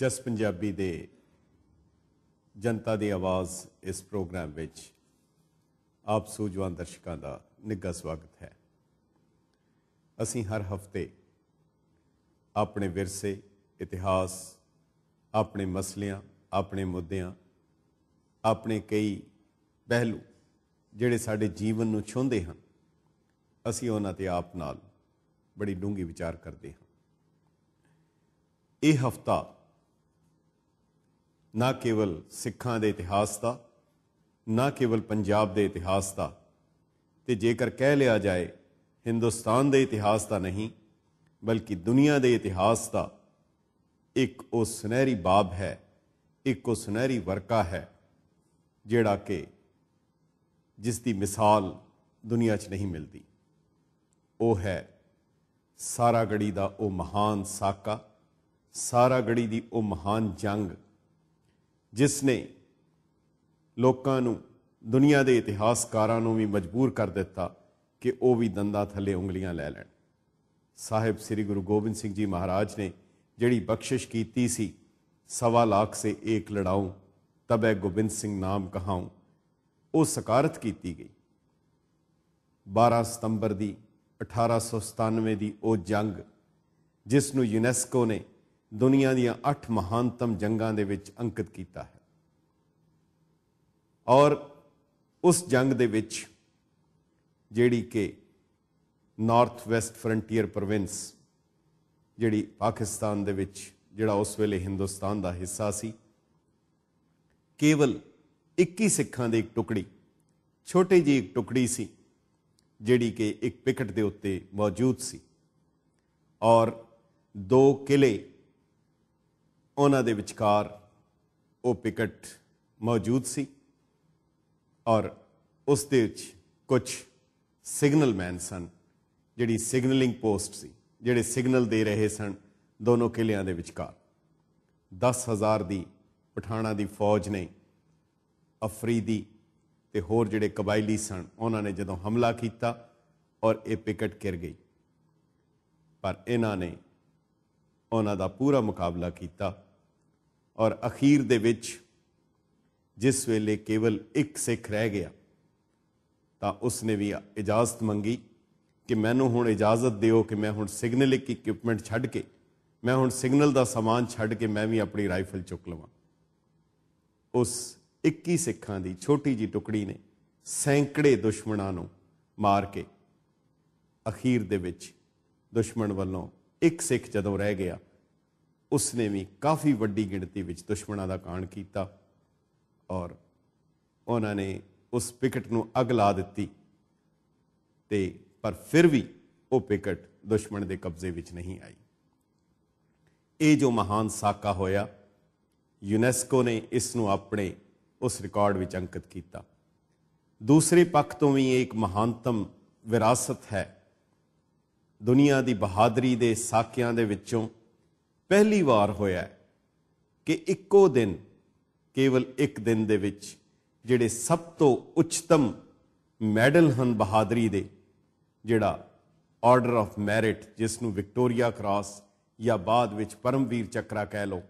ਜਸ ਪੰਜਾਬੀ ਦੇ ਜਨਤਾ ਦੀ ਆਵਾਜ਼ ਇਸ ਪ੍ਰੋਗਰਾਮ ਵਿੱਚ ਆਪ ਸੂਝਵਾਨ ਦਰਸ਼ਕਾਂ ਦਾ ਨਿੱਘਾ ਸਵਾਗਤ ਹੈ ਅਸੀਂ ਹਰ ਹਫਤੇ ਆਪਣੇ ਵਿਰਸੇ ਇਤਿਹਾਸ ਆਪਣੇ ਮਸਲਿਆਂ ਆਪਣੇ ਮੁੱਦਿਆਂ ਆਪਣੇ ਕਈ ਪਹਿਲੂ ਜਿਹੜੇ ਸਾਡੇ ਜੀਵਨ ਨੂੰ ਛੋਹਦੇ ਹਨ ਅਸੀਂ ਉਹਨਾਂ ਤੇ ਆਪ ਨਾਲ ਬੜੀ ਡੂੰਗੀ ਵਿਚਾਰ ਕਰਦੇ ਹਾਂ ਇਹ ਹਫਤਾ ਨਾ ਕੇਵਲ ਸਿੱਖਾਂ ਦੇ ਇਤਿਹਾਸ ਦਾ ਨਾ ਕੇਵਲ ਪੰਜਾਬ ਦੇ ਇਤਿਹਾਸ ਦਾ ਤੇ ਜੇਕਰ ਕਹਿ ਲਿਆ ਜਾਏ ਹਿੰਦੁਸਤਾਨ ਦੇ ਇਤਿਹਾਸ ਦਾ ਨਹੀਂ ਬਲਕਿ ਦੁਨੀਆ ਦੇ ਇਤਿਹਾਸ ਦਾ ਇੱਕ ਉਹ ਸੁਨਹਿਰੀ ਬਾਬ ਹੈ ਇੱਕ ਉਹ ਸੁਨਹਿਰੀ ਵਰਕਾ ਹੈ ਜਿਹੜਾ ਕਿ ਜਿਸ ਦੀ ਮਿਸਾਲ ਦੁਨੀਆ 'ਚ ਨਹੀਂ ਮਿਲਦੀ ਉਹ ਹੈ ਸਾਰਾ ਗੜੀ ਦਾ ਉਹ ਮਹਾਨ ਸਾਕਾ ਸਾਰਾ ਗੜੀ ਦੀ ਉਹ ਮਹਾਨ ਜੰਗ ਜਿਸ ਨੇ ਲੋਕਾਂ ਨੂੰ ਦੁਨੀਆ ਦੇ ਇਤਿਹਾਸਕਾਰਾਂ ਨੂੰ ਵੀ ਮਜਬੂਰ ਕਰ ਦਿੱਤਾ ਕਿ ਉਹ ਵੀ ਦੰਦਾ ਥੱਲੇ ਉਂਗਲੀਆਂ ਲੈ ਲੈਣ ਸਾਹਿਬ ਸ੍ਰੀ ਗੁਰੂ ਗੋਬਿੰਦ ਸਿੰਘ ਜੀ ਮਹਾਰਾਜ ਨੇ ਜਿਹੜੀ ਬਖਸ਼ਿਸ਼ ਕੀਤੀ ਸੀ ਸਵਾ ਲੱਖ ਸੇ ਇੱਕ ਲੜਾਉ ਤਬੈ ਗੋਬਿੰਦ ਸਿੰਘ ਨਾਮ ਕਹਾਉ ਉਹ ਸਕਾਰਤ ਕੀਤੀ ਗਈ 12 ਸਤੰਬਰ ਦੀ 1897 ਦੀ ਉਹ ਜੰਗ ਜਿਸ ਨੂੰ ਯੂਨੈਸਕੋ ਨੇ ਦੁਨੀਆ ਦੀਆਂ 8 ਮਹਾਨਤਮ ਜੰਗਾਂ ਦੇ ਵਿੱਚ ਅੰਕਿਤ ਕੀਤਾ ਹੈ ਔਰ ਉਸ ਜੰਗ ਦੇ ਵਿੱਚ ਜਿਹੜੀ ਕਿ ਨਾਰਥ ਵੈਸਟ ਫਰੰਟੀਅਰ ਪ੍ਰੋਵਿੰਸ ਜਿਹੜੀ ਪਾਕਿਸਤਾਨ ਦੇ ਵਿੱਚ ਜਿਹੜਾ ਉਸ ਵੇਲੇ ਹਿੰਦੁਸਤਾਨ ਦਾ ਹਿੱਸਾ ਸੀ ਕੇਵਲ 21 ਸਿੱਖਾਂ ਦੀ ਇੱਕ ਟੁਕੜੀ ਛੋਟੀ ਜੀ ਇੱਕ ਟੁਕੜੀ ਸੀ ਜਿਹੜੀ ਕਿ ਇੱਕ ਪਿਕਟ ਦੇ ਉੱਤੇ ਮੌਜੂਦ ਸੀ ਔਰ ਦੋ ਕਿਲੇ ਉਹਨਾਂ ਦੇ ਵਿਚਕਾਰ ਉਹ ਪਿਕਟ ਮੌਜੂਦ ਸੀ ਔਰ ਉਸ ਦੇ ਵਿੱਚ ਕੁਝ ਸਿਗਨਲ ਮੈਨ ਸਨ ਜਿਹੜੀ ਸਿਗਨਲਿੰਗ ਪੋਸਟ ਸੀ ਜਿਹੜੇ ਸਿਗਨਲ ਦੇ ਰਹੇ ਸਨ ਦੋਨੋਂ ਕਿਲਿਆਂ ਦੇ ਵਿਚਕਾਰ 10000 ਦੀ ਪਠਾਣਾ ਦੀ ਫੌਜ ਨੇ ਅਫਰੀਦੀ ਤੇ ਹੋਰ ਜਿਹੜੇ ਕਬਾਇਲੀ ਸਨ ਉਹਨਾਂ ਨੇ ਜਦੋਂ ਹਮਲਾ ਕੀਤਾ ਔਰ ਇਹ ਪਿਕਟ ਗਿਰ ਗਈ ਪਰ ਇਹਨਾਂ ਨੇ ਉਹਨਾਂ ਦਾ ਪੂਰਾ ਮੁਕਾਬਲਾ ਕੀਤਾ ਔਰ ਅਖੀਰ ਦੇ ਵਿੱਚ ਜਿਸ ਵੇਲੇ ਕੇਵਲ ਇੱਕ ਸਿੱਖ ਰਹਿ ਗਿਆ ਤਾਂ ਉਸਨੇ ਵੀ ਇਜਾਜ਼ਤ ਮੰਗੀ ਕਿ ਮੈਨੂੰ ਹੁਣ ਇਜਾਜ਼ਤ ਦਿਓ ਕਿ ਮੈਂ ਹੁਣ ਸਿਗਨਲ ਇਕਵਿਪਮੈਂਟ ਛੱਡ ਕੇ ਮੈਂ ਹੁਣ ਸਿਗਨਲ ਦਾ ਸਮਾਨ ਛੱਡ ਕੇ ਮੈਂ ਵੀ ਆਪਣੀ ਰਾਈਫਲ ਚੁੱਕ ਲਵਾਂ ਉਸ 21 ਸਿੱਖਾਂ ਦੀ ਛੋਟੀ ਜੀ ਟੁਕੜੀ ਨੇ ਸੈਂਕੜੇ ਦੁਸ਼ਮਣਾਂ ਨੂੰ ਮਾਰ ਕੇ ਅਖੀਰ ਦੇ ਵਿੱਚ ਦੁਸ਼ਮਣ ਵੱਲੋਂ ਇੱਕ ਸਿੱਖ ਜਦੋਂ ਰਹਿ ਗਿਆ ਉਸ ਨੇ ਵੀ ਕਾਫੀ ਵੱਡੀ ਗਿਣਤੀ ਵਿੱਚ ਦੁਸ਼ਮਣਾਂ ਦਾ ਕਾਣ ਕੀਤਾ ਔਰ ਉਹਨਾਂ ਨੇ ਉਸ ਪਿਕਟ ਨੂੰ ਅਗ ਲਾ ਦਿੱਤੀ ਤੇ ਪਰ ਫਿਰ ਵੀ ਉਹ ਪਿਕਟ ਦੁਸ਼ਮਣ ਦੇ ਕਬਜ਼ੇ ਵਿੱਚ ਨਹੀਂ ਆਈ ਇਹ ਜੋ ਮਹਾਨ ਸਾਕਾ ਹੋਇਆ ਯੂਨੈਸਕੋ ਨੇ ਇਸ ਨੂੰ ਆਪਣੇ ਉਸ ਰਿਕਾਰਡ ਵਿੱਚ ਅੰਕਿਤ ਕੀਤਾ ਦੂਸਰੇ ਪੱਖ ਤੋਂ ਵੀ ਇਹ ਇੱਕ ਮਹਾਨਤਮ ਵਿਰਾਸਤ ਹੈ ਦੁਨੀਆ ਦੀ ਬਹਾਦਰੀ ਦੇ ਸਾਕਿਆਂ ਦੇ ਵਿੱਚੋਂ ਪਹਿਲੀ ਵਾਰ ਹੋਇਆ ਕਿ ਇੱਕੋ ਦਿਨ ਕੇਵਲ ਇੱਕ ਦਿਨ ਦੇ ਵਿੱਚ ਜਿਹੜੇ ਸਭ ਤੋਂ ਉੱਚਤਮ ਮੈਡਲ ਹਨ ਬਹਾਦਰੀ ਦੇ ਜਿਹੜਾ ਆਰਡਰ ਆਫ ਮੈਰਿਟ ਜਿਸ ਨੂੰ ਵਿਕਟੋਰੀਆ ਕ੍ਰਾਸ ਜਾਂ ਬਾਅਦ ਵਿੱਚ ਪਰਮਵੀਰ ਚੱਕਰਾ ਕਹਿ ਲੋ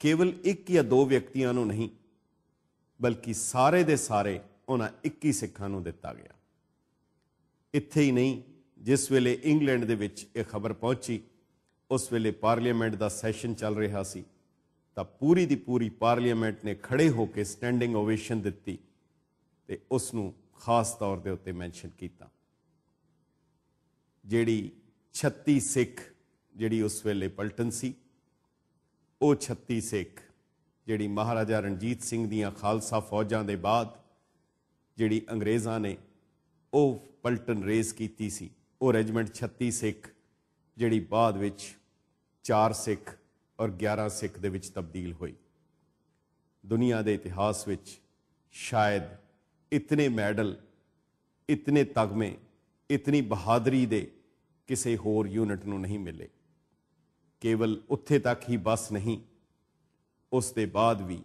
ਕੇਵਲ ਇੱਕ ਜਾਂ ਦੋ ਵਿਅਕਤੀਆਂ ਨੂੰ ਨਹੀਂ ਬਲਕਿ ਸਾਰੇ ਦੇ ਸਾਰੇ ਉਹਨਾਂ 21 ਸਿੱਖਾਂ ਨੂੰ ਦਿੱਤਾ ਗਿਆ ਇੱਥੇ ਹੀ ਨਹੀਂ ਜਿਸ ਵੇਲੇ ਇੰਗਲੈਂਡ ਦੇ ਵਿੱਚ ਇਹ ਖਬਰ ਪਹੁੰਚੀ ਉਸ ਵੇਲੇ ਪਾਰਲੀਮੈਂਟ ਦਾ ਸੈਸ਼ਨ ਚੱਲ ਰਿਹਾ ਸੀ ਤਾਂ ਪੂਰੀ ਦੀ ਪੂਰੀ ਪਾਰਲੀਮੈਂਟ ਨੇ ਖੜੇ ਹੋ ਕੇ ਸਟੈਂਡਿੰਗ ਓਵੇਸ਼ਨ ਦਿੱਤੀ ਤੇ ਉਸ ਨੂੰ ਖਾਸ ਤੌਰ ਦੇ ਉੱਤੇ ਮੈਂਸ਼ਨ ਕੀਤਾ ਜਿਹੜੀ 36 ਸਿੱਖ ਜਿਹੜੀ ਉਸ ਵੇਲੇ ਪਲਟਨ ਸੀ ਉਹ 36 ਸਿੱਖ ਜਿਹੜੀ ਮਹਾਰਾਜਾ ਰਣਜੀਤ ਸਿੰਘ ਦੀਆਂ ਖਾਲਸਾ ਫੌਜਾਂ ਦੇ ਬਾਅਦ ਜਿਹੜੀ ਅੰਗਰੇਜ਼ਾਂ ਨੇ ਉਹ ਪਲਟਨ ਰੇਜ਼ ਕੀਤੀ ਸੀ ਉਹ ਰੈਜੀਮੈਂਟ 36 ਸਿੱਖ ਜਿਹੜੀ ਬਾਅਦ ਵਿੱਚ 4 ਸਿੱਖ ਔਰ 11 ਸਿੱਖ ਦੇ ਵਿੱਚ ਤਬਦੀਲ ਹੋਈ ਦੁਨੀਆ ਦੇ ਇਤਿਹਾਸ ਵਿੱਚ ਸ਼ਾਇਦ ਇਤਨੇ ਮੈਡਲ ਇਤਨੇ ਤਗਮੇ ਇਤਨੀ ਬਹਾਦਰੀ ਦੇ ਕਿਸੇ ਹੋਰ ਯੂਨਿਟ ਨੂੰ ਨਹੀਂ ਮਿਲੇ ਕੇਵਲ ਉੱਥੇ ਤੱਕ ਹੀ ਬਸ ਨਹੀਂ ਉਸ ਦੇ ਬਾਅਦ ਵੀ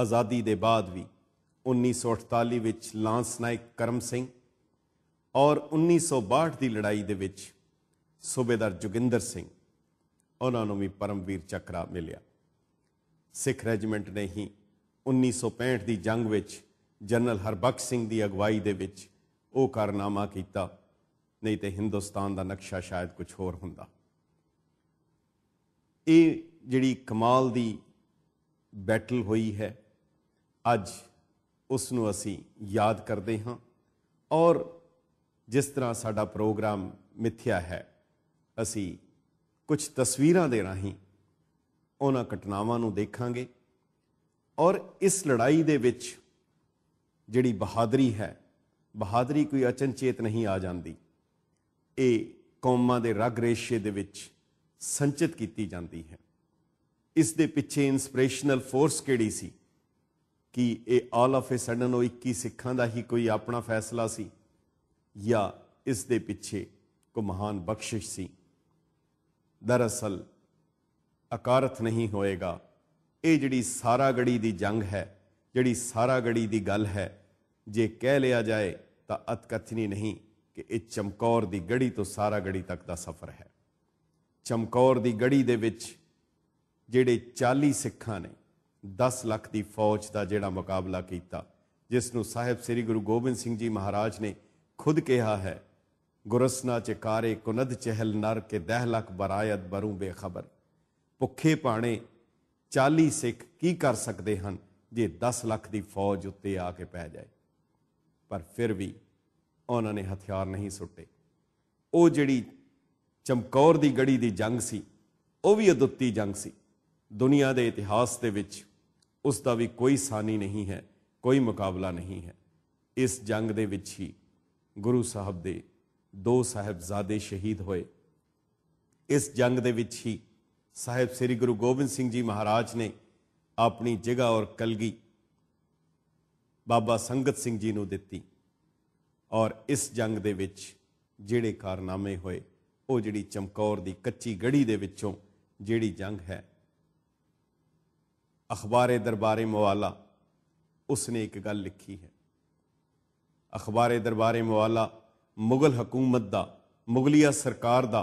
ਆਜ਼ਾਦੀ ਦੇ ਬਾਅਦ ਵੀ 1948 ਵਿੱਚ ਲਾਂਸ ਨਾਇਕ ਕਰਮ ਸਿੰਘ ਔਰ 1962 ਦੀ ਲੜਾਈ ਦੇ ਵਿੱਚ ਸੂਬੇਦਾਰ ਜੋਗਿੰਦਰ ਸਿੰਘ ਉਹਨਾਂ ਨੂੰ ਵੀ ਪਰਮਵੀਰ ਚੱਕਰਾ ਮਿਲਿਆ ਸਿੱਖ ਰੈਜੀਮੈਂਟ ਨੇ ਹੀ 1965 ਦੀ ਜੰਗ ਵਿੱਚ ਜਨਰਲ ਹਰਬਖਸ਼ ਸਿੰਘ ਦੀ ਅਗਵਾਈ ਦੇ ਵਿੱਚ ਉਹ ਕਾਰਨਾਮਾ ਕੀਤਾ ਨਹੀਂ ਤੇ ਹਿੰਦੁਸਤਾਨ ਦਾ ਨਕਸ਼ਾ ਸ਼ਾਇਦ ਕੁਝ ਹੋਰ ਹੁੰਦਾ ਇਹ ਜਿਹੜੀ ਕਮਾਲ ਦੀ ਬੈਟਲ ਹੋਈ ਹੈ ਅੱਜ ਉਸ ਨੂੰ ਅਸੀਂ ਯਾਦ ਕਰਦੇ ਹਾਂ ਔਰ ਜਿਸ ਤਰ੍ਹਾਂ ਸਾਡਾ ਪ੍ਰੋਗਰਾਮ ਮਿੱਥਿਆ ਹੈ ਅਸੀਂ ਕੁਝ ਤਸਵੀਰਾਂ ਦੇ ਰਾਹੀਂ ਉਹਨਾਂ ਘਟਨਾਵਾਂ ਨੂੰ ਦੇਖਾਂਗੇ ਔਰ ਇਸ ਲੜਾਈ ਦੇ ਵਿੱਚ ਜਿਹੜੀ ਬਹਾਦਰੀ ਹੈ ਬਹਾਦਰੀ ਕੋਈ ਅਚਨਚੇਤ ਨਹੀਂ ਆ ਜਾਂਦੀ ਇਹ ਕੌਮਾਂ ਦੇ ਰਗ ਰੇਸ਼ੇ ਦੇ ਵਿੱਚ ਸੰਚਿਤ ਕੀਤੀ ਜਾਂਦੀ ਹੈ ਇਸ ਦੇ ਪਿੱਛੇ ਇਨਸਪੀਰੇਸ਼ਨਲ ਫੋਰਸ ਕਿਹੜੀ ਸੀ ਕਿ ਇਹ ਆਲ ਆਫ ਅ ਸਡਨ ਉਹ 21 ਸਿੱਖਾਂ ਦਾ ਹੀ ਕੋਈ ਆਪਣਾ ਫੈਸਲਾ ਸੀ ਜਾਂ ਇਸ ਦੇ ਪਿੱਛੇ ਕੋ ਮਹਾਨ ਬਖਸ਼ਿਸ਼ ਸੀ ਦਰਅਸਲ ਅਕਾਰਤ ਨਹੀਂ ਹੋਏਗਾ ਇਹ ਜਿਹੜੀ ਸਾਰਾ ਗੜੀ ਦੀ ਜੰਗ ਹੈ ਜਿਹੜੀ ਸਾਰਾ ਗੜੀ ਦੀ ਗੱਲ ਹੈ ਜੇ ਕਹਿ ਲਿਆ ਜਾਏ ਤਾਂ ਅਤਕਥਨੀ ਨਹੀਂ ਕਿ ਇਹ ਚਮਕੌਰ ਦੀ ਗੜੀ ਤੋਂ ਸਾਰਾ ਗੜੀ ਤੱਕ ਦਾ ਸਫ਼ਰ ਹੈ ਚਮਕੌਰ ਦੀ ਗੜੀ ਦੇ ਵਿੱਚ ਜਿਹੜੇ 40 ਸਿੱਖਾਂ ਨੇ 10 ਲੱਖ ਦੀ ਫੌਜ ਦਾ ਜਿਹੜਾ ਮੁਕਾਬਲਾ ਕੀਤਾ ਜਿਸ ਨੂੰ ਸਾਹਿਬ ਸ੍ਰੀ ਗੁਰੂ ਗੋਬਿੰਦ ਸਿੰਘ ਜੀ ਮਹਾਰਾਜ ਨੇ ਖੁਦ ਕਿਹਾ ਹੈ ਗੁਰਸਨਾ ਕਾਰੇ ਕੁਨਦ ਚਹਿਲ ਨਰ ਕੇ ਦਹ ਲਖ ਬਰਾਇਤ ਬਰੂ ਬੇਖਬਰ ਭੁੱਖੇ ਪਾਣੇ 40 ਸਿੱਖ ਕੀ ਕਰ ਸਕਦੇ ਹਨ ਜੇ 10 ਲੱਖ ਦੀ ਫੌਜ ਉੱਤੇ ਆ ਕੇ ਪੈ ਜਾਏ ਪਰ ਫਿਰ ਵੀ ਉਹਨਾਂ ਨੇ ਹਥਿਆਰ ਨਹੀਂ ਸੁੱਟੇ ਉਹ ਜਿਹੜੀ ਚਮਕੌਰ ਦੀ ਗੜੀ ਦੀ ਜੰਗ ਸੀ ਉਹ ਵੀ ਅਦੁੱਤੀ ਜੰਗ ਸੀ ਦੁਨੀਆ ਦੇ ਇਤਿਹਾਸ ਦੇ ਵਿੱਚ ਉਸ ਦਾ ਵੀ ਕੋਈ ਸਾਨੀ ਨਹੀਂ ਹੈ ਕੋਈ ਮੁਕਾਬਲਾ ਨਹੀਂ ਹੈ ਇਸ ਜੰਗ ਦੇ ਵਿੱਚ ਹੀ ਗੁਰੂ ਸਾਹਿਬ ਦੇ ਦੋ ਸਾਹਿਬਜ਼ਾਦੇ ਸ਼ਹੀਦ ਹੋਏ ਇਸ ਜੰਗ ਦੇ ਵਿੱਚ ਹੀ ਸਾਹਿਬ ਸ੍ਰੀ ਗੁਰੂ ਗੋਬਿੰਦ ਸਿੰਘ ਜੀ ਮਹਾਰਾਜ ਨੇ ਆਪਣੀ ਜਗ੍ਹਾ ਔਰ ਕਲਗੀ ਬਾਬਾ ਸੰਗਤ ਸਿੰਘ ਜੀ ਨੂੰ ਦਿੱਤੀ ਔਰ ਇਸ ਜੰਗ ਦੇ ਵਿੱਚ ਜਿਹੜੇ ਕਾਰਨਾਮੇ ਹੋਏ ਉਹ ਜਿਹੜੀ ਚਮਕੌਰ ਦੀ ਕੱਚੀ ਗੜੀ ਦੇ ਵਿੱਚੋਂ ਜਿਹੜੀ ਜੰਗ ਹੈ ਅਖਬਾਰੇ ਦਰਬਾਰੇ ਮਵਾਲਾ ਉਸਨੇ ਇੱਕ ਗੱਲ ਲਿਖੀ ਹੈ ਅਖਬਾਰੇ ਦਰਬਾਰੇ ਮਵਾਲਾ मुगल हकूमत का मुगलिया सरकार का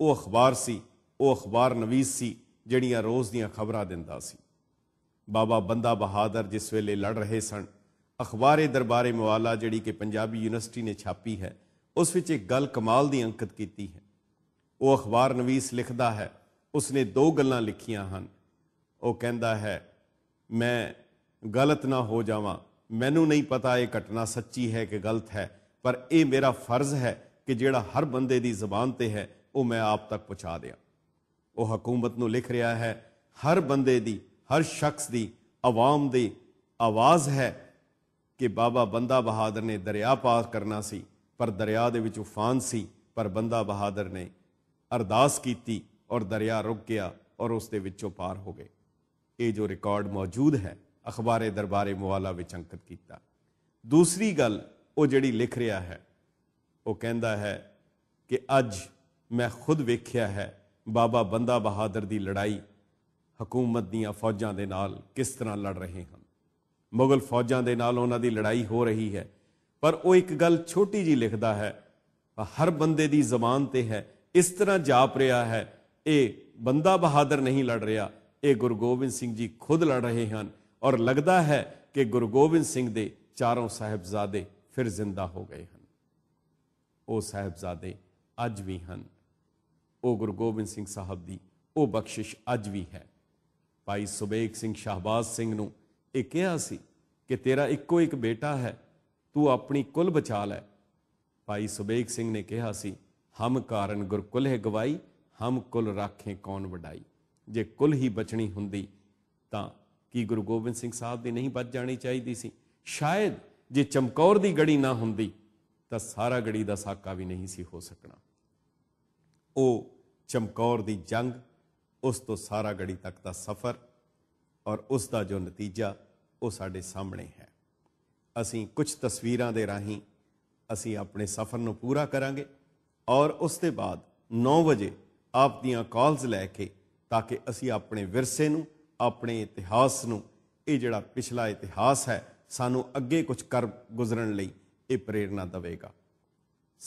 वो अखबार से वह अखबार नवीस से जड़िया रोज़ खबर दिता सी बाबा बंदा बहादुर जिस वेले लड़ रहे सन अखबार दरबारे मवाला जी कि पंजाबी यूनिवर्सिटी ने छापी है उस गल कमाल की अंकित की है वह अखबार नवीस लिखता है उसने दो गल लिखिया हैं वह कहता है मैं गलत ना हो जाव मैनू नहीं पता ये घटना सच्ची है कि गलत है ਪਰ ਇਹ ਮੇਰਾ ਫਰਜ਼ ਹੈ ਕਿ ਜਿਹੜਾ ਹਰ ਬੰਦੇ ਦੀ ਜ਼ੁਬਾਨ ਤੇ ਹੈ ਉਹ ਮੈਂ ਆਪ ਤੱਕ ਪਹੁੰਚਾ ਦਿਆਂ ਉਹ ਹਕੂਮਤ ਨੂੰ ਲਿਖ ਰਿਹਾ ਹੈ ਹਰ ਬੰਦੇ ਦੀ ਹਰ ਸ਼ਖਸ ਦੀ ਆਵਾਮ ਦੀ ਆਵਾਜ਼ ਹੈ ਕਿ ਬਾਬਾ ਬੰਦਾ ਬਹਾਦਰ ਨੇ ਦਰਿਆ ਪਾਰ ਕਰਨਾ ਸੀ ਪਰ ਦਰਿਆ ਦੇ ਵਿੱਚ ਉਫਾਨ ਸੀ ਪਰ ਬੰਦਾ ਬਹਾਦਰ ਨੇ ਅਰਦਾਸ ਕੀਤੀ ਔਰ ਦਰਿਆ ਰੁਕ ਗਿਆ ਔਰ ਉਸ ਦੇ ਵਿੱਚੋਂ ਪਾਰ ਹੋ ਗਏ ਇਹ ਜੋ ਰਿਕਾਰਡ ਮੌਜੂਦ ਹੈ ਅਖਬਾਰੇ ਦਰਬਾਰੇ ਮੁਵਾਲਾ ਵਿੱਚ ਅੰਕਿਤ ਕੀਤਾ ਦੂਸਰੀ ਗੱਲ ਉਹ ਜਿਹੜੀ ਲਿਖ ਰਿਹਾ ਹੈ ਉਹ ਕਹਿੰਦਾ ਹੈ ਕਿ ਅੱਜ ਮੈਂ ਖੁਦ ਵੇਖਿਆ ਹੈ ਬਾਬਾ ਬੰਦਾ ਬਹਾਦਰ ਦੀ ਲੜਾਈ ਹਕੂਮਤ ਦੀਆਂ ਫੌਜਾਂ ਦੇ ਨਾਲ ਕਿਸ ਤਰ੍ਹਾਂ ਲੜ ਰਹੇ ਹਨ ਮੁਗਲ ਫੌਜਾਂ ਦੇ ਨਾਲ ਉਹਨਾਂ ਦੀ ਲੜਾਈ ਹੋ ਰਹੀ ਹੈ ਪਰ ਉਹ ਇੱਕ ਗੱਲ ਛੋਟੀ ਜੀ ਲਿਖਦਾ ਹੈ ਹਰ ਬੰਦੇ ਦੀ ਜ਼ਬਾਨ ਤੇ ਹੈ ਇਸ ਤਰ੍ਹਾਂ ਜਾਪ ਰਿਹਾ ਹੈ ਇਹ ਬੰਦਾ ਬਹਾਦਰ ਨਹੀਂ ਲੜ ਰਿਹਾ ਇਹ ਗੁਰੂ ਗੋਬਿੰਦ ਸਿੰਘ ਜੀ ਖੁਦ ਲੜ ਰਹੇ ਹਨ ਔਰ ਲੱਗਦਾ ਹੈ ਕਿ ਗੁਰੂ ਗੋਬਿੰਦ ਸਿੰਘ ਦੇ ਚਾਰੋਂ ਸਾਹਿਬਜ਼ਾਦੇ ਫਿਰ ਜ਼ਿੰਦਾ ਹੋ ਗਏ ਹਨ ਉਹ ਸਹਬਜ਼ਾਦੇ ਅੱਜ ਵੀ ਹਨ ਉਹ ਗੁਰੂ ਗੋਬਿੰਦ ਸਿੰਘ ਸਾਹਿਬ ਦੀ ਉਹ ਬਖਸ਼ਿਸ਼ ਅੱਜ ਵੀ ਹੈ ਭਾਈ ਸੁਬੇਕ ਸਿੰਘ ਸ਼ਾਹਬਾਜ਼ ਸਿੰਘ ਨੂੰ ਇਹ ਕਿਹਾ ਸੀ ਕਿ ਤੇਰਾ ਇੱਕੋ ਇੱਕ ਬੇਟਾ ਹੈ ਤੂੰ ਆਪਣੀ ਕੁਲ ਬਚਾ ਲੈ ਭਾਈ ਸੁਬੇਕ ਸਿੰਘ ਨੇ ਕਿਹਾ ਸੀ ਹਮ ਕਾਰਨ ਗੁਰਕੁਲ ਹੈ ਗਵਾਈ ਹਮ ਕੁਲ ਰੱਖੇ ਕੌਣ ਵਡਾਈ ਜੇ ਕੁਲ ਹੀ ਬਚਣੀ ਹੁੰਦੀ ਤਾਂ ਕੀ ਗੁਰੂ ਗੋਬਿੰਦ ਸਿੰਘ ਸਾਹਿਬ ਦੀ ਨਹੀਂ ਬਚ ਜਾਣੀ ਚਾਹੀਦੀ ਸੀ ਸ਼ਾਇਦ ਜੇ ਚਮਕੌਰ ਦੀ ਗੜੀ ਨਾ ਹੁੰਦੀ ਤਾਂ ਸਾਰਾ ਗੜੀ ਦਾ ਸਾਕਾ ਵੀ ਨਹੀਂ ਸੀ ਹੋ ਸਕਣਾ ਉਹ ਚਮਕੌਰ ਦੀ ਜੰਗ ਉਸ ਤੋਂ ਸਾਰਾ ਗੜੀ ਤੱਕ ਦਾ ਸਫ਼ਰ ਔਰ ਉਸ ਦਾ ਜੋ ਨਤੀਜਾ ਉਹ ਸਾਡੇ ਸਾਹਮਣੇ ਹੈ ਅਸੀਂ ਕੁਝ ਤਸਵੀਰਾਂ ਦੇ ਰਾਹੀਂ ਅਸੀਂ ਆਪਣੇ ਸਫ਼ਰ ਨੂੰ ਪੂਰਾ ਕਰਾਂਗੇ ਔਰ ਉਸ ਦੇ ਬਾਅਦ 9 ਵਜੇ ਆਪ ਦੀਆਂ ਕਾਲਸ ਲੈ ਕੇ ਤਾਂ ਕਿ ਅਸੀਂ ਆਪਣੇ ਵਿਰਸੇ ਨੂੰ ਆਪਣੇ ਇਤਿਹਾਸ ਨੂੰ ਇਹ ਜਿਹੜਾ ਪਿਛਲਾ ਇਤਿਹਾਸ ਹੈ ਸਾਨੂੰ ਅੱਗੇ ਕੁਝ ਕਰ ਗੁਜ਼ਰਨ ਲਈ ਇਹ ਪ੍ਰੇਰਣਾ ਦੇਵੇਗਾ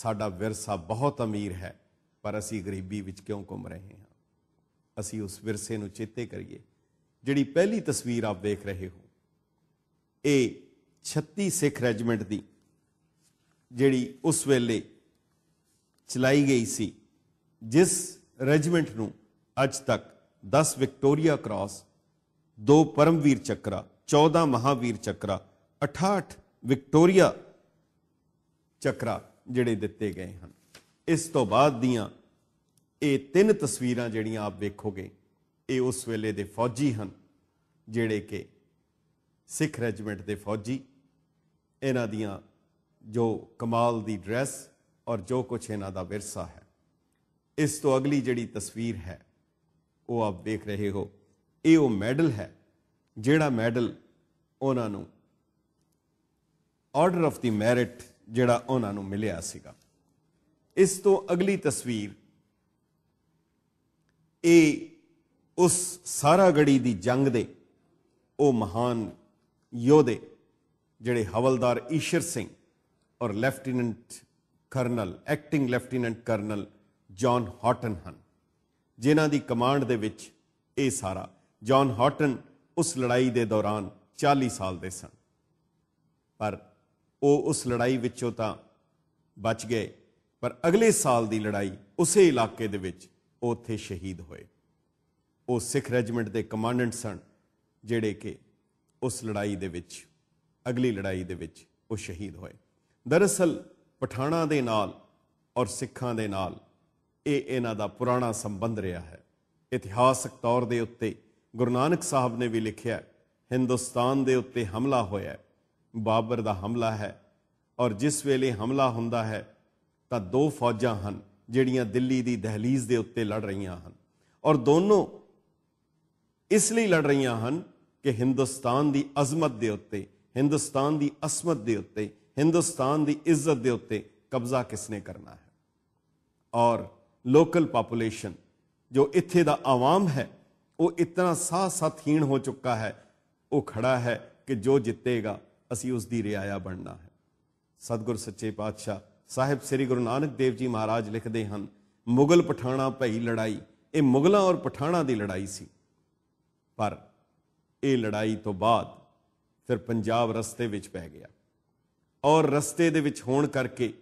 ਸਾਡਾ ਵਿਰਸਾ ਬਹੁਤ ਅਮੀਰ ਹੈ ਪਰ ਅਸੀਂ ਗਰੀਬੀ ਵਿੱਚ ਕਿਉਂ ਘੁੰਮ ਰਹੇ ਹਾਂ ਅਸੀਂ ਉਸ ਵਿਰਸੇ ਨੂੰ ਚੇਤੇ ਕਰੀਏ ਜਿਹੜੀ ਪਹਿਲੀ ਤਸਵੀਰ ਆਪ ਦੇਖ ਰਹੇ ਹੋ ਇਹ 36 ਸਿੱਖ ਰੈਜੀਮੈਂਟ ਦੀ ਜਿਹੜੀ ਉਸ ਵੇਲੇ ਚਲਾਈ ਗਈ ਸੀ ਜਿਸ ਰੈਜੀਮੈਂਟ ਨੂੰ ਅੱਜ ਤੱਕ 10 ਵਿਕਟੋਰੀਆ ਕ੍ਰਾਸ ਦੋ ਪਰਮਵੀਰ ਚੱਕਰਾ 14 ਮਹਾਵੀਰ ਚੱਕਰਾ 68 ਵਿਕਟੋਰੀਆ ਚੱਕਰਾ ਜਿਹੜੇ ਦਿੱਤੇ ਗਏ ਹਨ ਇਸ ਤੋਂ ਬਾਅਦ ਦੀਆਂ ਇਹ ਤਿੰਨ ਤਸਵੀਰਾਂ ਜਿਹੜੀਆਂ ਆਪ ਵੇਖੋਗੇ ਇਹ ਉਸ ਵੇਲੇ ਦੇ ਫੌਜੀ ਹਨ ਜਿਹੜੇ ਕਿ ਸਿੱਖ ਰੈਜੀਮੈਂਟ ਦੇ ਫੌਜੀ ਇਹਨਾਂ ਦੀਆਂ ਜੋ ਕਮਾਲ ਦੀ ਡਰੈਸ ਔਰ ਜੋ ਕੁਝ ਇਹਨਾਂ ਦਾ ਵਿਰਸਾ ਹੈ ਇਸ ਤੋਂ ਅਗਲੀ ਜਿਹੜੀ ਤਸਵੀਰ ਹੈ ਉਹ ਆਪ ਵੇਖ ਰਹੇ ਹੋ ਇਹ ਉਹ ਮੈਡਲ ਹੈ ਜਿਹੜਾ ਮੈਡਲ ਉਹਨਾਂ ਨੂੰ ਆਰਡਰ ਆਫ ਦੀ ਮੈਰਿਟ ਜਿਹੜਾ ਉਹਨਾਂ ਨੂੰ ਮਿਲਿਆ ਸੀਗਾ ਇਸ ਤੋਂ ਅਗਲੀ ਤਸਵੀਰ ਇਹ ਉਸ ਸਾਰਾ ਗੜੀ ਦੀ ਜੰਗ ਦੇ ਉਹ ਮਹਾਨ ਯੋਧੇ ਜਿਹੜੇ ਹਵਲਦਾਰ ਈਸ਼ਰ ਸਿੰਘ ਔਰ lieutenant colonel acting lieutenant colonel John Haughton ਹਨ ਜਿਨ੍ਹਾਂ ਦੀ ਕਮਾਂਡ ਦੇ ਵਿੱਚ ਇਹ ਸਾਰਾ ਜான் ਹਾਟਨ ਉਸ ਲੜਾਈ ਦੇ ਦੌਰਾਨ 40 ਸਾਲ ਦੇ ਸਨ ਪਰ ਉਹ ਉਸ ਲੜਾਈ ਵਿੱਚੋਂ ਤਾਂ ਬਚ ਗਏ ਪਰ ਅਗਲੇ ਸਾਲ ਦੀ ਲੜਾਈ ਉਸੇ ਇਲਾਕੇ ਦੇ ਵਿੱਚ ਉੱਥੇ ਸ਼ਹੀਦ ਹੋਏ ਉਹ ਸਿੱਖ ਰੈਜੀਮੈਂਟ ਦੇ ਕਮਾਂਡੈਂਟ ਸਨ ਜਿਹੜੇ ਕਿ ਉਸ ਲੜਾਈ ਦੇ ਵਿੱਚ ਅਗਲੀ ਲੜਾਈ ਦੇ ਵਿੱਚ ਉਹ ਸ਼ਹੀਦ ਹੋਏ ਦਰਅਸਲ ਪਠਾਣਾ ਦੇ ਨਾਲ ਔਰ ਸਿੱਖਾਂ ਦੇ ਨਾਲ ਇਹ ਇਹਨਾਂ ਦਾ ਪੁਰਾਣਾ ਸੰਬੰਧ ਰਿਹਾ ਹੈ ਇਤਿਹਾਸਕ ਤੌਰ ਦੇ ਉੱਤੇ ਗੁਰੂ ਨਾਨਕ ਸਾਹਿਬ ਨੇ ਵੀ ਲਿਖਿਆ ਹਿੰਦੁਸਤਾਨ ਦੇ ਉੱਤੇ ਹਮਲਾ ਹੋਇਆ ਬਾਬਰ ਦਾ ਹਮਲਾ ਹੈ ਔਰ ਜਿਸ ਵੇਲੇ ਹਮਲਾ ਹੁੰਦਾ ਹੈ ਤਾਂ ਦੋ ਫੌਜਾਂ ਹਨ ਜਿਹੜੀਆਂ ਦਿੱਲੀ ਦੀ ਦਹਲੀਜ਼ ਦੇ ਉੱਤੇ ਲੜ ਰਹੀਆਂ ਹਨ ਔਰ ਦੋਨੋਂ ਇਸ ਲਈ ਲੜ ਰਹੀਆਂ ਹਨ ਕਿ ਹਿੰਦੁਸਤਾਨ ਦੀ ਅਜ਼ਮਤ ਦੇ ਉੱਤੇ ਹਿੰਦੁਸਤਾਨ ਦੀ ਅਸਮਤ ਦੇ ਉੱਤੇ ਹਿੰਦੁਸਤਾਨ ਦੀ ਇੱਜ਼ਤ ਦੇ ਉੱਤੇ ਕਬਜ਼ਾ ਕਿਸਨੇ ਕਰਨਾ ਹੈ ਔਰ ਲੋਕਲ ਪਾਪੂਲੇਸ਼ਨ ਜੋ ਇੱਥੇ ਦਾ ਆਵਾਮ ਹੈ ਉਹ ਇਤਨਾ ਸਾਹ ਸਾਥੀਣ ਹੋ ਚੁੱਕਾ ਹੈ ਉਹ ਖੜਾ ਹੈ ਕਿ ਜੋ ਜਿੱਤੇਗਾ ਅਸੀਂ ਉਸ ਦੀ ਰਿਆਇਆ ਬਣਨਾ ਹੈ ਸਤਗੁਰ ਸੱਚੇ ਪਾਤਸ਼ਾਹ ਸਾਹਿਬ ਸ੍ਰੀ ਗੁਰੂ ਨਾਨਕ ਦੇਵ ਜੀ ਮਹਾਰਾਜ ਲਿਖਦੇ ਹਨ ਮੁਗਲ ਪਠਾਣਾ ਭਈ ਲੜਾਈ ਇਹ ਮੁਗਲਾਂ ਔਰ ਪਠਾਣਾ ਦੀ ਲੜਾਈ ਸੀ ਪਰ ਇਹ ਲੜਾਈ ਤੋਂ ਬਾਅਦ ਫਿਰ ਪੰਜਾਬ ਰਸਤੇ ਵਿੱਚ ਪੈ ਗਿਆ ਔਰ ਰਸਤੇ ਦੇ ਵਿੱਚ ਹੋਣ ਕਰਕੇ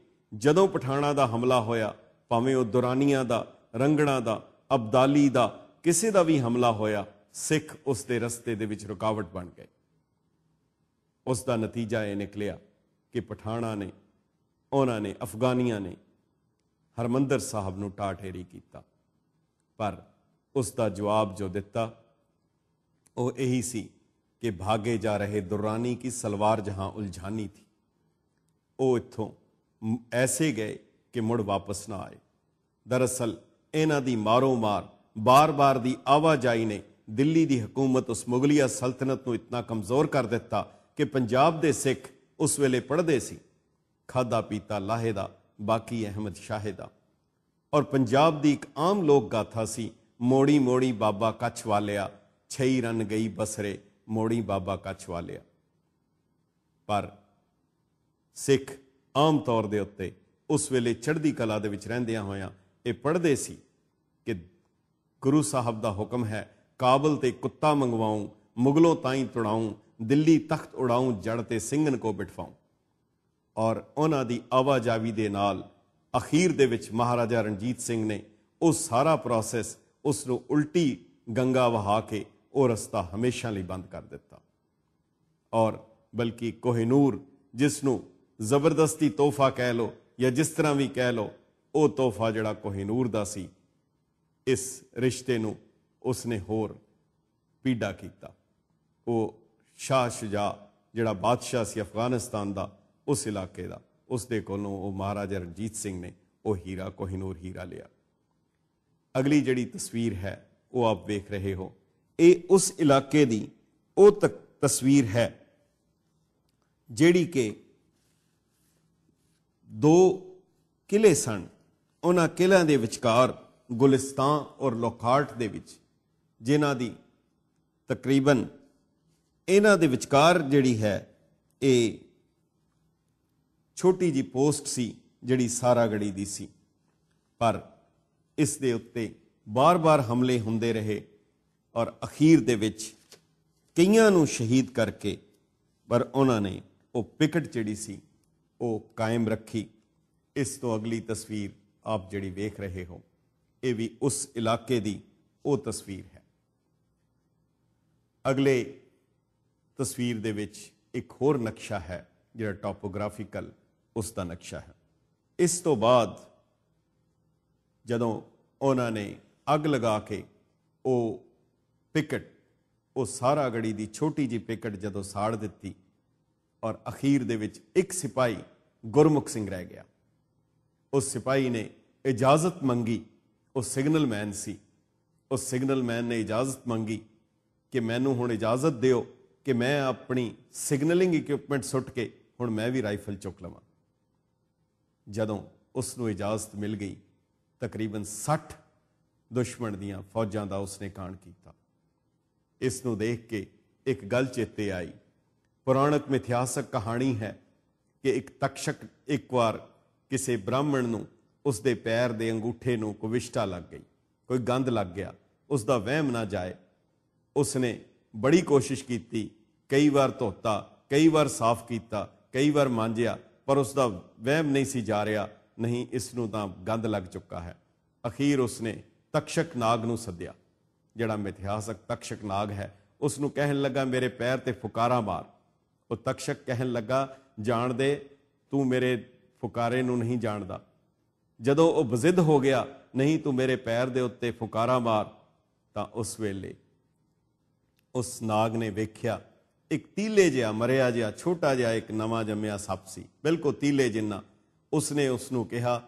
ਜਦੋਂ ਪਠਾਣਾ ਦਾ ਹਮਲਾ ਹੋਇਆ ਭਾਵੇਂ ਉਹ ਦੁਰਾਨੀਆਂ ਦਾ ਰੰਗਣਾ ਦਾ ਅਬਦਾਲੀ ਦਾ ਕਿਸੇ ਦਾ ਵੀ ਹਮਲਾ ਹੋਇਆ ਸਿੱਖ ਉਸ ਦੇ ਰਸਤੇ ਦੇ ਵਿੱਚ ਰੁਕਾਵਟ ਬਣ ਗਏ ਉਸ ਦਾ ਨਤੀਜਾ ਇਹ ਨਿਕਲਿਆ ਕਿ ਪਠਾਣਾ ਨੇ ਉਹਨਾਂ ਨੇ ਅਫਗਾਨੀਆਂ ਨੇ ਹਰਮੰਦਰ ਸਾਹਿਬ ਨੂੰ ਟਾਟੇਰੀ ਕੀਤਾ ਪਰ ਉਸ ਦਾ ਜਵਾਬ ਜੋ ਦਿੱਤਾ ਉਹ ਇਹੀ ਸੀ ਕਿ ਭਾਗੇ ਜਾ ਰਹੇ ਦੁਰਾਨੀ ਕੀ ਸਲਵਾਰ ਜਹਾਂ ਉਲਝਾਨੀ ਥੀ ਉਹ ਇੱਥੋਂ ਐਸੇ ਗਏ ਕਿ ਮੁੜ ਵਾਪਸ ਨਾ ਆਏ ਦਰਅਸਲ ਇਹਨਾਂ ਦੀ ਮਾਰੋ ਮਾਰ ਬਾਰ-ਬਾਰ ਦੀ ਆਵਾਜਾਈ ਨੇ ਦਿੱਲੀ ਦੀ ਹਕੂਮਤ ਉਸ ਮੁਗਲੀਆ ਸਲਤਨਤ ਨੂੰ ਇਤਨਾ ਕਮਜ਼ੋਰ ਕਰ ਦਿੱਤਾ ਕਿ ਪੰਜਾਬ ਦੇ ਸਿੱਖ ਉਸ ਵੇਲੇ ਪੜਦੇ ਸੀ ਖਾਦਾ ਪੀਤਾ ਲਾਹੇ ਦਾ ਬਾਕੀ ਅਹਿਮਦ ਸ਼ਾਹ ਦਾ ਔਰ ਪੰਜਾਬ ਦੀ ਇੱਕ ਆਮ ਲੋਕ ਗਾਥਾ ਸੀ ਮੋੜੀ ਮੋੜੀ ਬਾਬਾ ਕੱਛ ਵਾਲਿਆ ਛਈ ਰਨ ਗਈ ਬਸਰੇ ਮੋੜੀ ਬਾਬਾ ਕੱਛ ਵਾਲਿਆ ਪਰ ਸਿੱਖ ਆਮ ਤੌਰ ਦੇ ਉੱਤੇ ਉਸ ਵੇਲੇ ਚੜ੍ਹਦੀ ਕਲਾ ਦੇ ਵਿੱਚ ਰਹਿੰਦਿਆਂ ਹੋਇਆਂ ਇਹ ਪੜਦੇ ਸੀ ਕਿ ਗੁਰੂ ਸਾਹਿਬ ਦਾ ਹੁਕਮ ਹੈ ਕਾਬਲ ਤੇ ਕੁੱਤਾ ਮੰਗਵਾਉਂ ਮੁਗਲੋਂ ਤਾਈਂ ਤੜਾਉਂ ਦਿੱਲੀ ਤਖਤ ਉਡਾਉਂ ਜੜ ਤੇ ਸਿੰਘਨ ਕੋ ਬਿਠਾਉ ਔਰ ਉਹਨਾਂ ਦੀ ਆਵਾਜਾਵੀ ਦੇ ਨਾਲ ਅਖੀਰ ਦੇ ਵਿੱਚ ਮਹਾਰਾਜਾ ਰਣਜੀਤ ਸਿੰਘ ਨੇ ਉਹ ਸਾਰਾ ਪ੍ਰੋਸੈਸ ਉਸ ਨੂੰ ਉਲਟੀ ਗੰਗਾ ਵਹਾ ਕੇ ਉਹ ਰਸਤਾ ਹਮੇਸ਼ਾ ਲਈ ਬੰਦ ਕਰ ਦਿੱਤਾ ਔਰ ਬਲਕਿ ਕੋਹਿਨੂਰ ਜਿਸ ਨੂੰ ਜ਼ਬਰਦਸਤੀ ਤੋਹਫਾ ਕਹਿ ਲੋ ਜਾਂ ਜਿਸ ਤਰ੍ਹਾਂ ਵੀ ਕਹਿ ਲੋ ਉਹ ਤੋਹਫਾ ਜਿਹੜਾ ਕੋਹਿਨੂਰ ਦਾ ਸੀ ਇਸ ਰਿਸ਼ਤੇ ਨੂੰ ਉਸਨੇ ਹੋਰ ਪੀੜਾ ਕੀਤਾ ਉਹ ਸ਼ਾਹ ਸ਼ਜਾ ਜਿਹੜਾ ਬਾਦਸ਼ਾਹ ਸੀ ਅਫਗਾਨਿਸਤਾਨ ਦਾ ਉਸ ਇਲਾਕੇ ਦਾ ਉਸ ਦੇ ਕੋਲੋਂ ਉਹ ਮਹਾਰਾਜਾ ਰਣਜੀਤ ਸਿੰਘ ਨੇ ਉਹ ਹੀਰਾ ਕੋਹਿਨੂਰ ਹੀਰਾ ਲਿਆ ਅਗਲੀ ਜਿਹੜੀ ਤਸਵੀਰ ਹੈ ਉਹ ਆਪ ਵੇਖ ਰਹੇ ਹੋ ਇਹ ਉਸ ਇਲਾਕੇ ਦੀ ਉਹ ਤਸਵੀਰ ਹੈ ਜਿਹੜੀ ਕਿ ਦੋ ਕਿਲੇ ਸਨ ਉਹਨਾਂ ਕਿਲਿਆਂ ਦੇ ਵਿਚਕਾਰ ਗੁਲਿਸਤਾਨ ਔਰ ਲੋਕਾਟ ਦੇ ਵਿੱਚ ਜਿਨ੍ਹਾਂ ਦੀ ਤਕਰੀਬਨ ਇਹਨਾਂ ਦੇ ਵਿਚਕਾਰ ਜਿਹੜੀ ਹੈ ਇਹ ਛੋਟੀ ਜੀ ਪੋਸਟ ਸੀ ਜਿਹੜੀ ਸਾਰਾ ਗੜੀ ਦੀ ਸੀ ਪਰ ਇਸ ਦੇ ਉੱਤੇ ਬਾਰ-ਬਾਰ ਹਮਲੇ ਹੁੰਦੇ ਰਹੇ ਔਰ ਅਖੀਰ ਦੇ ਵਿੱਚ ਕਈਆਂ ਨੂੰ ਸ਼ਹੀਦ ਕਰਕੇ ਪਰ ਉਹਨਾਂ ਨੇ ਉਹ ਪਿਕਟ ਜਿਹੜੀ ਸੀ ਉਹ ਕਾਇਮ ਰੱਖੀ ਇਸ ਤੋਂ ਅਗਲੀ ਤਸਵੀਰ ਆਪ ਜਿਹੜੀ ਵੇਖ ਰਹੇ ਹੋ ਇਹ ਵੀ ਉਸ ਇਲਾਕੇ ਦੀ ਉਹ ਤਸਵੀਰ ਹੈ ਅਗਲੇ ਤਸਵੀਰ ਦੇ ਵਿੱਚ ਇੱਕ ਹੋਰ ਨਕਸ਼ਾ ਹੈ ਜਿਹੜਾ ਟੋਪੋਗ੍ਰਾਫੀਕਲ ਉਸ ਦਾ ਨਕਸ਼ਾ ਹੈ ਇਸ ਤੋਂ ਬਾਅਦ ਜਦੋਂ ਉਹਨਾਂ ਨੇ ਅੱਗ ਲਗਾ ਕੇ ਉਹ ਪਿਕਟ ਉਹ ਸਾਰਾ ਗੜੀ ਦੀ ਛੋਟੀ ਜੀ ਪਿਕਟ ਜਦੋਂ ਸਾੜ ਦਿੱਤੀ ਔਰ ਅਖੀਰ ਦੇ ਵਿੱਚ ਇੱਕ ਸਿਪਾਈ ਗੁਰਮੁਖ ਸਿੰਘ ਰਹਿ ਗਿਆ ਉਸ ਸਿਪਾਈ ਨੇ ਇਜਾਜ਼ਤ ਮੰਗੀ ਉਹ ਸਿਗਨਲ ਮੈਨ ਸੀ ਉਸ ਮੈਨ ਨੇ ਇਜਾਜ਼ਤ ਮੰਗੀ ਕਿ ਮੈਨੂੰ ਹੁਣ ਇਜਾਜ਼ਤ ਦਿਓ ਕਿ ਮੈਂ ਆਪਣੀ ਸਿਗਨਲਿੰਗ ਇਕਵਿਪਮੈਂਟ ਸੁੱਟ ਕੇ ਹੁਣ ਮੈਂ ਵੀ ਰਾਈਫਲ ਚੁੱਕ ਲਵਾਂ ਜਦੋਂ ਉਸ ਨੂੰ ਇਜਾਜ਼ਤ ਮਿਲ ਗਈ ਤਕਰੀਬਨ 60 ਦੁਸ਼ਮਣ ਦੀਆਂ ਫੌਜਾਂ ਦਾ ਉਸਨੇ ਕਾਣ ਕੀਤਾ ਇਸ ਨੂੰ ਦੇਖ ਕੇ ਇੱਕ ਗੱਲ ਚੇਤੇ ਆਈ ਪੁਰਾਣਕ ਮਿਥਿਹਾਸਕ ਕਹਾਣੀ ਹੈ ਕਿ ਇੱਕ ਤਕਸ਼ਕ ਇੱਕ ਵਾਰ ਕਿਸੇ ਬ੍ਰਾਹਮਣ ਨੂੰ ਉਸ ਦੇ ਪੈਰ ਦੇ ਅੰਗੂਠੇ ਨੂੰ ਕੁਵਿਸ਼ਟਾ ਲੱਗ ਗਈ ਕੋਈ ਗੰਧ ਲੱਗ ਗਿਆ ਉਸ ਦਾ ਵਹਿਮ ਨਾ ਜਾਏ ਉਸ ਨੇ ਬੜੀ ਕੋਸ਼ਿਸ਼ ਕੀਤੀ ਕਈ ਵਾਰ ਧੋਤਾ ਕਈ ਵਾਰ ਸਾਫ਼ ਕੀਤਾ ਕਈ ਵਾਰ ਮਾਂਜਿਆ ਪਰ ਉਸ ਦਾ ਵਹਿਮ ਨਹੀਂ ਸੀ ਜਾ ਰਿਹਾ ਨਹੀਂ ਇਸ ਨੂੰ ਤਾਂ ਗੰਦ ਲੱਗ ਚੁੱਕਾ ਹੈ ਅਖੀਰ ਉਸਨੇ ਤਕਸ਼ਕ ਨਾਗ ਨੂੰ ਸੱਦਿਆ ਜਿਹੜਾ ਮਿਥਿਹਾਸਕ ਤਕਸ਼ਕ ਨਾਗ ਹੈ ਉਸ ਨੂੰ ਕਹਿਣ ਲੱਗਾ ਮੇਰੇ ਪੈਰ ਤੇ ਫੁਕਾਰਾ ਮਾਰ ਉਹ ਤਕਸ਼ਕ ਕਹਿਣ ਲੱਗਾ ਜਾਣ ਦੇ ਤੂੰ ਮੇਰੇ ਫੁਕਾਰੇ ਨੂੰ ਨਹੀਂ ਜਾਣਦਾ ਜਦੋਂ ਉਹ ਬਜ਼ਿੱਦ ਹੋ ਗਿਆ ਨਹੀਂ ਤੂੰ ਮੇਰੇ ਪੈਰ ਦੇ ਉੱਤੇ ਫੁਕਾਰਾ ਮਾਰ ਤਾਂ ਉਸ ਵੇਲੇ ਉਸ ਨਾਗ ਨੇ ਵੇਖਿਆ ਇੱਕ ਤੀਲੇ ਜਿਹਾ ਮਰਿਆ ਜਿਹਾ ਛੋਟਾ ਜਿਹਾ ਇੱਕ ਨਵਾਂ ਜੰਮਿਆ ਸੱਪ ਸੀ ਬਿਲਕੁਲ ਤੀਲੇ ਜਿੰਨਾ ਉਸਨੇ ਉਸ ਨੂੰ ਕਿਹਾ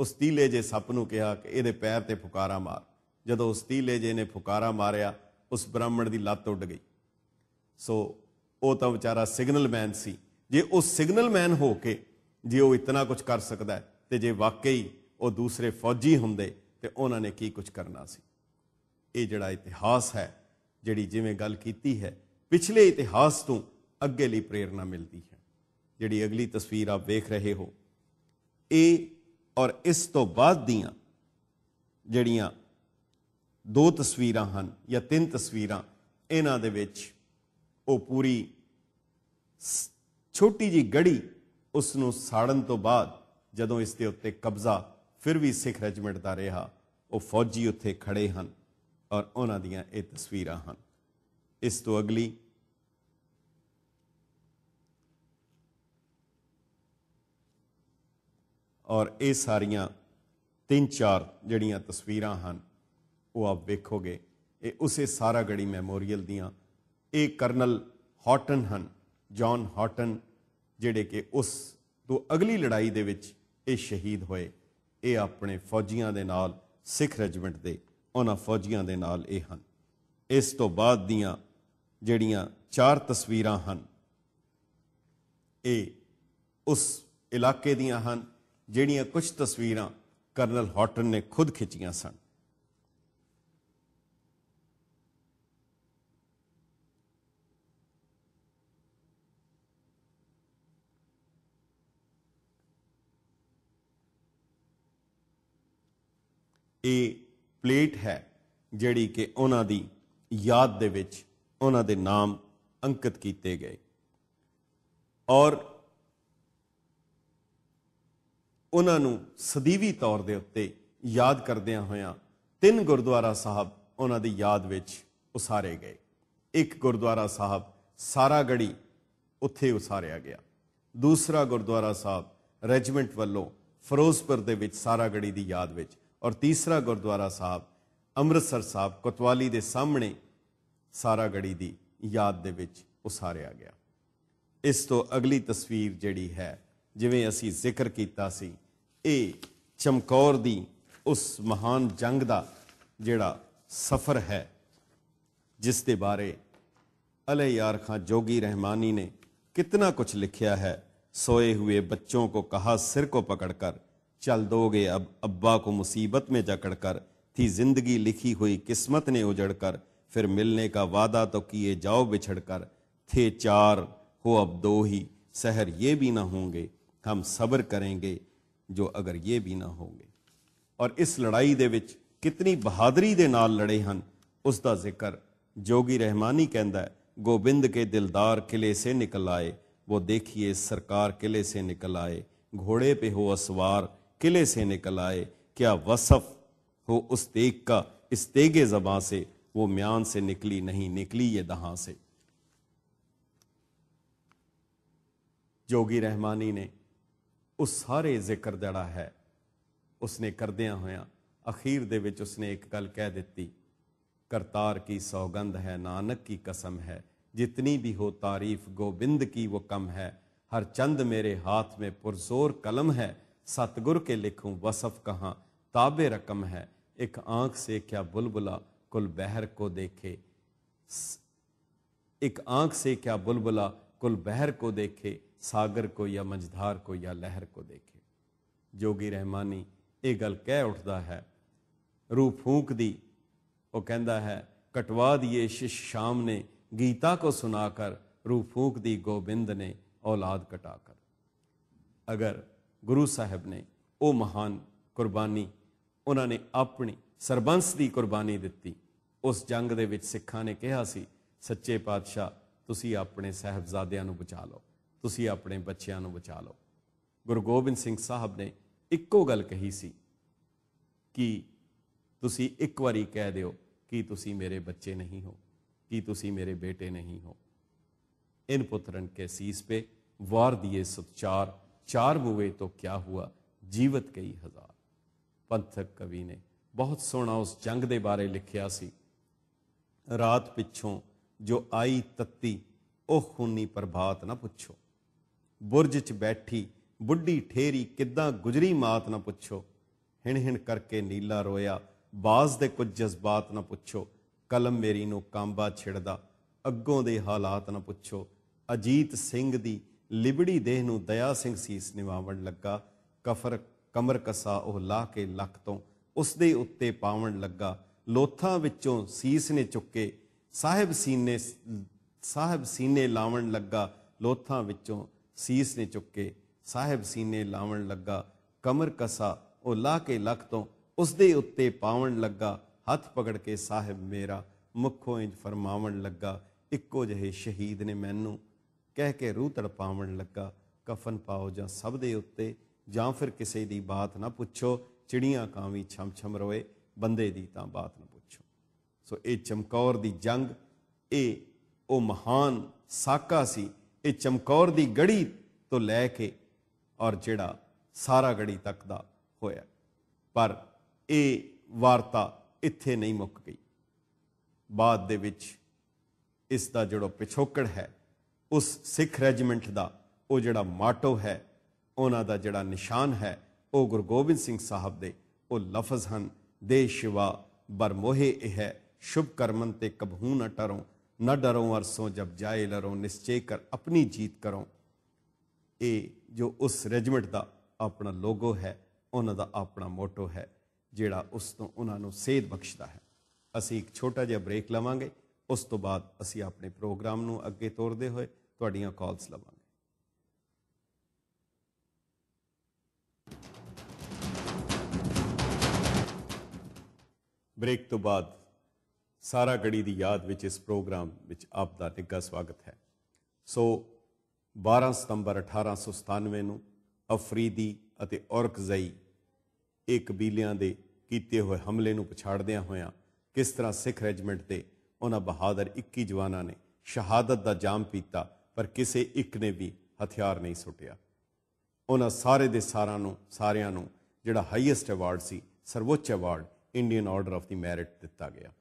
ਉਸ ਤੀਲੇ ਜੇ ਸੱਪ ਨੂੰ ਕਿਹਾ ਕਿ ਇਹਦੇ ਪੈਰ ਤੇ ਫੁਕਾਰਾ ਮਾਰ ਜਦੋਂ ਉਸ ਤੀਲੇ ਜੇ ਨੇ ਫੁਕਾਰਾ ਮਾਰਿਆ ਉਸ ਬ੍ਰਾਹਮਣ ਦੀ ਲੱਤ ਉੱਡ ਗਈ ਸੋ ਉਹ ਤਾਂ ਵਿਚਾਰਾ ਸਿਗਨਲਮੈਨ ਸੀ ਜੇ ਉਹ ਸਿਗਨਲਮੈਨ ਹੋ ਕੇ ਜੇ ਉਹ ਇਤਨਾ ਕੁਝ ਕਰ ਸਕਦਾ ਤੇ ਜੇ ਵਾਕਈ ਉਹ ਦੂਸਰੇ ਫੌਜੀ ਹੁੰਦੇ ਤੇ ਉਹਨਾਂ ਨੇ ਕੀ ਕੁਝ ਕਰਨਾ ਸੀ ਇਹ ਜਿਹੜਾ ਇਤਿਹਾਸ ਹੈ ਜਿਹੜੀ ਜਿਵੇਂ ਗੱਲ ਕੀਤੀ ਹੈ ਪਿਛਲੇ ਇਤਿਹਾਸ ਤੋਂ ਅੱਗੇ ਲਈ ਪ੍ਰੇਰਣਾ ਮਿਲਦੀ ਹੈ ਜਿਹੜੀ ਅਗਲੀ ਤਸਵੀਰ ਆਪ ਵੇਖ ਰਹੇ ਹੋ ਇਹ ਔਰ ਇਸ ਤੋਂ ਬਾਅਦ ਦੀਆਂ ਜਿਹੜੀਆਂ ਦੋ ਤਸਵੀਰਾਂ ਹਨ ਜਾਂ ਤਿੰਨ ਤਸਵੀਰਾਂ ਇਹਨਾਂ ਦੇ ਵਿੱਚ ਉਹ ਪੂਰੀ ਛੋਟੀ ਜੀ ਗੜੀ ਉਸ ਨੂੰ ਸਾੜਨ ਤੋਂ ਬਾਅਦ ਜਦੋਂ ਇਸ ਦੇ ਉੱਤੇ ਕਬਜ਼ਾ ਫਿਰ ਵੀ ਸਿੱਖ ਰੈਜੀਮੈਂਟ ਦਾ ਰਿਹਾ ਉਹ ਫੌਜੀ ਉੱਥੇ ਖੜੇ ਹਨ ਔਰ ਉਹਨਾਂ ਦੀਆਂ ਇਹ ਤਸਵੀਰਾਂ ਹਨ ਇਸ ਤੋਂ ਅਗਲੀ ਔਰ ਇਹ ਸਾਰੀਆਂ ਤਿੰਨ ਚਾਰ ਜਿਹੜੀਆਂ ਤਸਵੀਰਾਂ ਹਨ ਉਹ ਆਪ ਵੇਖੋਗੇ ਇਹ ਉਸੇ ਸਾਰਾ ਗੜੀ ਮੈਮੋਰੀਅਲ ਦੀਆਂ ਇਹ ਕਰਨਲ ਹਾਟਨ ਹਨ ਜான் ਹਾਟਨ ਜਿਹੜੇ ਕਿ ਉਸ ਤੋਂ ਅਗਲੀ ਲੜਾਈ ਦੇ ਵਿੱਚ ਇਹ ਸ਼ਹੀਦ ਹੋਏ ਇਹ ਆਪਣੇ ਫੌਜੀਆਂ ਦੇ ਨਾਲ ਸਿੱਖ ਰੈਜੀਮੈਂਟ ਦੇ ਉਹਨਾਂ ਫੌਜੀਆਂ ਦੇ ਨਾਲ ਇਹ ਹਨ ਇਸ ਤੋਂ ਬਾਅਦ ਦੀਆਂ ਜਿਹੜੀਆਂ ਚਾਰ ਤਸਵੀਰਾਂ ਹਨ ਇਹ ਉਸ ਇਲਾਕੇ ਦੀਆਂ ਹਨ ਜਿਹੜੀਆਂ ਕੁਝ ਤਸਵੀਰਾਂ ਕਰਨਲ ਹਾਟਨ ਨੇ ਖੁਦ ਖਿੱਚੀਆਂ ਸਨ ਇਹ ਪਲੇਟ ਹੈ ਜਿਹੜੀ ਕਿ ਉਹਨਾਂ ਦੀ ਯਾਦ ਦੇ ਵਿੱਚ ਉਹਨਾਂ ਦੇ ਨਾਮ ਅੰਕਿਤ ਕੀਤੇ ਗਏ ਔਰ ਉਹਨਾਂ ਨੂੰ ਸਦੀਵੀ ਤੌਰ ਦੇ ਉੱਤੇ ਯਾਦ ਕਰਦਿਆਂ ਹੋਇਆਂ ਤਿੰਨ ਗੁਰਦੁਆਰਾ ਸਾਹਿਬ ਉਹਨਾਂ ਦੀ ਯਾਦ ਵਿੱਚ ਉਸਾਰੇ ਗਏ ਇੱਕ ਗੁਰਦੁਆਰਾ ਸਾਹਿਬ ਸਾਰਾਗੜੀ ਉੱਥੇ ਉਸਾਰਿਆ ਗਿਆ ਦੂਸਰਾ ਗੁਰਦੁਆਰਾ ਸਾਹਿਬ ਰੈਜੀਮੈਂਟ ਵੱਲੋਂ ਫਿਰੋਜ਼ਪੁਰ ਦੇ ਵਿੱਚ ਸਾਰਾਗੜੀ ਦੀ ਯਾਦ ਵਿੱਚ ਔਰ ਤੀਸਰਾ ਗੁਰਦੁਆਰਾ ਸਾਹਿਬ ਅੰਮ੍ਰਿਤਸਰ ਸਾਹਿਬ ਕੋਤਵਾਲੀ ਦੇ ਸਾਹਮਣੇ ਸਾਰਾ ਗੜੀ ਦੀ ਯਾਦ ਦੇ ਵਿੱਚ ਉਸਾਰਿਆ ਗਿਆ ਇਸ ਤੋਂ ਅਗਲੀ ਤਸਵੀਰ ਜਿਹੜੀ ਹੈ ਜਿਵੇਂ ਅਸੀਂ ਜ਼ਿਕਰ ਕੀਤਾ ਸੀ ਇਹ ਚਮਕੌਰ ਦੀ ਉਸ ਮਹਾਨ ਜੰਗ ਦਾ ਜਿਹੜਾ ਸਫ਼ਰ ਹੈ ਜਿਸ ਦੇ ਬਾਰੇ ਅਲੇ ਯਾਰ ਖਾਂ ਜੋਗੀ ਰਹਿਮਾਨੀ ਨੇ ਕਿਤਨਾ ਕੁਝ ਲਿਖਿਆ ਹੈ ਸੋਏ ਹੋਏ ਬੱਚੋਂ ਕੋ ਕਹਾ ਸਿਰ ਕੋ ਪਕੜ ਕਰ ਚਲ ਦੋਗੇ ਅਬ ਅੱਬਾ ਕੋ ਮੁਸੀਬਤ ਮੇ ਜਕੜ ਕਰ ਥੀ ਜ਼ਿੰਦਗੀ ਲਿਖੀ ਹੋਈ ਕਿਸਮਤ ਨੇ ਉਜੜ ਕਰ फिर मिलने का वादा तो किए जाओ बिछड़कर थे चार हो अब दो ही सहर ये भी ना होंगे हम सब्र करेंगे जो अगर ये भी ना होंगे और इस लड़ाई ਦੇ ਵਿੱਚ कितनी बहादुरी दे ਨਾਲ ਲੜੇ ਹਨ ਉਸ ਦਾ ਜ਼ਿਕਰ ਜੋਗੀ ਰਹਿਮਾਨੀ ਕਹਿੰਦਾ ਹੈ ਗੋਬਿੰਦ ਕੇ ਦਿਲਦਾਰ ਕਿਲੇ ਸੇ ਨਿਕਲ वो देखिए सरकार किले से निकल आए घोड़े पे हो असवार किले से निकल आए क्या वसफ हो उस तेग का इस तेगे जबाँ से वो म्यान से निकली नहीं निकली ये दहां से जोगी रहमानी ने उस सारे जिक्र जड़ा है उसने ਕਰਦਿਆਂ ਹੋਇਆਂ अखीर दे ਵਿੱਚ ਉਸਨੇ ਇੱਕ ਗੱਲ ਕਹਿ ਦਿੱਤੀ ਕਰਤਾਰ ਕੀ ਸੌਗੰਧ ਹੈ ਨਾਨਕ ਕੀ ਕਸਮ जितनी भी हो तारीफ गोविंद की वो कम है हर चंद मेरे हाथ में पुरजोर कलम है सतगुर के लिखूं वसफ कहाँ ताबे रकम है एक आंख से क्या बुलबुला कुल बहर को देखे एक आंख से क्या बुलबुला कुल बहर को देखे ਸਾਗਰ ਕੋ ਜਾਂ ਮਝਧਾਰ ਕੋ ਜਾਂ ਲਹਿਰ ਕੋ ਦੇਖੇ ਜੋਗੀ ਰਹਿਮਾਨੀ ਇਹ ਗੱਲ ਕਹਿ ਉੱਠਦਾ ਹੈ ਰੂਹ ਫੂਕਦੀ ਉਹ ਕਹਿੰਦਾ ਹੈ ਕਟਵਾ ਦਿਏ ਸ਼ਿਸ਼ ਸ਼ਾਮ ਨੇ ਗੀਤਾ ਕੋ ਸੁਨਾ ਕਰ ਰੂਹ ਫੂਕਦੀ ਗੋਬਿੰਦ ਨੇ ਔਲਾਦ ਕਟਾ ਕਰ ਅਗਰ ਗੁਰੂ ਸਾਹਿਬ ਨੇ ਉਹ ਮਹਾਨ ਕੁਰਬਾਨੀ ਉਹਨਾਂ ਨੇ ਆਪਣੀ ਸਰਬੰਸ ਦੀ ਕੁਰਬਾਨੀ ਦਿੱਤੀ ਉਸ ਜੰਗ ਦੇ ਵਿੱਚ ਸਿੱਖਾਂ ਨੇ ਕਿਹਾ ਸੀ ਸੱਚੇ ਪਾਤਸ਼ਾਹ ਤੁਸੀਂ ਆਪਣੇ ਸਹਬਜ਼ਾਦਿਆਂ ਨੂੰ ਬਚਾ ਲਓ ਤੁਸੀਂ ਆਪਣੇ ਬੱਚਿਆਂ ਨੂੰ ਬਚਾ ਲਓ ਗੁਰੂ ਗੋਬਿੰਦ ਸਿੰਘ ਸਾਹਿਬ ਨੇ ਇੱਕੋ ਗੱਲ ਕਹੀ ਸੀ ਕਿ ਤੁਸੀਂ ਇੱਕ ਵਾਰੀ ਕਹਿ ਦਿਓ ਕਿ ਤੁਸੀਂ ਮੇਰੇ ਬੱਚੇ ਨਹੀਂ ਹੋ ਕਿ ਤੁਸੀਂ ਮੇਰੇ ਬੇਟੇ ਨਹੀਂ ਹੋ ਇਨ ਪੁੱਤਰਨ ਕੇ ਸੀਸ ਪੇ ਵਾਰ ਦਿਏ ਸੁਚਾਰ ਚਾਰ ਬੂਵੇ ਤੋਂ ਕੀ ਹੁਆ ਜੀਵਤ ਕਈ ਹਜ਼ਾਰ ਪੰਥਕ ਕਵੀ ਨੇ ਬਹੁਤ ਸੋਹਣਾ ਉਸ ਜੰਗ ਦੇ ਬਾਰੇ ਲਿਖਿਆ ਸੀ ਰਾਤ ਪਿੱਛੋਂ ਜੋ ਆਈ ਤੱਤੀ ਉਹ ਖੂਨੀ ਪ੍ਰਭਾਤ ਨਾ ਪੁੱਛੋ ਬੁਰਜ 'ਚ ਬੈਠੀ ਬੁੱਢੀ ਠੇਰੀ ਕਿੱਦਾਂ ਗੁਜਰੀ ਮਾਤ ਨਾ ਪੁੱਛੋ ਹਿਣ ਹਿਣ ਕਰਕੇ ਨੀਲਾ ਰੋਇਆ ਬਾਜ਼ ਦੇ ਕੁਝ ਜਜ਼ਬਾਤ ਨਾ ਪੁੱਛੋ ਕਲਮ ਮੇਰੀ ਨੂੰ ਕਾਂਬਾ ਛਿੜਦਾ ਅੱਗੋਂ ਦੇ ਹਾਲਾਤ ਨਾ ਪੁੱਛੋ ਅਜੀਤ ਸਿੰਘ ਦੀ ਲਿਬੜੀ ਦੇਹ ਨੂੰ ਦਇਆ ਸਿੰਘ ਸੀਸ ਨਿਵਾਵਣ ਲੱਗਾ ਕਫਰ ਕਮਰ ਕਸਾ ਉਹ ਲਾ ਕੇ ਲੱਕ ਤੋਂ ਉਸ ਦੇ ਉੱਤੇ ਪਾਵਣ ਲੱਗਾ ਲੋਥਾਂ ਵਿੱਚੋਂ ਸੀਸ ਨੇ ਚੁੱਕੇ ਸਾਹਿਬ ਸੀਨੇ ਸਾਹਿਬ ਸੀਨੇ ਲਾਵਣ ਲੱਗਾ ਲੋਥਾਂ ਵਿੱਚੋਂ ਸੀਸ ਨੇ ਚੁੱਕੇ ਸਾਹਿਬ ਸੀਨੇ ਲਾਵਣ ਲੱਗਾ ਕਮਰ ਕਸਾ ਉਹ ਲਾ ਕੇ ਲਖ ਤੋਂ ਉਸ ਦੇ ਉੱਤੇ ਪਾਵਣ ਲੱਗਾ ਹੱਥ ਪਕੜ ਕੇ ਸਾਹਿਬ ਮੇਰਾ ਮੁੱਖੋਂ ਇੰਜ ਫਰਮਾਵਣ ਲੱਗਾ ਇੱਕੋ ਜਿਹੇ ਸ਼ਹੀਦ ਨੇ ਮੈਨੂੰ ਕਹਿ ਕੇ ਰੂਹ ਤੜਪਾਵਣ ਲੱਗਾ ਕਫਨ ਪਾਓ ਜਾਂ ਸਭ ਦੇ ਉੱਤੇ ਜਾਂ ਫਿਰ ਕਿਸੇ ਦੀ ਬਾਤ ਨਾ ਪੁੱਛੋ ਚਿੜੀਆਂ ਕਾਂ ਵੀ ਛਮ ਛਮ ਰੋਏ ਬੰਦੇ ਦੀ ਤਾਂ ਬਾਤ ਨਾ ਪੁੱਛੋ ਸੋ ਇਹ ਚਮਕੌਰ ਦੀ ਜੰਗ ਇਹ ਉਹ ਮਹਾਨ ਸਾਕਾ ਸੀ ਇਹ ਚਮਕੌਰ ਦੀ ਗੜੀ ਤੋਂ ਲੈ ਕੇ ਔਰ ਜਿਹੜਾ ਸਾਰਾ ਗੜੀ ਤੱਕ ਦਾ ਹੋਇਆ ਪਰ ਇਹ ਵਾਰਤਾ ਇੱਥੇ ਨਹੀਂ ਮੁੱਕ ਗਈ ਬਾਅਦ ਦੇ ਵਿੱਚ ਇਸ ਦਾ ਜਿਹੜਾ ਪਿਛੋਕੜ ਹੈ ਉਸ ਸਿੱਖ ਰੈਜੀਮੈਂਟ ਦਾ ਉਹ ਜਿਹੜਾ ਮਾਟੋ ਹੈ ਉਹਨਾਂ ਦਾ ਜਿਹੜਾ ਨਿਸ਼ਾਨ ਹੈ ਉਹ ਗੁਰੂ ਗੋਬਿੰਦ ਸਿੰਘ ਸਾਹਿਬ ਦੇ ਉਹ ਲਫ਼ਜ਼ ਹਨ ਦੇ ਸ਼ਿਵਾ ਬਰਮੋਹੇ ਇਹ ਹੈ ਸ਼ੁਭ ਕਰਮਨ ਤੇ ਕਬਹੂ ਨਾ ਟਰੋ ਨਾ ਡਰੋ ਅਰਸੋਂ ਜਬ ਜਾਏ ਲਰੋ ਨਿਸ਼ਚੇ ਕਰ ਆਪਣੀ ਜੀਤ ਕਰੋ ਇਹ ਜੋ ਉਸ ਰੈਜੀਮੈਂਟ ਦਾ ਆਪਣਾ ਲੋਗੋ ਹੈ ਉਹਨਾਂ ਦਾ ਆਪਣਾ ਮੋਟੋ ਹੈ ਜਿਹੜਾ ਉਸ ਤੋਂ ਉਹਨਾਂ ਨੂੰ ਸੇਧ ਬਖਸ਼ਦਾ ਹੈ ਅਸੀਂ ਇੱਕ ਛੋਟਾ ਜਿਹਾ ਬ੍ਰੇਕ ਲਵਾਂਗੇ ਉਸ ਤੋਂ ਬਾਅਦ ਅਸੀਂ ਆਪਣੇ ਪ੍ਰੋਗਰਾਮ ਨੂੰ ਅੱਗੇ ਤੋਰਦੇ ਹੋਏ ਤੁਹਾਡੀਆਂ ਕਾਲਸ ਲਵਾਂਗੇ ਬ੍ਰੇਕ ਤੋਂ ਬਾਅਦ ਸਾਰਾ ਗੜੀ ਦੀ ਯਾਦ ਵਿੱਚ ਇਸ ਪ੍ਰੋਗਰਾਮ ਵਿੱਚ ਆਪ ਦਾ ਨਿੱਘਾ ਸਵਾਗਤ ਹੈ ਸੋ 12 ਸਤੰਬਰ 1897 ਨੂੰ ਅਫਰੀਦੀ ਅਤੇ ਔਰਕਜ਼ਈ ਇੱਕ ਕਬੀਲਿਆਂ ਦੇ ਕੀਤੇ ਹੋਏ ਹਮਲੇ ਨੂੰ ਪਛਾੜਦਿਆਂ ਹੋਇਆਂ ਕਿਸ ਤਰ੍ਹਾਂ ਸਿੱਖ ਰੈਜੀਮੈਂਟ ਤੇ ਉਹਨਾਂ ਬਹਾਦਰ 21 ਜਵਾਨਾਂ ਨੇ ਸ਼ਹਾਦਤ ਦਾ ਜਾਮ ਪੀਤਾ ਪਰ ਕਿਸੇ ਇੱਕ ਨੇ ਵੀ ਹਥਿਆਰ ਨਹੀਂ ਸੁੱਟਿਆ ਉਹਨਾਂ ਸਾਰੇ ਦੇ ਸਾਰਿਆਂ ਨੂੰ ਸਾਰਿਆਂ ਨੂੰ ਜਿਹੜਾ ਹਾਈਐਸਟ ਅਵਾਰਡ ਸੀ ਸਰਵੋੱਚ award Indian order of the merit ਦਿੱਤਾ ਗਿਆ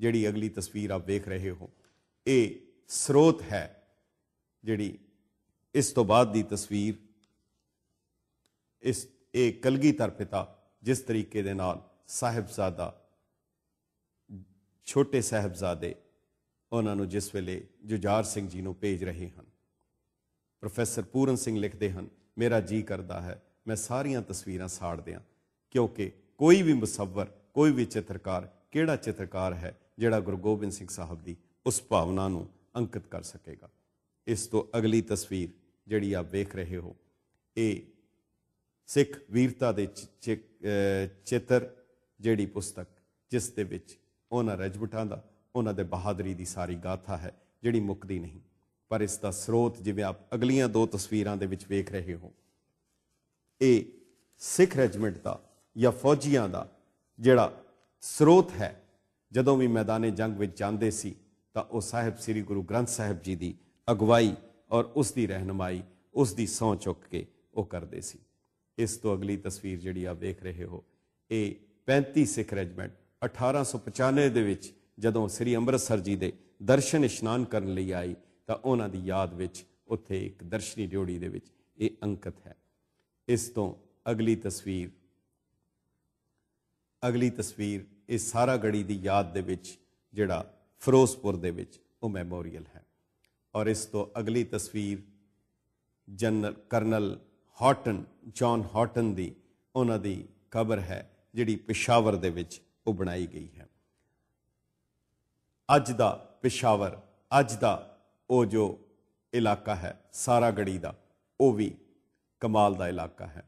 ਜਿਹੜੀ ਅਗਲੀ ਤਸਵੀਰ ਆਪ ਵੇਖ ਰਹੇ ਹੋ ਇਹ ਸਰੋਤ ਹੈ ਜਿਹੜੀ ਇਸ ਤੋਂ ਬਾਅਦ ਦੀ ਤਸਵੀਰ ਇਸ ਇਹ ਕਲਗੀ ਪਿਤਾ ਜਿਸ ਤਰੀਕੇ ਦੇ ਨਾਲ ਸਾਹਿਬਜ਼ਾਦਾ ਛੋਟੇ ਸਾਹਿਬਜ਼ਾਦੇ ਉਹਨਾਂ ਨੂੰ ਜਿਸ ਵੇਲੇ ਜੁਝਾਰ ਸਿੰਘ ਜੀ ਨੂੰ ਭੇਜ ਰਹੇ ਹਨ ਪ੍ਰੋਫੈਸਰ ਪੂਰਨ ਸਿੰਘ ਲਿਖਦੇ ਹਨ ਮੇਰਾ ਜੀ ਕਰਦਾ ਹੈ ਮੈਂ ਸਾਰੀਆਂ ਤਸਵੀਰਾਂ ਸਾੜ ਦਿਆਂ ਕਿਉਂਕਿ ਕੋਈ ਵੀ ਮਸਵਰ ਕੋਈ ਵੀ ਚਿੱਤਰਕਾਰ ਕਿਹੜਾ ਚਿੱਤਰਕਾਰ ਹੈ ਜਿਹੜਾ ਗੁਰੂ ਗੋਬਿੰਦ ਸਿੰਘ ਸਾਹਿਬ ਦੀ ਉਸ ਭਾਵਨਾ ਨੂੰ ਅੰਕਿਤ ਕਰ ਸਕੇਗਾ ਇਸ ਤੋਂ ਅਗਲੀ ਤਸਵੀਰ ਜਿਹੜੀ ਆਪ ਵੇਖ ਰਹੇ ਹੋ ਇਹ ਸਿੱਖ ਵੀਰਤਾ ਦੇ ਚਿੱਤਰ ਜਿਹੜੀ ਪੁਸਤਕ ਜਿਸ ਦੇ ਵਿੱਚ ਉਹਨਾਂ ਰਜਬਟਾਂ ਦਾ ਉਹਨਾਂ ਦੇ ਬਹਾਦਰੀ ਦੀ ਸਾਰੀ ਗਾਥਾ ਹੈ ਜਿਹੜੀ ਮੁੱਕਦੀ ਨਹੀਂ ਪਰ ਇਸ ਦਾ ਸਰੋਤ ਜਿਵੇਂ ਆਪ ਅਗਲੀਆਂ ਦੋ ਤਸਵੀਰਾਂ ਦੇ ਵਿੱਚ ਵੇਖ ਰਹੇ ਹੋ ਇਹ ਸਿੱਖ ਰੈਜੀਮੈਂਟ ਦਾ ਜਾਂ ਫੌਜੀਆਂ ਦਾ ਜਿਹੜਾ ਸਰੋਤ ਹੈ ਜਦੋਂ ਵੀ ਮੈਦਾਨੇ ਜੰਗ ਵਿੱਚ ਜਾਂਦੇ ਸੀ ਤਾਂ ਉਹ ਸਾਹਿਬ ਸ੍ਰੀ ਗੁਰੂ ਗ੍ਰੰਥ ਸਾਹਿਬ ਜੀ ਦੀ ਅਗਵਾਈ ਔਰ ਉਸ ਦੀ ਰਹਿਨਮਾਈ ਉਸ ਦੀ ਸੌ ਚੁੱਕ ਕੇ ਉਹ ਕਰਦੇ ਸੀ ਇਸ ਤੋਂ ਅਗਲੀ ਤਸਵੀਰ ਜਿਹੜੀ ਆਪ ਵੇਖ ਰਹੇ ਹੋ ਇਹ 35 ਸਿੱਖ ਰੈਜਮੈਂਟ 1895 ਦੇ ਵਿੱਚ ਜਦੋਂ ਸ੍ਰੀ ਅੰਮ੍ਰਿਤਸਰ ਜੀ ਦੇ ਦਰਸ਼ਨ ਇਸ਼ਨਾਨ ਕਰਨ ਲਈ ਆਈ ਤਾਂ ਉਹਨਾਂ ਦੀ ਯਾਦ ਵਿੱਚ ਉੱਥੇ ਇੱਕ ਦਰਸ਼ਨੀ ਡਿਉੜੀ ਦੇ ਵਿੱਚ ਇਹ ਅੰਕਤ ਹੈ ਇਸ ਤੋਂ ਅਗਲੀ ਤਸਵੀਰ ਅਗਲੀ ਤਸਵੀਰ ਇਹ ਸਾਰਾ ਗੜੀ ਦੀ ਯਾਦ ਦੇ ਵਿੱਚ ਜਿਹੜਾ ਫਿਰੋਜ਼ਪੁਰ ਦੇ ਵਿੱਚ ਉਹ ਮੈਮੋਰੀਅਲ ਹੈ ਔਰ ਇਸ ਤੋਂ ਅਗਲੀ ਤਸਵੀਰ general colonel Haughton John Haughton ਦੀ ਉਹਨਾਂ ਦੀ ਕਬਰ ਹੈ ਜਿਹੜੀ ਪਿਸ਼ਾਵਰ ਦੇ ਵਿੱਚ ਉਹ ਬਣਾਈ ਗਈ ਹੈ ਅੱਜ ਦਾ ਪਿਸ਼ਾਵਰ ਅੱਜ ਦਾ ਉਹ ਜੋ ਇਲਾਕਾ ਹੈ ਸਾਰਾ ਗੜੀ ਦਾ ਉਹ ਵੀ ਕਮਾਲ ਦਾ ਇਲਾਕਾ ਹੈ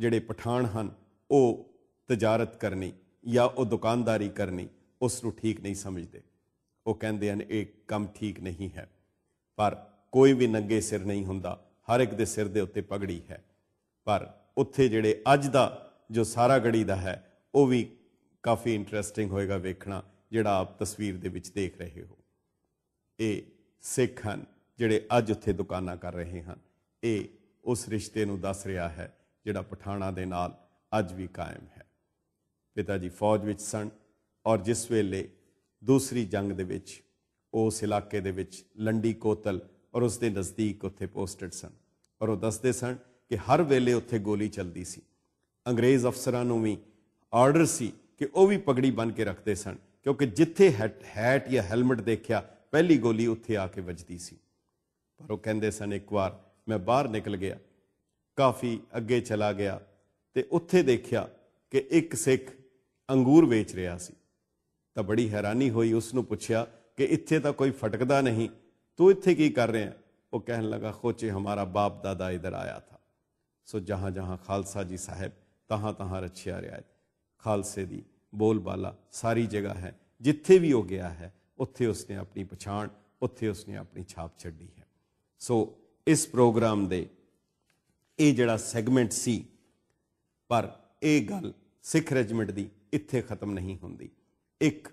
ਜਿਹੜੇ ਪਠਾਨ ਹਨ ਉਹ ਤਜਾਰਤ ਕਰਨੀ ਜਾਂ ਉਹ ਦੁਕਾਨਦਾਰੀ ਕਰਨੀ ਉਸ ਨੂੰ ਠੀਕ ਨਹੀਂ ਸਮਝਦੇ ਉਹ ਕਹਿੰਦੇ ਹਨ ਇਹ ਕੰਮ ਠੀਕ ਨਹੀਂ ਹੈ ਪਰ ਕੋਈ ਵੀ ਨੰਗੇ ਸਿਰ ਨਹੀਂ ਹੁੰਦਾ ਹਰ ਇੱਕ ਦੇ ਸਿਰ ਦੇ ਉੱਤੇ ਪਗੜੀ ਹੈ ਪਰ ਉੱਥੇ ਜਿਹੜੇ ਅੱਜ ਦਾ ਜੋ ਸਾਰਾ ਗੜੀ ਦਾ ਹੈ ਉਹ ਵੀ ਕਾਫੀ ਇੰਟਰਸਟਿੰਗ ਹੋਏਗਾ ਵੇਖਣਾ ਜਿਹੜਾ ਆਪ ਤਸਵੀਰ ਦੇ ਵਿੱਚ ਦੇਖ ਰਹੇ ਹੋ ਇਹ ਸਿੱਖ ਹਨ ਜਿਹੜੇ ਅੱਜ ਉੱਥੇ ਦੁਕਾਨਾਂ ਕਰ ਰਹੇ ਹਨ ਇਹ ਉਸ ਰਿਸ਼ਤੇ ਨੂੰ ਦੱਸ ਰਿਹਾ ਹੈ ਜਿਹੜਾ ਪਠਾਣਾ ਦੇ ਨਾਲ ਅੱਜ ਵੀ ਕਾਇਮ ਹੈ ਪਿਤਾ ਜੀ ਫੌਜ ਵਿੱਚ ਸਨ ਔਰ ਜਿਸ ਵੇਲੇ ਦੂਸਰੀ ਜੰਗ ਦੇ ਵਿੱਚ ਉਸ ਇਲਾਕੇ ਦੇ ਵਿੱਚ ਲੰਡੀ ਕੋਤਲ ਔਰ ਉਸ ਦੇ ਨਜ਼ਦੀਕ ਉੱਥੇ ਪੋਸਟਡ ਸਨ ਔਰ ਉਹ ਦੱਸਦੇ ਸਨ ਕਿ ਹਰ ਵੇਲੇ ਉੱਥੇ ਗੋਲੀ ਚੱਲਦੀ ਸੀ ਅੰਗਰੇਜ਼ ਅਫਸਰਾਂ ਨੂੰ ਵੀ ਆਰਡਰ ਸੀ ਕਿ ਉਹ ਵੀ ਪਗੜੀ ਬੰਨ ਕੇ ਰੱਖਦੇ ਸਨ ਕਿਉਂਕਿ ਜਿੱਥੇ ਹੈਟ ਜਾਂ ਹੈਲਮਟ ਦੇਖਿਆ ਪਹਿਲੀ ਗੋਲੀ ਉੱਥੇ ਆ ਕੇ ਵੱਜਦੀ ਸੀ ਪਰ ਉਹ ਕਹਿੰਦੇ ਸਨ ਇੱਕ ਵਾਰ ਮੈਂ ਬਾਹਰ ਨਿਕਲ ਗਿਆ ਕਾਫੀ ਅੱਗੇ ਚਲਾ ਗਿਆ ਤੇ ਉੱਥੇ ਦੇਖਿਆ ਕਿ ਇੱਕ ਸਿੱਖ ਅੰਗੂਰ ਵੇਚ ਰਿਹਾ ਸੀ ਤਾਂ ਬੜੀ ਹੈਰਾਨੀ ਹੋਈ ਉਸ ਨੂੰ ਪੁੱਛਿਆ ਕਿ ਇੱਥੇ ਤਾਂ ਕੋਈ ਫਟਕਦਾ ਨਹੀਂ ਤੂੰ ਇੱਥੇ ਕੀ ਕਰ ਰਿਹਾ ਉਹ ਕਹਿਣ ਲੱਗਾ ਖੋਚੇ ਹਮਾਰਾ ਬਾਪ ਦਾਦਾ ਇਧਰ ਆਇਆ ਥਾ ਸੋ ਜਹਾਂ ਜਹਾਂ ਖਾਲਸਾ ਜੀ ਸਾਹਿਬ ਤਹਾਂ ਤਹਾਂ ਰਛਿਆ ਰਿਹਾ ਹੈ ਖਾਲਸੇ ਦੀ ਬੋਲ ਬਾਲਾ ਸਾਰੀ ਜਗ੍ਹਾ ਹੈ ਜਿੱਥੇ ਵੀ ਹੋ ਗਿਆ ਹੈ ਉੱਥੇ ਉਸਨੇ ਆਪਣੀ ਪਛਾਣ ਉੱਥੇ ਉਸਨੇ ਆਪਣੀ ਛਾਪ ਛੱਡੀ ਹੈ ਸੋ ਇਸ ਪ੍ਰੋਗਰਾਮ ਦੇ ਇਹ ਜਿਹੜਾ ਸੈਗਮੈਂਟ ਸੀ ਪਰ ਇਹ ਗੱਲ ਸਿੱਖ ਰੈਜੀਮੈਂਟ ਦੀ ਇੱਥੇ ਖਤਮ ਨਹੀਂ ਹੁੰਦੀ ਇੱਕ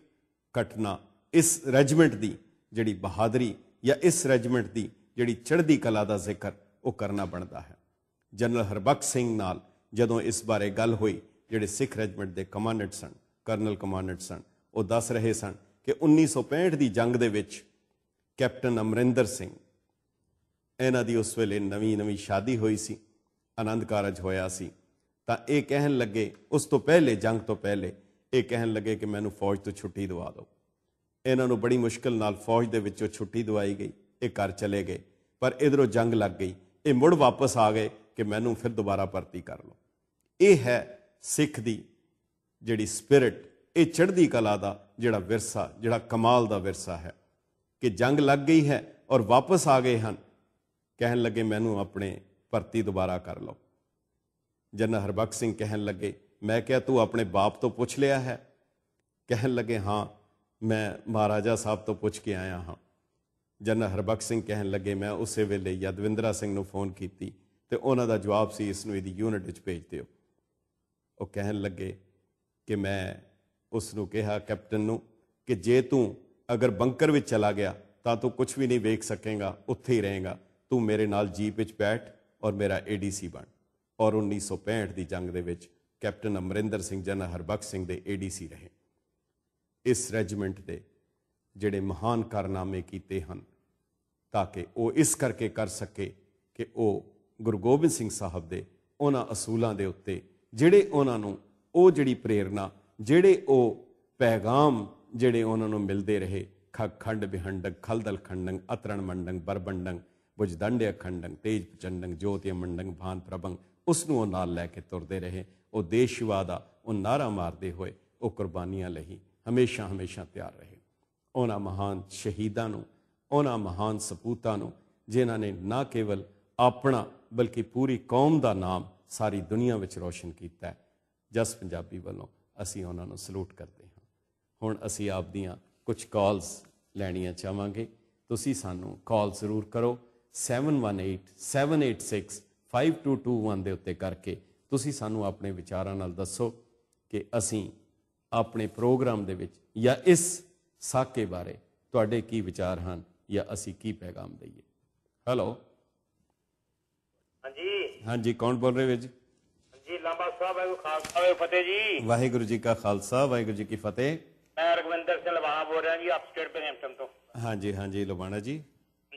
ਘਟਨਾ ਇਸ ਰੈਜੀਮੈਂਟ ਦੀ ਜਿਹੜੀ ਬਹਾਦਰੀ ਜਾਂ ਇਸ ਰੈਜੀਮੈਂਟ ਦੀ ਜਿਹੜੀ ਚੜ੍ਹਦੀ ਕਲਾ ਦਾ ਜ਼ਿਕਰ ਉਹ ਕਰਨਾ ਬਣਦਾ ਹੈ ਜਨਰਲ ਹਰਬਖਸ਼ ਸਿੰਘ ਨਾਲ ਜਦੋਂ ਇਸ ਬਾਰੇ ਗੱਲ ਹੋਈ ਜਿਹੜੇ ਸਿੱਖ ਰੈਜੀਮੈਂਟ ਦੇ ਕਮਾਂਡੈਂਟ ਸਨ ਕਰਨਲ ਕਮਾਂਡੈਂਟ ਸਨ ਉਹ ਦੱਸ ਰਹੇ ਸਨ ਕਿ 1965 ਦੀ ਜੰਗ ਦੇ ਵਿੱਚ ਕੈਪਟਨ ਅਮਰਿੰਦਰ ਸਿੰਘ ਇਹਨਾਂ ਦੀ ਉਸ ਵੇਲੇ ਨਵੀਂ ਨਵੀਂ ਸ਼ਾਦੀ ਹੋਈ ਸੀ ਆਨੰਦ ਕਾਰਜ ਹੋਇਆ ਸੀ ਤਾਂ ਇਹ ਕਹਿਣ ਲੱਗੇ ਉਸ ਤੋਂ ਪਹਿਲੇ ਜੰਗ ਤੋਂ ਪਹਿਲੇ ਇਹ ਕਹਿਣ ਲੱਗੇ ਕਿ ਮੈਨੂੰ ਫੌਜ ਤੋਂ ਛੁੱਟੀ ਦਵਾ ਦਿਓ ਇਹਨਾਂ ਨੂੰ ਬੜੀ ਮੁਸ਼ਕਲ ਨਾਲ ਫੌਜ ਦੇ ਵਿੱਚੋਂ ਛੁੱਟੀ ਦਿਵਾਈ ਗਈ ਇਹ ਘਰ ਚਲੇ ਗਏ ਪਰ ਇਧਰੋਂ ਜੰਗ ਲੱਗ ਗਈ ਇਹ ਮੁੜ ਵਾਪਸ ਆ ਗਏ ਕਿ ਮੈਨੂੰ ਫਿਰ ਦੁਬਾਰਾ ਭਰਤੀ ਕਰ ਲਓ ਇਹ ਹੈ ਸਿੱਖ ਦੀ ਜਿਹੜੀ ਸਪਿਰਿਟ ਇਹ ਚੜ੍ਹਦੀ ਕਲਾ ਦਾ ਜਿਹੜਾ ਵਿਰਸਾ ਜਿਹੜਾ ਕਮਾਲ ਦਾ ਵਿਰਸਾ ਹੈ ਕਿ ਜੰਗ ਲੱਗ ਗਈ ਹੈ ਔਰ ਵਾਪਸ ਆ ਗਏ ਹਨ ਕਹਿਣ ਲੱਗੇ ਮੈਨੂੰ ਆਪਣੇ ਭਰਤੀ ਦੁਬਾਰਾ ਕਰ ਲਓ ਜਨਾ ਹਰਬਖ ਸਿੰਘ ਕਹਿਣ ਲੱਗੇ ਮੈਂ ਕਿਹਾ ਤੂੰ ਆਪਣੇ ਬਾਪ ਤੋਂ ਪੁੱਛ ਲਿਆ ਹੈ ਕਹਿਣ ਲੱਗੇ ਹਾਂ ਮੈਂ ਮਹਾਰਾਜਾ ਸਾਹਿਬ ਤੋਂ ਪੁੱਛ ਕੇ ਆਇਆ ਹਾਂ ਜਨਰਲ ਹਰਬਖ ਸਿੰਘ ਕਹਿਣ ਲੱਗੇ ਮੈਂ ਉਸੇ ਵੇਲੇ ਯਦਵਿੰਦਰਾ ਸਿੰਘ ਨੂੰ ਫੋਨ ਕੀਤੀ ਤੇ ਉਹਨਾਂ ਦਾ ਜਵਾਬ ਸੀ ਇਸ ਨੂੰ ਇਹਦੀ ਯੂਨਿਟ ਵਿੱਚ ਭੇਜ ਦਿਓ ਉਹ ਕਹਿਣ ਲੱਗੇ ਕਿ ਮੈਂ ਉਸ ਨੂੰ ਕਿਹਾ ਕੈਪਟਨ ਨੂੰ ਕਿ ਜੇ ਤੂੰ ਅਗਰ ਬੰਕਰ ਵਿੱਚ ਚਲਾ ਗਿਆ ਤਾਂ ਤੂੰ ਕੁਝ ਵੀ ਨਹੀਂ ਵੇਖ ਸਕੇਗਾ ਉੱਥੇ ਹੀ ਰਹੇਗਾ ਤੂੰ ਮੇਰੇ ਨਾਲ ਜੀਪ ਵਿੱਚ ਬੈਠ ਔਰ ਮੇਰਾ ਏਡੀਸੀ ਬਣ ਔਰ 1965 ਦੀ ਜੰਗ ਦੇ ਵਿੱਚ ਕੈਪਟਨ ਅਮਰਿੰਦਰ ਸਿੰਘ ਜਨ ਹਰਬਖਸ਼ ਸਿੰਘ ਦੇ ਏਡੀਸੀ ਰਹੇ ਇਸ ਰੈਜੀਮੈਂਟ ਦੇ ਜਿਹੜੇ ਮਹਾਨ ਕਾਰਨਾਮੇ ਕੀਤੇ ਹਨ ਤਾਂ ਕਿ ਉਹ ਇਸ ਕਰਕੇ ਕਰ ਸਕੇ ਕਿ ਉਹ ਗੁਰੂ ਗੋਬਿੰਦ ਸਿੰਘ ਸਾਹਿਬ ਦੇ ਉਹਨਾਂ ਅਸੂਲਾਂ ਦੇ ਉੱਤੇ ਜਿਹੜੇ ਉਹਨਾਂ ਨੂੰ ਉਹ ਜਿਹੜੀ ਪ੍ਰੇਰਣਾ ਜਿਹੜੇ ਉਹ ਪੈਗਾਮ ਜਿਹੜੇ ਉਹਨਾਂ ਨੂੰ ਮਿਲਦੇ ਰਹੇ ਖੰਡ ਬਿਹੰਡਕ ਖਲਦਲ ਖੰਡੰਗ ਅਤਰਣ ਮੰਡੰਗ ਬਰਬੰਡੰਗ ਬੁਜਦੰਡ ਅਖੰਡੰਗ ਤੇਜ ਚੰਡੰਗ ਜੋਤਿ ਮੰਡੰਗ ਭਾਨ ਪ੍ਰਭੰਗ ਉਸ ਨੂੰ ਉਹ ਨਾਲ ਲੈ ਕੇ ਤੁਰਦੇ ਰਹੇ ਉਹ ਦੇਸ਼ਵਾ ਦਾ ਉਹ ਨਾਰਾ ਮਾਰਦੇ ਹੋਏ ਉਹ ਕੁਰਬਾਨੀਆਂ ਲਈ ਹਮੇਸ਼ਾ ਹਮੇਸ਼ਾ ਤਿਆਰ ਰਹੇ ਉਹਨਾਂ ਮਹਾਨ ਸ਼ਹੀਦਾਂ ਨੂੰ ਉਹਨਾਂ ਮਹਾਨ ਸਪੂਤਾਂ ਨੂੰ ਜਿਨ੍ਹਾਂ ਨੇ ਨਾ ਕੇਵਲ ਆਪਣਾ ਬਲਕਿ ਪੂਰੀ ਕੌਮ ਦਾ ਨਾਮ ਸਾਰੀ ਦੁਨੀਆ ਵਿੱਚ ਰੋਸ਼ਨ ਕੀਤਾ ਹੈ ਜਸ ਪੰਜਾਬੀ ਵੱਲੋਂ ਅਸੀਂ ਉਹਨਾਂ ਨੂੰ ਸਲੂਟ ਕਰਦੇ ਹਾਂ ਹੁਣ ਅਸੀਂ ਆਪ ਦੀਆਂ ਕੁਝ ਕਾਲਸ ਲੈਣੀਆਂ ਚਾਹਾਂਗੇ ਤੁਸੀਂ ਸਾਨੂੰ ਕਾਲ ਜ਼ਰੂਰ ਕਰੋ 718786 5221 ਦੇ ਉੱਤੇ ਕਰਕੇ ਤੁਸੀਂ ਸਾਨੂੰ ਆਪਣੇ ਵਿਚਾਰਾਂ ਨਾਲ ਦੱਸੋ ਕਿ ਅਸੀਂ ਆਪਣੇ ਪ੍ਰੋਗਰਾਮ ਦੇ ਵਿੱਚ ਜਾਂ ਇਸ ਸਾਕੇ ਬਾਰੇ ਤੁਹਾਡੇ ਕੀ ਵਿਚਾਰ ਹਨ ਜਾਂ ਅਸੀਂ ਕੀ ਪੈਗਾਮ ਦਈਏ ਹੈਲੋ ਹਾਂਜੀ ਹਾਂਜੀ ਕੌਣ ਬੋਲ ਰਹੇ ਜੀ ਜੀ ਲੰਬਾ ਸਾਹਿਬ ਹੈ ਖਾਲਸਾ ਹੈ ਫਤਿਹ ਜੀ ਵਾਹਿਗੁਰੂ ਜੀ ਕਾ ਖਾਲਸਾ ਵਾਹਿਗੁਰੂ ਜੀ ਕੀ ਫਤਿਹ ਮੈਂ ਰਗਵਿੰਦਰ ਸਿੰਘ ਲਵਾਹਾ ਬੋਲ ਰਿਹਾ ਜੀ ਅਪਸਟੇਟ ਬਰੈਂਪਟਨ ਤੋਂ ਹਾਂਜੀ ਹਾਂਜੀ ਲਵਾਣਾ ਜੀ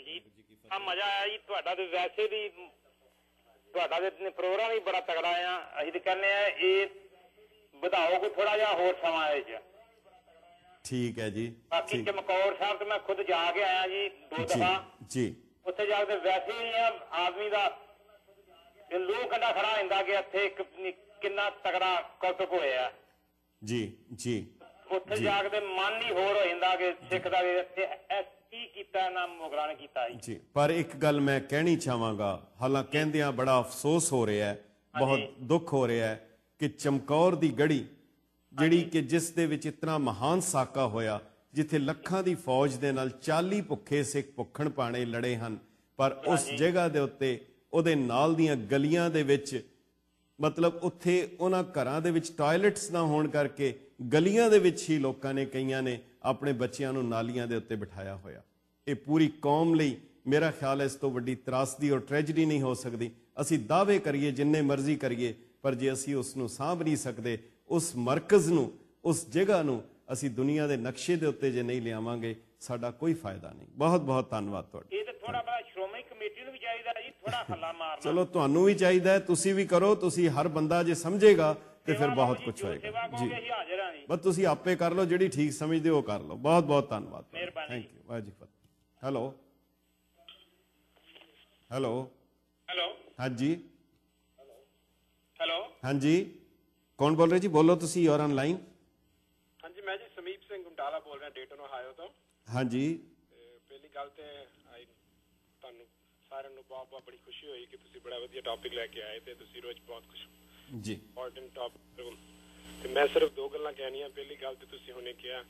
ਜੀ ਆ ਮਜ਼ਾ ਆਇਆ ਜੀ ਤੁਹਾਡਾ ਤੇ ਵੈਸੇ ਵੀ ਤੁਹਾਡਾ ਤੇ ਪ੍ਰੋਗਰਾਮ ਹੀ ਬੜਾ ਤਗੜਾ ਆ ਅਸੀਂ ਤੇ ਕਹਿੰਦੇ ਆ ਇਹ ਵਧਾਓ ਕੋ ਥੋੜਾ ਜਿਹਾ ਹੋਰ ਸਮਾਂ ਇਹ ਚ ਠੀਕ ਹੈ ਜੀ ਬਾਕੀ ਚਮਕੌਰ ਸਾਹਿਬ ਤੇ ਮੈਂ ਖੁਦ ਜਾ ਕੇ ਆਇਆ ਜੀ ਦੋ ਦਫਾ ਜੀ ਉੱਥੇ ਜਾ ਕੇ ਵੈਸੇ ਹੀ ਆਦਮੀ ਦਾ ਇਹ ਲੋਕ ਕੰਡਾ ਖੜਾ ਹਿੰਦਾ ਕਿ ਇੱਥੇ ਕਿੰਨਾ ਤਗੜਾ ਕੌਤਕ ਹੋਇਆ ਜੀ ਜੀ ਉੱਥੇ ਜਾ ਕੇ ਮਨ ਹੀ ਹੋਰ ਹੋ ਜਾਂਦਾ ਕਿ ਸਿੱਖ ਦਾ ਇੱਥੇ ਕੀ ਕੀਤਾ ਨਾ ਮੁਗਰਾਨ ਕੀਤਾ ਜੀ ਪਰ ਇੱਕ ਗੱਲ ਮੈਂ ਕਹਿਣੀ ਚਾਹਾਂਗਾ ਹਾਲਾਂ ਕਹਿੰਦਿਆਂ ਬੜਾ ਅਫਸੋਸ ਹੋ ਰਿਹਾ ਹੈ ਬਹੁਤ ਦੁੱਖ ਹੋ ਰਿਹਾ ਹੈ ਕਿ ਚਮਕੌਰ ਦੀ ਗੜੀ ਜਿਹੜੀ ਕਿ ਜਿਸ ਦੇ ਵਿੱਚ ਇਤਨਾ ਮਹਾਨ ਸਾਕਾ ਹੋਇਆ ਜਿੱਥੇ ਲੱਖਾਂ ਦੀ ਫੌਜ ਦੇ ਨਾਲ 40 ਭੁੱਖੇ ਸਿੱਖ ਭੁੱਖਣ ਪਾਣੇ ਲੜੇ ਹਨ ਪਰ ਉਸ ਜਗ੍ਹਾ ਦੇ ਉੱਤੇ ਉਹਦੇ ਨਾਲ ਦੀਆਂ ਗਲੀਆਂ ਦੇ ਵਿੱਚ ਮਤਲਬ ਉੱਥੇ ਉਹਨਾਂ ਘਰਾਂ ਦੇ ਵਿੱਚ ਟਾਇਲਟਸ ਨਾ ਹੋਣ ਕਰਕੇ ਗਲੀਆਂ ਦੇ ਵਿੱਚ ਹੀ ਲੋਕਾਂ ਨੇ ਕਈਆਂ ਨੇ ਆਪਣੇ ਬੱਚਿਆਂ ਨੂੰ ਨਾਲੀਆਂ ਦੇ ਉੱਤੇ ਬਿਠਾਇਆ ਹੋਇਆ ਇਹ ਪੂਰੀ ਕੌਮ ਲਈ ਮੇਰਾ ਖਿਆਲ ਹੈ ਇਸ ਤੋਂ ਵੱਡੀ ਤਰਾਸਦੀ ਔਰ ਟ੍ਰੈਜੇਡੀ ਨਹੀਂ ਹੋ ਸਕਦੀ ਅਸੀਂ ਦਾਅਵੇ ਕਰੀਏ ਜਿੰਨੇ ਮਰਜ਼ੀ ਕਰੀਏ ਪਰ ਜੇ ਅਸੀਂ ਉਸ ਨੂੰ ਸਾਂਭ ਨਹੀਂ ਸਕਦੇ ਉਸ ਮਰਕਜ਼ ਨੂੰ ਉਸ ਜਗ੍ਹਾ ਨੂੰ ਅਸੀਂ ਦੁਨੀਆ ਦੇ ਨਕਸ਼ੇ ਦੇ ਉੱਤੇ ਜੇ ਨਹੀਂ ਲਿਆਵਾਂਗੇ ਸਾਡਾ ਕੋਈ ਫਾਇਦਾ ਨਹੀਂ ਬਹੁਤ ਬਹੁਤ ਧੰਨਵਾਦ ਤੁਹਾਡਾ ਇਹ ਤਾਂ ਥੋੜਾ ਬੜਾ ਸ਼੍ਰੋਮਣੀ ਕਮੇਟੀ ਨੂੰ ਵੀ ਚਾਹੀਦਾ ਜੀ ਥੋੜਾ ਹੱਲਾ ਮਾਰਨਾ ਚਲੋ ਤੁਹਾਨੂੰ ਵੀ ਚਾਹੀਦਾ ਤੁਸੀਂ ਵੀ ਕਰੋ ਤੁਸੀਂ ਹਰ ਬੰਦਾ ਜੇ ਸਮਝੇਗਾ ਤੇ ਫਿਰ ਬਹੁਤ ਕੁਝ ਹੋਏਗਾ ਜੀ ਬਸ ਤੁਸੀਂ ਆਪੇ ਕਰ ਲਓ ਜਿਹੜੀ ਠੀਕ ਸਮਝਦੇ ਹੋ ਕਰ ਲਓ ਬਹੁਤ ਬਹੁਤ ਧੰਨਵਾਦ ਥੈਂਕ ਯੂ ਵਾਜੀ ਫਤਿਹ ਹੈਲੋ ਹੈਲੋ ਹੈਲੋ ਹਾਂਜੀ ਹੈਲੋ ਹਾਂਜੀ ਕੌਣ ਬੋਲ ਰਹੇ ਜੀ ਬੋਲੋ ਤੁਸੀਂ ਯੂ ਆਰ ਆਨਲਾਈਨ ਹਾਂਜੀ ਮੈਂ ਜੀ ਸਮੀਪ ਸਿੰਘ ਗੁੰਡਾਲਾ ਬੋਲ ਰਿਹਾ ਡੇਟਨ ਓਹਾਇਓ ਤੋਂ ਹਾਂਜੀ ਪਹਿਲੀ ਗੱਲ ਤੇ ਆਈ ਤੁਹਾਨੂੰ ਸਾਰਿਆਂ ਨੂੰ ਬਹੁਤ ਬਹੁਤ ਬੜੀ ਖੁਸ਼ੀ ਹੋਈ ਕਿ ਤੁਸੀਂ ਬੜਾ ਵਧੀਆ ਟੌਪਿਕ ਲੈ ਕੇ ਆਏ ਤੇ ਤੁਸੀਂ ਰੋਜ਼ ਬਹੁਤ ਖੁਸ਼ ਜੀ ਬੋਟਮ ਟਾਪ ਤੇ ਮੈਂ ਸਿਰਫ ਦੋ ਗੱਲਾਂ ਕਹਿਣੀਆਂ ਪਹਿਲੀ ਗੱਲ ਤੇ ਤੁਸੀਂ ਹੁਣੇ ਕਿਹਾ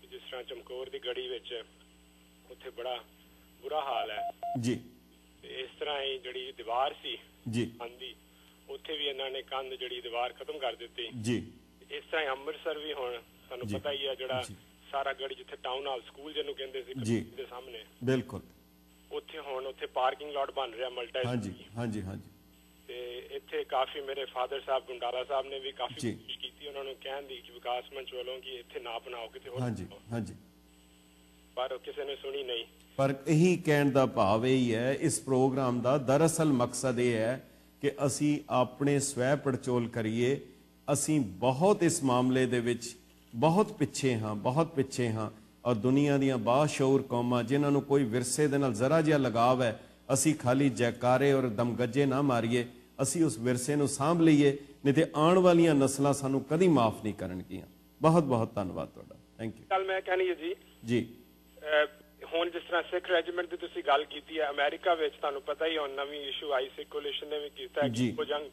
ਕਿ ਜਿਸ ਤਰ੍ਹਾਂ ਚਮਕੌਰ ਦੀ ਗੜੀ ਵਿੱਚ ਉੱਥੇ ਬੜਾ ਬੁਰਾ ਹਾਲ ਹੈ ਜੀ ਇਸ ਤਰ੍ਹਾਂ ਹੀ ਜਿਹੜੀ ਦੀਵਾਰ ਸੀ ਜੀ ਹਾਂਜੀ ਉੱਥੇ ਵੀ ਇਹਨਾਂ ਨੇ ਕੰਧ ਜਿਹੜੀ ਦੀਵਾਰ ਖਤਮ ਕਰ ਦਿੱਤੀ ਜੀ ਇਸ ਤਰ੍ਹਾਂ ਅੰਮ੍ਰਿਤਸਰ ਵੀ ਹੁਣ ਤੁਹਾਨੂੰ ਪਤਾ ਹੀ ਹੈ ਜਿਹੜਾ ਸਾਰਾ ਗੜੀ ਜਿੱਥੇ ਟਾਊਨ ਹਾਲ ਸਕੂਲ ਜਿਹਨੂੰ ਕਹਿੰਦੇ ਸੀ ਦੇ ਸਾਹਮਣੇ ਬਿਲਕੁਲ ਉੱਥੇ ਹੁਣ ਉੱਥੇ ਪਾਰਕਿੰਗ ਲਾਟ ਬਣ ਰਿਹਾ ਮਲਟੀ ਹਾਂਜੀ ਹਾਂਜੀ ਹਾਂਜੀ ਤੇ ਇੱਥੇ ਕਾਫੀ ਮੇਰੇ ਫਾਦਰ ਸਾਹਿਬ ਗੁੰਡਾਰਾ ਸਾਹਿਬ ਨੇ ਵੀ ਕਾਫੀ ਕੋਸ਼ਿਸ਼ ਕੀਤੀ ਉਹਨਾਂ ਨੂੰ ਕਹਿਣ ਦੀ ਕਿ ਵਿਕਾਸ ਮੰਚ ਵੱਲੋਂ ਕਿ ਇੱਥੇ ਨਾ ਬਣਾਓ ਕਿਤੇ ਹੋਰ ਹਾਂਜੀ ਹਾਂਜੀ ਪਰ ਕਿਸੇ ਨੇ ਸੁਣੀ ਨਹੀਂ ਪਰ ਇਹੀ ਕਹਿਣ ਦਾ ਭਾਵ ਇਹ ਹੀ ਹੈ ਇਸ ਪ੍ਰੋਗਰਾਮ ਦਾ ਦਰਅਸਲ ਮਕਸਦ ਇਹ ਹੈ ਕਿ ਅਸੀਂ ਆਪਣੇ ਸਵੈ ਪੜਚੋਲ ਕਰੀਏ ਅਸੀਂ ਬਹੁਤ ਇਸ ਮਾਮਲੇ ਦੇ ਵਿੱਚ ਬਹੁਤ ਪਿੱਛੇ ਹਾਂ ਬਹੁਤ ਪਿੱਛੇ ਹਾਂ ਔਰ ਦੁਨੀਆ ਦੀਆਂ ਬਾਸ਼ੌਰ ਕੌਮਾਂ ਜਿਨ੍ਹਾਂ ਨੂੰ ਕੋਈ ਵਿਰਸੇ ਦੇ ਨਾਲ ਜ਼ਰਾ ਜਿਹਾ ਲਗਾਵ ਹੈ ਅਸੀਂ ਖਾਲੀ ਜੈਕਾਰੇ ਔਰ ਦਮਗੱਜੇ ਨਾ ਮਾਰੀਏ ਅਸੀਂ ਉਸ ਵਿਰਸੇ ਨੂੰ ਸਾਂਭ ਲਈਏ ਨਹੀਂ ਤੇ ਆਉਣ ਵਾਲੀਆਂ ਨਸਲਾਂ ਸਾਨੂੰ ਕਦੀ ਮਾਫ ਨਹੀਂ ਕਰਨਗੀਆਂ ਬਹੁਤ ਬਹੁਤ ਧੰਨਵਾਦ ਤੁਹਾਡਾ ਥੈਂਕ ਯੂ ਕੱਲ ਮੈਂ ਕਹਿਣੀ ਹੈ ਜੀ ਜੀ ਹੁਣ ਜਿਸ ਤਰ੍ਹਾਂ ਸਿੱਖ ਰੈਜੀਮੈਂਟ ਦੀ ਤੁਸੀਂ ਗੱਲ ਕੀਤੀ ਹੈ ਅਮਰੀਕਾ ਵਿੱਚ ਤੁਹਾਨੂੰ ਪਤਾ ਹੀ ਹੁਣ ਨਵੀਂ ਇਸ਼ੂ ਆਈ ਸੀ ਕੋਲੀਸ਼ਨ ਨੇ ਵੀ ਕੀਤਾ ਕਿ ਜੰਗ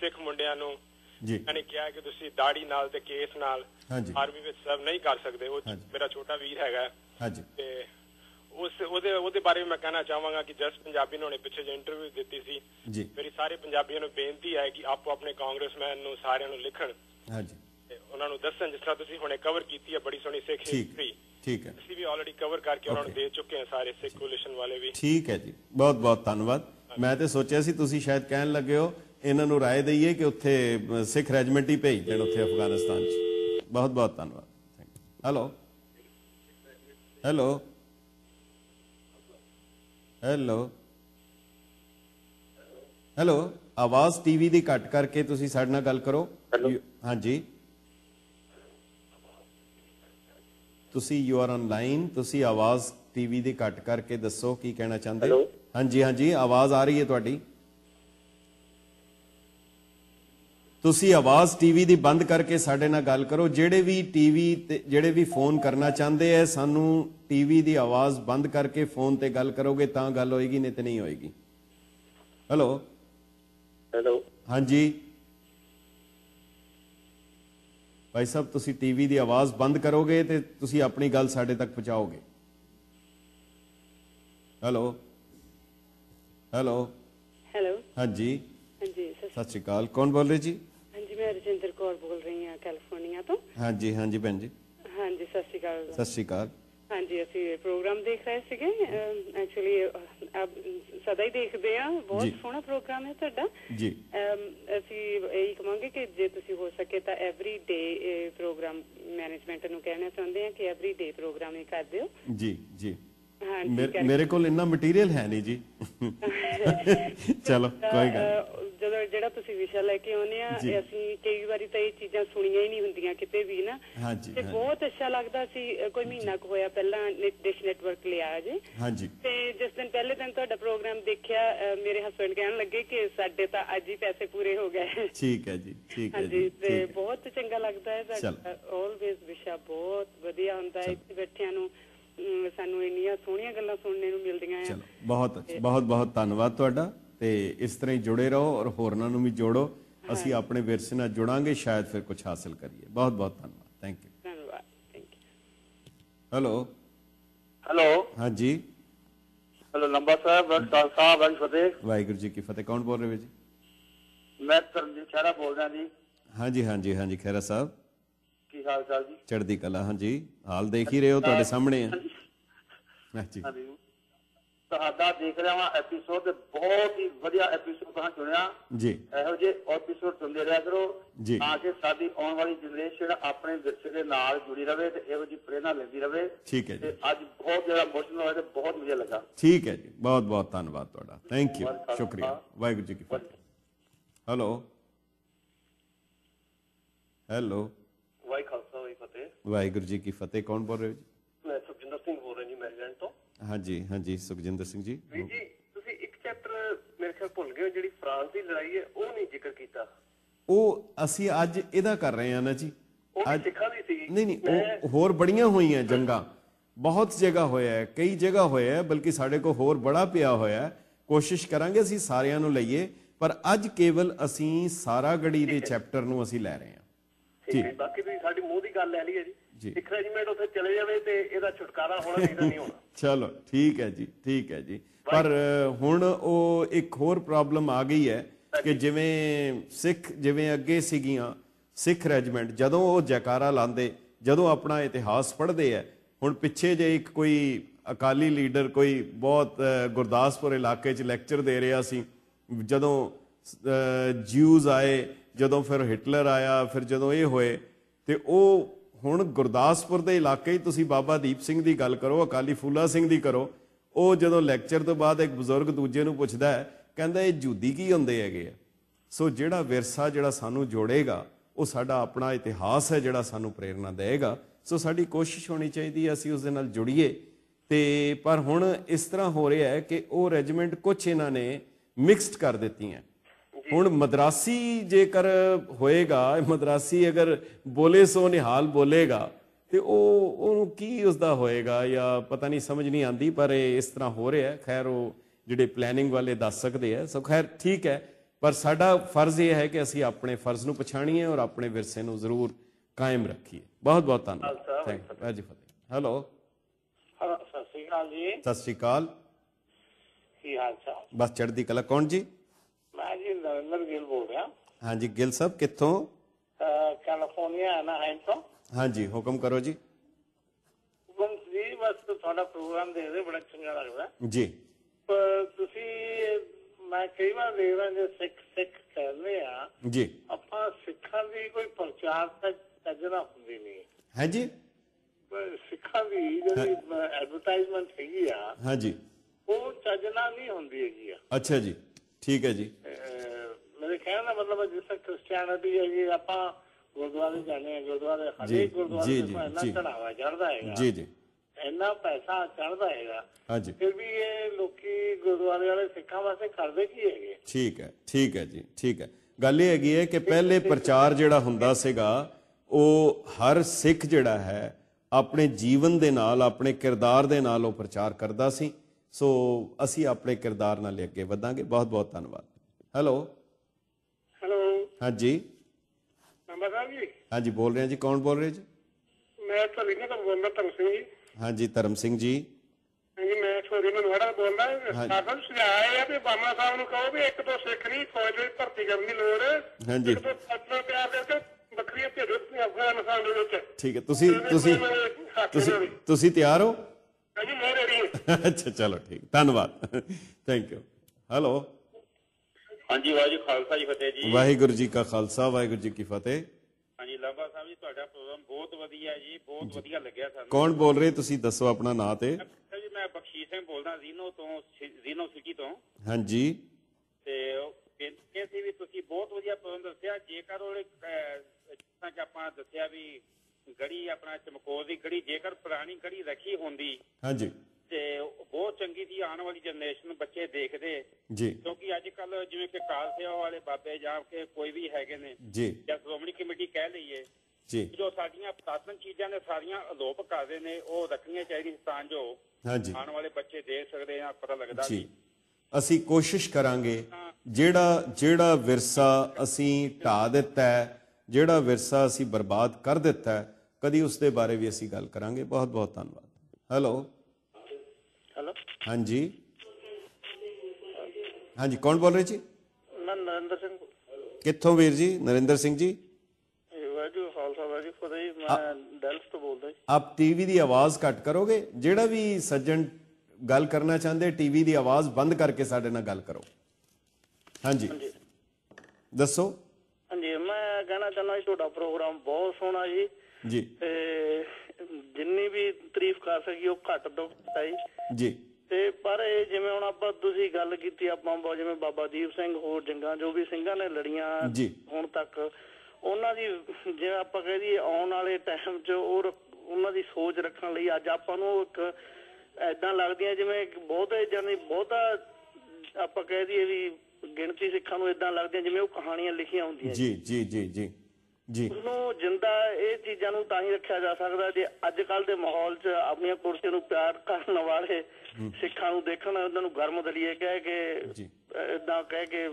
ਸਿੱਖ ਮੁੰਡਿਆਂ ਨੂੰ ਜੀ ਯਾਨੀ ਕਿਹਾ ਕਿ ਤੁਸੀਂ ਦਾੜੀ ਨਾਲ ਤੇ ਕੇਸ ਨਾਲ ਆਰਮੀ ਵਿੱਚ ਸਰਵ ਨਹੀਂ ਕਰ ਸਕਦੇ ਉਹ ਮੇਰਾ ਛੋਟਾ ਵੀਰ ਹੈਗਾ ਹਾਂਜੀ ਤੇ ਉਸ ਉਹਦੇ ਉਹਦੇ ਬਾਰੇ ਮੈਂ ਕਹਿਣਾ ਚਾਹਾਂਗਾ ਕਿ ਜਸ ਪੰਜਾਬੀ ਨੇ ਨੇ ਪਿੱਛੇ ਜੇ ਇੰਟਰਵਿਊ ਦਿੱਤੀ ਸੀ ਜੀ ਮੇਰੀ ਸਾਰੇ ਪੰਜਾਬੀਆਂ ਨੂੰ ਬੇਨਤੀ ਹੈ ਕਿ ਆਪੋ ਆਪਣੇ ਕਾਂਗਰਸਮੈਨ ਨੂੰ ਸਾਰਿਆਂ ਨੂੰ ਲਿਖਣ ਹਾਂਜੀ ਉਹਨਾਂ ਨੂੰ ਦੱਸਣ ਜਿਸ ਤਰ੍ਹਾਂ ਤੁਸੀਂ ਹੁਣੇ ਕਵਰ ਕੀਤੀ ਹੈ ਬੜੀ ਸੋਹਣੀ ਸਿੱਖ ਹਿਸਟਰੀ ਠੀਕ ਹੈ ਅਸੀਂ ਵੀ ਆਲਰੇਡੀ ਕਵਰ ਕਰਕੇ ਉਹਨਾਂ ਨੂੰ ਦੇ ਚੁੱਕੇ ਹਾਂ ਸਾਰੇ ਸਿੱਖ ਕੋਲੀਸ਼ਨ ਵਾਲੇ ਵੀ ਠੀਕ ਹੈ ਜੀ ਬਹੁਤ ਬਹੁਤ ਧੰਨਵਾਦ ਮੈਂ ਤੇ ਸੋਚਿਆ ਸੀ ਤੁਸੀਂ ਸ਼ਾਇਦ ਕਹਿਣ ਲੱਗੇ ਹੋ ਇਹਨਾਂ ਨੂੰ ਰਾਏ ਦਈਏ ਕਿ ਉੱਥੇ ਸਿੱਖ ਰੈਜੀਮੈਂਟ ਹੀ ਭੇਜ ਦੇਣ ਉੱਥੇ ਅਫਗਾਨਿਸਤਾਨ 'ਚ ਬਹੁਤ ਬਹੁਤ ਧੰਨਵਾਦ thank you hello hello hello hello ਆਵਾਜ਼ ਟੀਵੀ ਦੀ ਘੱਟ ਕਰਕੇ ਤੁਸੀਂ ਸਾਡੇ ਨਾਲ ਗੱਲ ਕਰੋ ਹਾਂਜੀ ਤੁਸੀਂ ਯੂ ਆਰ ਆਨਲਾਈਨ ਤੁਸੀਂ ਆਵਾਜ਼ ਟੀਵੀ ਦੀ ਘੱਟ ਕਰਕੇ ਦੱਸੋ ਕੀ ਕਹਿਣਾ ਚਾਹੁੰਦੇ ਹਾਂਜੀ ਹਾਂਜੀ ਆਵਾਜ਼ ਆ ਰਹੀ ਹੈ ਤੁਹਾਡੀ ਤੁਸੀਂ ਆਵਾਜ਼ ਟੀਵੀ ਦੀ ਬੰਦ ਕਰਕੇ ਸਾਡੇ ਨਾਲ ਗੱਲ ਕਰੋ ਜਿਹੜੇ ਵੀ ਟੀਵੀ ਤੇ ਜਿਹੜੇ ਵੀ ਫੋਨ ਕਰਨਾ ਚਾਹੁੰਦੇ ਐ ਸਾਨੂੰ ਟੀਵੀ ਦੀ ਆਵਾਜ਼ ਬੰਦ ਕਰਕੇ ਫੋਨ ਤੇ ਗੱਲ ਕਰੋਗੇ ਤਾਂ ਗੱਲ ਹੋਏਗੀ ਨਹੀਂ ਤੇ ਨਹੀਂ ਹੋਏਗੀ ਹੈਲੋ ਹੈਲੋ ਹਾਂਜੀ ਭਾਈ ਸਾਹਿਬ ਤੁਸੀਂ ਟੀਵੀ ਦੀ ਆਵਾਜ਼ ਬੰਦ ਕਰੋਗੇ ਤੇ ਤੁਸੀਂ ਆਪਣੀ ਗੱਲ ਸਾਡੇ ਤੱਕ ਪਹੁੰਚਾਓਗੇ ਹੈਲੋ ਹੈਲੋ ਹੈਲੋ ਹਾਂਜੀ ਸਤਿ ਸ਼੍ਰੀ ਅਕਾਲ ਕੌਣ ਬੋਲ ਰਹੀ ਜੀ ਹਾਂਜੀ ਮੈਂ ਰਜਿੰਦਰ ਕੌਰ ਬੋਲ ਰਹੀ ਹਾਂ ਕੈਲੀਫੋਰਨੀਆ ਤੋਂ ਹਾਂਜੀ ਹਾਂਜੀ ਭੈਣ ਜੀ ਹਾਂਜੀ ਸਤਿ ਸ਼੍ਰੀ ਅਕਾਲ ਸਤਿ ਸ਼੍ਰੀ ਅਕਾਲ ਹਾਂਜੀ ਅਸੀਂ ਪ੍ਰੋਗਰਾਮ ਦੇਖ ਰਹੇ ਸੀਗੇ ਐਕਚੁਅਲੀ ਆਪ ਸਦਾ ਹੀ ਦੇਖਦੇ ਆ ਬਹੁਤ ਸੋਹਣਾ ਪ੍ਰੋਗਰਾਮ ਹੈ ਤੁਹਾਡਾ ਜੀ ਅਸੀਂ ਇਹ ਕਹਾਂਗੇ ਕਿ ਜੇ ਤੁਸੀਂ ਹੋ ਸਕੇ ਤਾਂ ਐਵਰੀ ਡੇ ਪ੍ਰੋਗਰਾਮ ਮੈਨੇਜਮੈਂਟ ਨੂੰ ਕਹਿਣਾ ਚਾਹੁੰਦੇ ਆ ਕਿ ਐਵਰੀ ਡੇ ਪ੍ਰੋਗਰਾਮ ਹੀ ਕਰਦੇ ਹੋ ਜੀ ਜੀ ਮੇਰੇ ਕੋਲ ਇੰਨਾ ਮਟੀਰੀਅਲ ਹੈ ਨਹੀਂ ਜੀ ਚਲੋ ਕੋਈ ਗੱਲ ਜਦੋਂ ਜਿਹੜਾ ਤੁਸੀਂ ਵਿਸ਼ਾ ਲੈ ਕੇ ਆਉਨੇ ਆ ਅਸੀਂ ਕਈ ਵਾਰੀ ਤਾਂ ਇਹ ਚੀਜ਼ਾਂ ਸੁਣੀਆਂ ਹੀ ਨਹੀਂ ਹੁੰਦੀਆਂ ਕਿਤੇ ਵੀ ਨਾ ਤੇ ਬਹੁਤ ਅੱਛਾ ਲੱਗਦਾ ਸੀ ਕੋਈ ਮਹੀਨਾ ਕੁ ਹੋਇਆ ਪਹਿਲਾਂ ਡਿਸ਼ ਨੈਟਵਰਕ ਲਿਆ ਜੀ ਹਾਂਜੀ ਤੇ ਜਿਸ ਦਿਨ ਪਹਿਲੇ ਦਿਨ ਤੁਹਾਡਾ ਪ੍ਰੋਗਰਾਮ ਦੇਖਿਆ ਮੇਰੇ ਹਸਬੰਡ ਕਹਿਣ ਲੱਗੇ ਕਿ ਸਾਡੇ ਤਾਂ ਅੱਜ ਹੀ ਪੈਸੇ ਪੂਰੇ ਹੋ ਗਏ ਠੀਕ ਹੈ ਜੀ ਠੀਕ ਹੈ ਜੀ ਤੇ ਬਹੁਤ ਚੰਗਾ ਲੱਗਦਾ ਹੈ ਆਲਵੇਸ ਵਿਸ਼ਾ ਬਹੁਤ ਵਧੀਆ ਹੁੰਦਾ ਹੈ ਇੱਥੇ ਬੈਠਿਆਂ ਨੂੰ ਸਾਨੂੰ ਇੰਨੀਆਂ ਸੋਹਣੀਆਂ ਗੱਲਾਂ ਸੁਣਨੇ ਨੂੰ ਮਿਲਦੀਆਂ ਆ ਚਲੋ ਬਹੁਤ ਬਹੁਤ ਬਹੁਤ ਧੰਨਵਾਦ ਤੁਹਾਡਾ ਤੇ ਇਸ ਤਰ੍ਹਾਂ ਹੀ ਜੁੜੇ ਰਹੋ ਔਰ ਹੋਰਨਾਂ ਨੂੰ ਵੀ ਜੋੜੋ ਅਸੀਂ ਆਪਣੇ ਵਿਰਸੇ ਨਾਲ ਜੁੜਾਂਗੇ ਸ਼ਾਇਦ ਫਿਰ ਕੁਝ ਹਾਸਲ ਕਰੀਏ ਬਹੁਤ ਬਹੁਤ ਧੰਨਵਾਦ ਥੈਂਕ ਯੂ ਧੰਨਵਾਦ ਥੈਂਕ ਯੂ ਹੈਲੋ ਹੈਲੋ ਹਾਂਜੀ ਹੈਲੋ ਲੰਬਾ ਸਾਹਿਬ ਵਰਤਾ ਸਾਹਿਬ ਅੰਜ ਫਤਿਹ ਵਾਹਿਗੁਰੂ ਜੀ ਕੀ ਫਤਿਹ ਕੌਣ ਬੋਲ ਰਹੇ ਹੋ ਜੀ ਮੈਂ ਤਰਨਜੀਤ ਖਹਿਰਾ ਬੋਲ ਰਿਹਾ ਜੀ ਹਾਂਜੀ ਹਾਂਜੀ ਹਾਂਜੀ ਖੈਰਾ ਸਾਹਿਬ ਕੀ ਹਾਲ ਚਾਲ ਜੀ ਚੜ੍ਹਦੀ ਕਲਾ ਹਾਂਜੀ ਹਾਲ ਦੇਖ ਹੀ ਰਹੇ ਹੋ ਤੁਹਾਡੇ ਸਾਹਮਣੇ ਆ ਹਾਂਜੀ ਤੁਹਾਡਾ ਦੇਖ ਰਿਹਾ ਹਾਂ ਐਪੀਸੋਡ ਬਹੁਤ ਹੀ ਵਧੀਆ ਐਪੀਸੋਡ ਤੁਸੀਂ ਚੁਣਿਆ ਜੀ ਇਹੋ ਜੇ ਐਪੀਸੋਡ ਸੁਣਦੇ ਰਿਹਾ ਕਰੋ ਜੀ ਤਾਂ ਕਿ ਸਾਡੀ ਆਉਣ ਵਾਲੀ ਜਨਰੇਸ਼ਨ ਆਪਣੇ ਵਿਰਸੇ ਦੇ ਨਾਲ ਜੁੜੀ ਰਹੇ ਤੇ ਇਹੋ ਜੀ ਪ੍ਰੇਰਣਾ ਲੈਂਦੀ ਰਹੇ ਠੀਕ ਹੈ ਜੀ ਅੱਜ ਬਹੁਤ ਜ਼ਿਆਦਾ ਮੋਸ਼ਨਲ ਹੋਇਆ ਤੇ ਬਹੁਤ ਵਧੀਆ ਲੱਗਾ ਠੀਕ ਹੈ ਜੀ ਬਹੁਤ ਬਹੁਤ ਧੰਨਵਾਦ ਤੁਹਾਡਾ ਥੈਂਕ ਯੂ ਸ਼ੁਕਰੀਆ ਵਾਹਿਗੁਰੂ ਜੀ ਕੀ ਫਤਿਹ ਹੈਲੋ ਹੈਲੋ ਵਾਹਿਗੁਰੂ ਜੀ ਕੀ ਫਤਿਹ ਕੌਣ ਬੋਲ ਰਹੇ ਹੋ ਜੀ ਮੈਂ ਸੁਖਜਿੰਦਰ ਸਿੰਘ ਬੋਲ ਰਿਹਾ ਜੀ ਮੈਰੀਲੈਂਡ ਤੋਂ ਹਾਂਜੀ ਹਾਂਜੀ ਸੁਖਜਿੰਦਰ ਸਿੰਘ ਜੀ ਜੀ ਤੁਸੀਂ ਇੱਕ ਚੈਪਟਰ ਮੇਰੇ ਖਿਆਲ ਭੁੱਲ ਗਏ ਹੋ ਜਿਹੜੀ ਫਰਾਂਸ ਦੀ ਲੜਾਈ ਹੈ ਉਹ ਨਹੀਂ ਜ਼ਿਕਰ ਕੀਤਾ ਉਹ ਅਸੀਂ ਅੱਜ ਇਹਦਾ ਕਰ ਰਹੇ ਹਾਂ ਨਾ ਜੀ ਅੱਜ ਸਿੱਖਾਂ ਦੀ ਸੀ ਨਹੀਂ ਨਹੀਂ ਉਹ ਹੋਰ ਬੜੀਆਂ ਹੋਈਆਂ ਜੰਗਾਂ ਬਹੁਤ ਜਗ੍ਹਾ ਹੋਇਆ ਹੈ ਕਈ ਜਗ੍ਹਾ ਹੋਇਆ ਹੈ ਬਲਕਿ ਸਾਡੇ ਕੋਲ ਹੋਰ ਬੜਾ ਪਿਆ ਹੋਇਆ ਹੈ ਕੋਸ਼ਿਸ਼ ਕਰਾਂਗੇ ਅਸੀਂ ਸਾਰਿਆਂ ਨੂੰ ਲਈਏ ਪਰ ਅੱਜ ਕੇਵਲ ਅਸੀਂ ਸਾਰਾ ਗੜੀ ਦੇ ਚੈਪਟਰ ਨੂੰ ਅਸੀਂ ਲੈ ਰਹੇ ਹਾਂ ਜੀ ਬਾਕੀ ਤੁਸੀਂ ਸਾਡੀ ਮੂੰਹ ਦੀ ਗੱਲ ਲੈ ਲਈ ਹੈ ਜੀ ਇੱਕ ਰੈਜੀਮੈਂਟ ਉੱਥੇ ਚਲੇ ਜਾਵੇ ਤੇ ਇਹਦਾ ਛੁਟਕਾਰਾ ਹੋਣਾ ਨਹੀਂ ਨਹੀਂ ਹੋਣਾ ਚਲੋ ਠੀਕ ਹੈ ਜੀ ਠੀਕ ਹੈ ਜੀ ਪਰ ਹੁਣ ਉਹ ਇੱਕ ਹੋਰ ਪ੍ਰੋਬਲਮ ਆ ਗਈ ਹੈ ਕਿ ਜਿਵੇਂ ਸਿੱਖ ਜਿਵੇਂ ਅੱਗੇ ਸੀਗੀਆਂ ਸਿੱਖ ਰੈਜੀਮੈਂਟ ਜਦੋਂ ਉਹ ਜੈਕਾਰਾ ਲਾਉਂਦੇ ਜਦੋਂ ਆਪਣਾ ਇਤਿਹਾਸ ਪੜ੍ਹਦੇ ਆ ਹੁਣ ਪਿੱਛੇ ਜੇ ਇੱਕ ਕੋਈ ਅਕਾਲੀ ਲੀਡਰ ਕੋਈ ਬਹੁਤ ਗੁਰਦਾਸਪੁਰ ਇਲਾਕੇ 'ਚ ਲੈਕਚਰ ਦੇ ਰਿਹਾ ਸੀ ਜਦੋਂ ਜਿਊਜ਼ ਆਏ ਜਦੋਂ ਫਿਰ ਹਿਟਲਰ ਆਇਆ ਫਿਰ ਜਦੋਂ ਇਹ ਹੋਏ ਤੇ ਉਹ ਹੁਣ ਗੁਰਦਾਸਪੁਰ ਦੇ ਇਲਾਕੇ ਹੀ ਤੁਸੀਂ ਬਾਬਾ ਦੀਪ ਸਿੰਘ ਦੀ ਗੱਲ ਕਰੋ ਅਕਾਲੀ ਫੂਲਾ ਸਿੰਘ ਦੀ ਕਰੋ ਉਹ ਜਦੋਂ ਲੈਕਚਰ ਤੋਂ ਬਾਅਦ ਇੱਕ ਬਜ਼ੁਰਗ ਦੂਜੇ ਨੂੰ ਪੁੱਛਦਾ ਹੈ ਕਹਿੰਦਾ ਇਹ ਜੂਦੀ ਕੀ ਹੁੰਦੇ ਹੈਗੇ ਆ ਸੋ ਜਿਹੜਾ ਵਿਰਸਾ ਜਿਹੜਾ ਸਾਨੂੰ ਜੋੜੇਗਾ ਉਹ ਸਾਡਾ ਆਪਣਾ ਇਤਿਹਾਸ ਹੈ ਜਿਹੜਾ ਸਾਨੂੰ ਪ੍ਰੇਰਣਾ ਦੇਵੇਗਾ ਸੋ ਸਾਡੀ ਕੋਸ਼ਿਸ਼ ਹੋਣੀ ਚਾਹੀਦੀ ਹੈ ਅਸੀਂ ਉਸ ਦੇ ਨਾਲ ਜੁੜੀਏ ਤੇ ਪਰ ਹੁਣ ਇਸ ਤਰ੍ਹਾਂ ਹੋ ਰਿਹਾ ਹੈ ਕਿ ਉਹ ਰੈਜੀਮੈਂਟ ਕੁਝ ਇਹਨਾਂ ਨੇ ਮਿਕਸਡ ਕਰ ਦਿੱਤੀਆਂ ਹੁਣ ਮਦਰਾਸੀ ਜੇਕਰ ਹੋਏਗਾ ਮਦਰਾਸੀ ਅਗਰ ਬੋਲੇ ਸੋ ਨਿਹਾਲ ਬੋਲੇਗਾ ਤੇ ਉਹ ਉਹਨੂੰ ਕੀ ਉਸ ਦਾ ਹੋਏਗਾ ਜਾਂ ਪਤਾ ਨਹੀਂ ਸਮਝ ਨਹੀਂ ਆਂਦੀ ਪਰ ਇਸ ਤਰ੍ਹਾਂ ਹੋ ਰਿਹਾ ਹੈ ਖੈਰ ਉਹ ਜਿਹੜੇ ਪਲੈਨਿੰਗ ਵਾਲੇ ਦੱਸ ਸਕਦੇ ਆ ਸੋ ਖੈਰ ਠੀਕ ਹੈ ਪਰ ਸਾਡਾ ਫਰਜ਼ ਇਹ ਹੈ ਕਿ ਅਸੀਂ ਆਪਣੇ ਫਰਜ਼ ਨੂੰ ਪਛਾਣੀਏ ਔਰ ਆਪਣੇ ਵਿਰਸੇ ਨੂੰ ਜ਼ਰੂਰ ਕਾਇਮ ਰੱਖੀਏ ਬਹੁਤ ਬਹੁਤ ਧੰਨਵਾਦ ਥੈਂਕ ਯੂ ਜੀ ਫਤਿਹ ਹੈਲੋ ਸਤਿ ਸ਼੍ਰੀ ਅਕਾਲ ਜੀ ਸਤਿ ਸ਼੍ਰੀ ਅਕਾਲ ਕੀ ਹਾਲ ਚਾਲ ਬਸ ਚੜ੍ਹਦੀ ਕਲਾ ਕੌਣ ਜੀ ਮੈਂ ਨਰਗਿਲ ਬੋਲ ਰਿਹਾ ਹਾਂਜੀ ਗਿਲ ਸਾਹਿਬ ਕਿੱਥੋਂ ਕੈਲੀਫੋਰਨੀਆ ਆਣਾ ਹੈ ਤੋਂ ਹਾਂਜੀ ਹੁਕਮ ਕਰੋ ਜੀ ਹੁਕਮ ਜੀ ਬਸ ਤੁਹਾਡਾ ਪ੍ਰੋਗਰਾਮ ਦੇ ਦੇ ਬੜਾ ਚੰਗਾ ਲੱਗਦਾ ਜੀ ਪਰ ਤੁਸੀਂ ਮੈਂ ਕਈ ਵਾਰ ਦੇਖਦਾ ਜੇ ਸਿੱਖ ਸਿੱਖ ਕਹਿੰਦੇ ਆ ਜੀ ਆਪਾਂ ਸਿੱਖਾਂ ਦੀ ਕੋਈ ਪ੍ਰਚਾਰ ਤਜਨਾ ਹੁੰਦੀ ਨਹੀਂ ਹੈ ਜੀ ਸਿੱਖਾਂ ਦੀ ਜਿਹੜੀ ਐਡਵਰਟਾਈਜ਼ਮੈਂਟ ਹੈਗੀ ਆ ਹਾਂਜੀ ਉਹ ਚੱਜਣਾ ਨਹੀਂ ਹੁੰਦੀ ਹੈਗੀ ਆ ਅੱਛਾ ਜੀ ਠੀਕ ਹੈ ਜੀ ਮੇਰੇ ਖਿਆਲ ਨਾਲ ਮਤਲਬ ਜਿਸ ਤਰ੍ਹਾਂ ਹੈ ਜੀ ਆਪਾਂ ਗੁਰਦੁਆਰੇ ਜਾਂਦੇ ਹਾਂ ਗੁਰਦੁਆਰੇ ਹਰੇ ਗੁਰਦੁਆਰੇ ਤੋਂ ਇੰਨਾ ਚੜਾਵਾ ਚੜਦਾ ਹੈਗਾ ਜੀ ਜੀ ਇੰਨਾ ਪੈਸਾ ਚੜਦਾ ਹੈਗਾ ਹਾਂਜੀ ਫਿਰ ਵੀ ਇਹ ਲੋਕੀ ਗੁਰਦੁਆਰੇ ਵਾਲੇ ਸਿੱਖਾਂ ਵਾਸਤੇ ਕਰਦੇ ਕੀ ਹੈਗੇ ਠੀਕ ਹੈ ਠੀਕ ਹੈ ਜੀ ਠੀਕ ਹੈ ਗੱਲ ਇਹ ਹੈਗੀ ਹੈ ਕਿ ਪਹਿਲੇ ਪ੍ਰਚਾਰ ਜਿਹੜਾ ਹੁੰਦਾ ਸੀਗਾ ਉਹ ਹਰ ਸਿੱਖ ਜਿਹੜਾ ਹੈ ਆਪਣੇ ਜੀਵਨ ਦੇ ਨਾਲ ਆਪਣੇ ਕਿਰਦਾਰ ਦੇ ਨਾਲ ਉਹ ਪ੍ਰਚਾਰ ਕਰਦਾ ਸੀ ਸੋ ਅਸੀਂ ਆਪਣੇ ਕਿਰਦਾਰ ਨਾਲ ਅੱਗੇ ਵਧਾਂਗੇ ਬਹੁਤ ਬਹੁਤ ਧੰਨਵਾਦ ਹੈਲੋ ਹੈਲੋ ਹਾਂਜੀ ਨੰਬਰ ਸਾਹਿਬ ਜੀ ਹਾਂਜੀ ਬੋਲ ਰਹੇ ਹਾਂ ਜੀ ਕੌਣ ਬੋਲ ਰਹੇ ਜੀ ਮੈਂ ਤਾਂ ਲਿਖਿਆ ਤਾਂ ਬੋਲਦਾ ਧਰਮ ਸਿੰਘ ਜੀ ਹਾਂਜੀ ਧਰਮ ਸਿੰਘ ਜੀ ਹਾਂਜੀ ਮੈਂ ਸੋਰੀ ਮਨਵਾੜਾ ਬੋਲਦਾ ਸਾਡਾ ਸੁਝਾਅ ਹੈ ਵੀ ਬਾਮਾ ਸਾਹਿਬ ਨੂੰ ਕਹੋ ਵੀ ਇੱਕ ਤੋਂ ਸਿੱਖ ਨਹੀਂ ਫੌਜ ਵਿੱਚ ਭਰਤੀ ਕਰਨ ਦੀ ਲੋੜ ਹਾਂਜੀ ਇੱਕ ਦੋ ਸੱਤਾਂ ਪਿਆਰ ਕਰਕੇ ਬੱਕਰੀਆਂ ਭੇਜੋ ਅਫਗਾਨਿਸਤਾਨ ਦੇ ਵਿੱਚ ਠੀਕ ਹੈ ਤੁਸੀਂ ਤੁਸੀਂ ਤੁਸੀਂ ਤਿਆਰ ਹੋ ਹਾਂਜੀ ਮੈਂ ਰਹੀ ਅੱਛਾ ਚਲੋ ਠੀਕ ਧੰਨਵਾਦ ਥੈਂਕ ਯੂ ਹੈਲੋ ਹਾਂਜੀ ਵਾਹਿਗੁਰੂ ਖਾਲਸਾ ਜੀ ਫਤਿਹ ਜੀ ਵਾਹਿਗੁਰੂ ਜੀ ਕਾ ਖਾਲਸਾ ਵਾਹਿਗੁਰੂ ਜੀ ਕੀ ਫਤਿਹ ਹਾਂਜੀ ਲਾਂਬਾ ਸਾਹਿਬ ਜੀ ਤੁਹਾਡਾ ਪ੍ਰੋਗਰਾਮ ਬਹੁਤ ਵਧੀਆ ਜੀ ਬਹੁਤ ਵਧੀਆ ਲੱਗਿਆ ਸਾਨੂੰ ਕੌਣ ਬੋਲ ਰਹੇ ਤੁਸੀਂ ਦੱਸੋ ਆਪਣਾ ਨਾਂ ਤੇ ਜੀ ਮੈਂ ਬਖਸ਼ੀਸ਼ ਸਿੰਘ ਬੋਲਦਾ ਜ਼ੀਨੋ ਤੋਂ ਜ਼ੀਨੋ ਸਿਟੀ ਤੋਂ ਹਾਂਜੀ ਤੇ ਕਹਿੰਦੇ ਸੀ ਵੀ ਤੁਸੀਂ ਬਹੁਤ ਵਧੀਆ ਪ੍ਰੋਗਰਾਮ ਦੱਸਿਆ ਜੇਕਰ ਉਹ ਜਿਸ ਤਰ੍ਹਾਂ ਕਿ ਆਪਾਂ ਦੱਸਿਆ ਵੀ ਗੜੀ ਆਪਣਾ ਚਮਕੌਰ ਦੀ ਗੜੀ ਜੇਕਰ ਪੁਰਾਣੀ ਗੜੀ ਰੱਖੀ ਹੁੰਦੀ ਹਾਂਜੀ ਤੇ ਬਹੁਤ ਚੰਗੀ ਸੀ ਆਉਣ ਵਾਲੀ ਜਨਰੇਸ਼ਨ ਬੱਚੇ ਦੇਖਦੇ ਜੀ ਕਿਉਂਕਿ ਅੱਜ ਕੱਲ ਜਿਵੇਂ ਕਿ ਕਾਲ ਸੇਵਾ ਵਾਲੇ ਬਾਬੇ ਜਾਂ ਕਿ ਕੋਈ ਵੀ ਹੈਗੇ ਨੇ ਜੀ ਜਾਂ ਸ਼੍ਰੋਮਣੀ ਕਮੇਟੀ ਕਹਿ ਲਈਏ ਜੀ ਜੋ ਸਾਡੀਆਂ ਪ੍ਰਾਤਨ ਚੀਜ਼ਾਂ ਨੇ ਸਾਰੀਆਂ ਅਲੋਪ ਕਰਦੇ ਨੇ ਉਹ ਰੱਖਣੀਆਂ ਚਾਹੀਦੀਆਂ ਤਾਂ ਜੋ ਹਾਂਜੀ ਆਉਣ ਵਾਲੇ ਬੱਚੇ ਦੇਖ ਸਕਦੇ ਆ ਪਤਾ ਲੱਗਦਾ ਜੀ ਅਸੀਂ ਕੋਸ਼ਿਸ਼ ਕਰਾਂਗੇ ਜਿਹੜਾ ਜਿਹੜਾ ਵਿਰਸਾ ਅਸੀਂ ਢਾ ਦਿੱਤਾ ਹੈ ਜਿਹੜਾ ਵਿਰਸਾ ਅਸੀਂ ਬਰਬਾਦ ਕਰ ਦਿੱਤਾ ਹੈ ਕਦੀ ਉਸ ਦੇ ਬਾਰੇ ਵੀ ਅਸੀਂ ਗੱਲ ਕਰਾਂਗੇ ਬਹੁਤ ਬਹੁਤ ਧੰਨਵਾਦ ਹੈਲੋ ਹੈਲੋ ਹਾਂਜੀ ਹਾਂਜੀ ਕੌਣ ਬੋਲ ਰਹੇ ਜੀ ਮੈਂ ਨਰਿੰਦਰ ਸਿੰਘ ਕਿੱਥੋਂ ਵੀਰ ਜੀ ਨਰਿੰਦਰ ਸਿੰਘ ਜੀ ਵਾਜੂ ਮੈਂ ਤੋਂ ਬੋਲਦਾ ਜੀ ਆਪ ਟੀਵੀ ਦੀ ਆਵਾਜ਼ ਕੱਟ ਕਰੋਗੇ ਜਿਹੜਾ ਵੀ ਸੱਜਣ ਗੱਲ ਕਰਨਾ ਚਾਹੁੰਦੇ ਟੀਵੀ ਦੀ ਆਵਾਜ਼ ਬੰਦ ਕਰਕੇ ਸਾਡੇ ਨਾਲ ਗੱਲ ਕਰੋ ਹਾਂਜੀ ਦੱਸੋ ਹਾਂਜੀ ਮੈਂ ਕਹਿਣਾ ਚਾਹੁੰਦਾ ਜੀ ਤੁਹਾਡਾ ਪ੍ਰੋਗਰਾਮ ਬਹੁਤ ਸੋਹਣਾ ਜੀ ਜੀ ਤੇ ਜਿੰਨੀ ਵੀ ਤਾਰੀਫ ਕਰ ਸਕੀ ਉਹ ਘੱਟ ਦੋ ਪਈ ਜੀ ਤੇ ਪਰ ਇਹ ਜਿਵੇਂ ਹੁਣ ਆਪਾਂ ਤੁਸੀਂ ਗੱਲ ਕੀਤੀ ਆਪਾਂ ਜਿਵੇਂ ਬਾਬਾ ਦੀਪ ਸਿੰਘ ਹੋਰ ਜੰਗਾਂ ਜੋ ਵੀ ਸਿੰਘਾਂ ਨੇ ਲੜੀਆਂ ਹੁਣ ਤੱਕ ਉਹਨਾਂ ਦੀ ਜਿਵੇਂ ਆਪਾਂ ਕਹਦੇ ਆਉਣ ਵਾਲੇ ਟਾਈਮ 'ਚ ਉਹ ਉਹਨਾਂ ਦੀ ਸੋਚ ਰੱਖਣ ਲਈ ਅੱਜ ਆਪਾਂ ਨੂੰ ਇੱਕ ਐਦਾਂ ਹੈ ਜਿਵੇਂ ਬਹੁਤੇ ਜਾਨੀ ਬਹੁਤਾ ਆਪਾਂ ਕਹਿ ਦਈਏ ਵੀ ਗਿਣਤੀ ਸਿੱਖਾਂ ਨੂੰ ਇਦਾਂ ਹੈ ਜਿਵੇਂ ਉਹ ਕਹਾਣੀਆਂ ਲਿਖੀਆਂ ਹੁੰਦੀਆਂ ਜੀ ਜੀ ਜੀ ਜੀ ਜੀ ਉਹਨੂੰ ਜਿੰਦਾ ਇਹ ਚੀਜ਼ਾਂ ਨੂੰ ਤਾਂ ਹੀ ਰੱਖਿਆ ਜਾ ਸਕਦਾ ਜੇ ਅੱਜ ਕੱਲ ਦੇ ਮਾਹੌਲ 'ਚ ਆਪਣੀਆਂ ਕੁਰਸੀਆਂ ਨੂੰ ਪਿਆਰ ਕਰਨ ਵਾਲੇ ਸਿੱਖਾਂ ਨੂੰ ਦੇਖਣ ਉਹਨਾਂ ਨੂੰ ਗਰਮ ਦਲੀਏ ਕਹਿ ਕੇ ਇਦਾਂ ਕਹਿ ਕੇ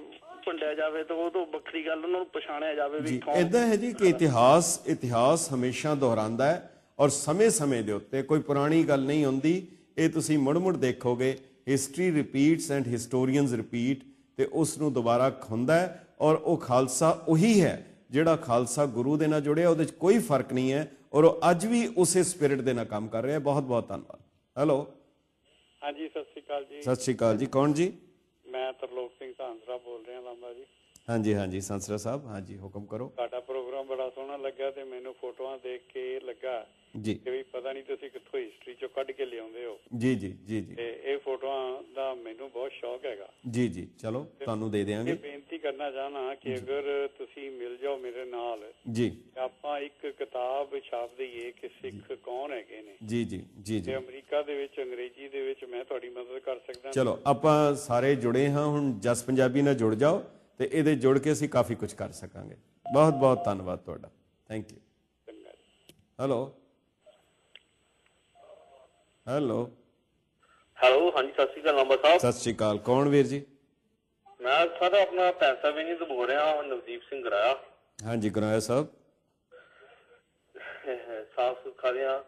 ਪੰਡਿਆ ਜਾਵੇ ਤਾਂ ਉਹ ਤੋਂ ਵੱਖਰੀ ਗੱਲ ਉਹਨਾਂ ਨੂੰ ਪਛਾਣਿਆ ਜਾਵੇ ਵੀ ਕੌਣ ਇਦਾਂ ਹੈ ਜੀ ਕਿ ਇਤਿਹਾਸ ਇਤਿਹਾਸ ਹਮੇਸ਼ਾ ਦੁਹਰਾਉਂਦਾ ਹੈ ਔਰ ਸਮੇਂ-ਸਮੇਂ ਦੇ ਉੱਤੇ ਕੋਈ ਪੁਰਾਣੀ ਗੱਲ ਨਹੀਂ ਹੁੰਦੀ ਇਹ ਤੁਸੀਂ ਮੁੜ-ਮੁੜ ਦੇਖੋਗੇ history repeats and historians repeat ਤੇ ਉਸ ਨੂੰ ਦੁਬਾਰਾ ਖੁੰਦਾ ਹੈ ਔਰ ਉਹ ਖਾਲਸਾ ਉਹੀ ਹੈ ਜਿਹੜਾ ਖਾਲਸਾ ਗੁਰੂ ਦੇ ਨਾਲ ਜੁੜਿਆ ਉਹਦੇ ਵਿੱਚ ਕੋਈ ਫਰਕ ਨਹੀਂ ਹੈ ਔਰ ਉਹ ਅੱਜ ਵੀ ਉਸੇ ਸਪਿਰਿਟ ਦੇ ਨਾਲ ਕੰਮ ਕਰ ਰਿਹਾ ਹੈ ਬਹੁਤ ਬਹੁਤ ਧੰਨਵਾਦ ਹੈਲੋ ਹਾਂਜੀ ਸਤਿ ਸ਼੍ਰੀ ਅਕਾਲ ਜੀ ਸਤਿ ਸ਼੍ਰੀ ਅਕਾਲ ਜੀ ਕੌਣ ਜੀ ਮੈਂ ਤਰਲੋਕ ਸਿੰਘ ਧਾਂਸਰਾ ਬੋਲ ਰਿਹਾ ਲੰਮਾ ਜੀ ਹਾਂਜੀ ਹਾਂਜੀ ਸੰਸਰਾ ਸਾਹਿਬ ਹਾਂਜੀ ਹੁਕਮ ਕਰੋ ਤੁਹਾਡਾ ਲੱਗਾ ਤੇ ਮੈਨੂੰ ਫੋਟੋਆਂ ਦੇਖ ਕੇ ਲੱਗਾ ਜੀ ਕਿ ਵੀ ਪਤਾ ਨਹੀਂ ਤੁਸੀਂ ਕਿੱਥੋਂ ਹਿਸਟਰੀ ਚੋਂ ਕੱਢ ਕੇ ਲਿਆਉਂਦੇ ਹੋ ਜੀ ਜੀ ਜੀ ਜੀ ਤੇ ਇਹ ਫੋਟੋਆਂ ਦਾ ਮੈਨੂੰ ਬਹੁਤ ਸ਼ੌਕ ਹੈਗਾ ਜੀ ਜੀ ਚਲੋ ਤੁਹਾਨੂੰ ਦੇ ਦੇਵਾਂਗੇ ਬੇਨਤੀ ਕਰਨਾ ਚਾਹਨਾ ਕਿ ਅਗਰ ਤੁਸੀਂ ਮਿਲ ਜਾਓ ਮੇਰੇ ਨਾਲ ਜੀ ਆਪਾਂ ਇੱਕ ਕਿਤਾਬ ਛਾਪ ਦਈਏ ਕਿ ਸਿੱਖ ਕੌਣ ਹੈਗੇ ਨੇ ਜੀ ਜੀ ਜੀ ਜੀ ਅਮਰੀਕਾ ਦੇ ਵਿੱਚ ਅੰਗਰੇਜ਼ੀ ਦੇ ਵਿੱਚ ਮੈਂ ਤੁਹਾਡੀ ਮਦਦ ਕਰ ਸਕਦਾ ਚਲੋ ਆਪਾਂ ਸਾਰੇ ਜੁੜੇ ਹਾਂ ਹੁਣ ਜਸ ਪੰਜਾਬੀ ਨਾਲ ਜੁੜ ਜਾਓ ਤੇ ਇਹਦੇ ਜੁੜ ਕੇ ਅਸੀਂ ਕਾਫੀ ਕੁਝ ਕਰ ਸਕਾਂਗੇ ਬਹੁਤ ਬਹੁਤ ਧੰਨਵਾਦ ਤੁਹਾਡਾ thank you hello hello hello ਹਾਂਜੀ ਸਤਿ ਸ਼੍ਰੀ ਅਕਾਲ ਨੰਬਰ ਸਾਹਿਬ ਸਤਿ ਸ਼੍ਰੀ ਅਕਾਲ ਕੌਣ ਵੀਰ ਜੀ ਮੈਂ ਸਰ ਆਪਣਾ ਪੈਸਾ ਵੀ ਨਹੀਂ ਬੋਲ ਰਿਹਾ ਨਵਦੀਪ ਸਿੰਘ ਗਰਾਇਆ ਹਾਂਜੀ ਗਰਾਇਆ ਸਾਹਿਬ ਸਾਫ ਸੁਖਾਰਿਆ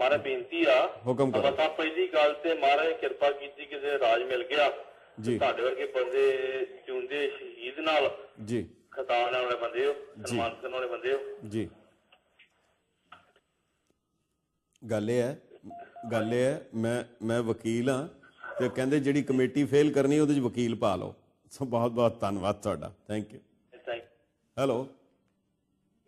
ਮਾਰਾ ਬੇਨਤੀ ਆ ਹੁਕਮ ਕਰੋ ਬਤਾ ਪਹਿਲੀ ਗੱਲ ਤੇ ਮਾਰਾ ਕਿਰਪਾ ਕੀਤੀ ਕਿਸੇ ਰਾਜ ਮਿਲ ਗਿਆ ਜੀ ਤੁਹਾਡੇ ਵਰਗੇ ਬੰਦੇ ਚੁੰਦੇ ਸ਼ਹੀਦ ਨਾਲ ਜੀ ਨਾਲ ਵਾਲੇ ਬੰਦੇ ਹੋ ਸਨਮਾਨ ਕਰਨ ਵਾਲੇ ਬੰਦੇ ਹੋ ਜੀ ਗੱਲ ਇਹ ਹੈ ਗੱਲ ਇਹ ਹੈ ਮੈਂ ਮੈਂ ਵਕੀਲ ਹਾਂ ਤੇ ਕਹਿੰਦੇ ਜਿਹੜੀ ਕਮੇਟੀ ਫੇਲ ਕਰਨੀ ਉਹਦੇ 'ਚ ਵਕੀਲ ਪਾ ਲਓ ਸੋ ਬਹੁਤ ਬਹੁਤ ਧੰਨਵਾਦ ਤੁਹਾਡਾ ਥੈਂਕ ਯੂ ਹੈਲੋ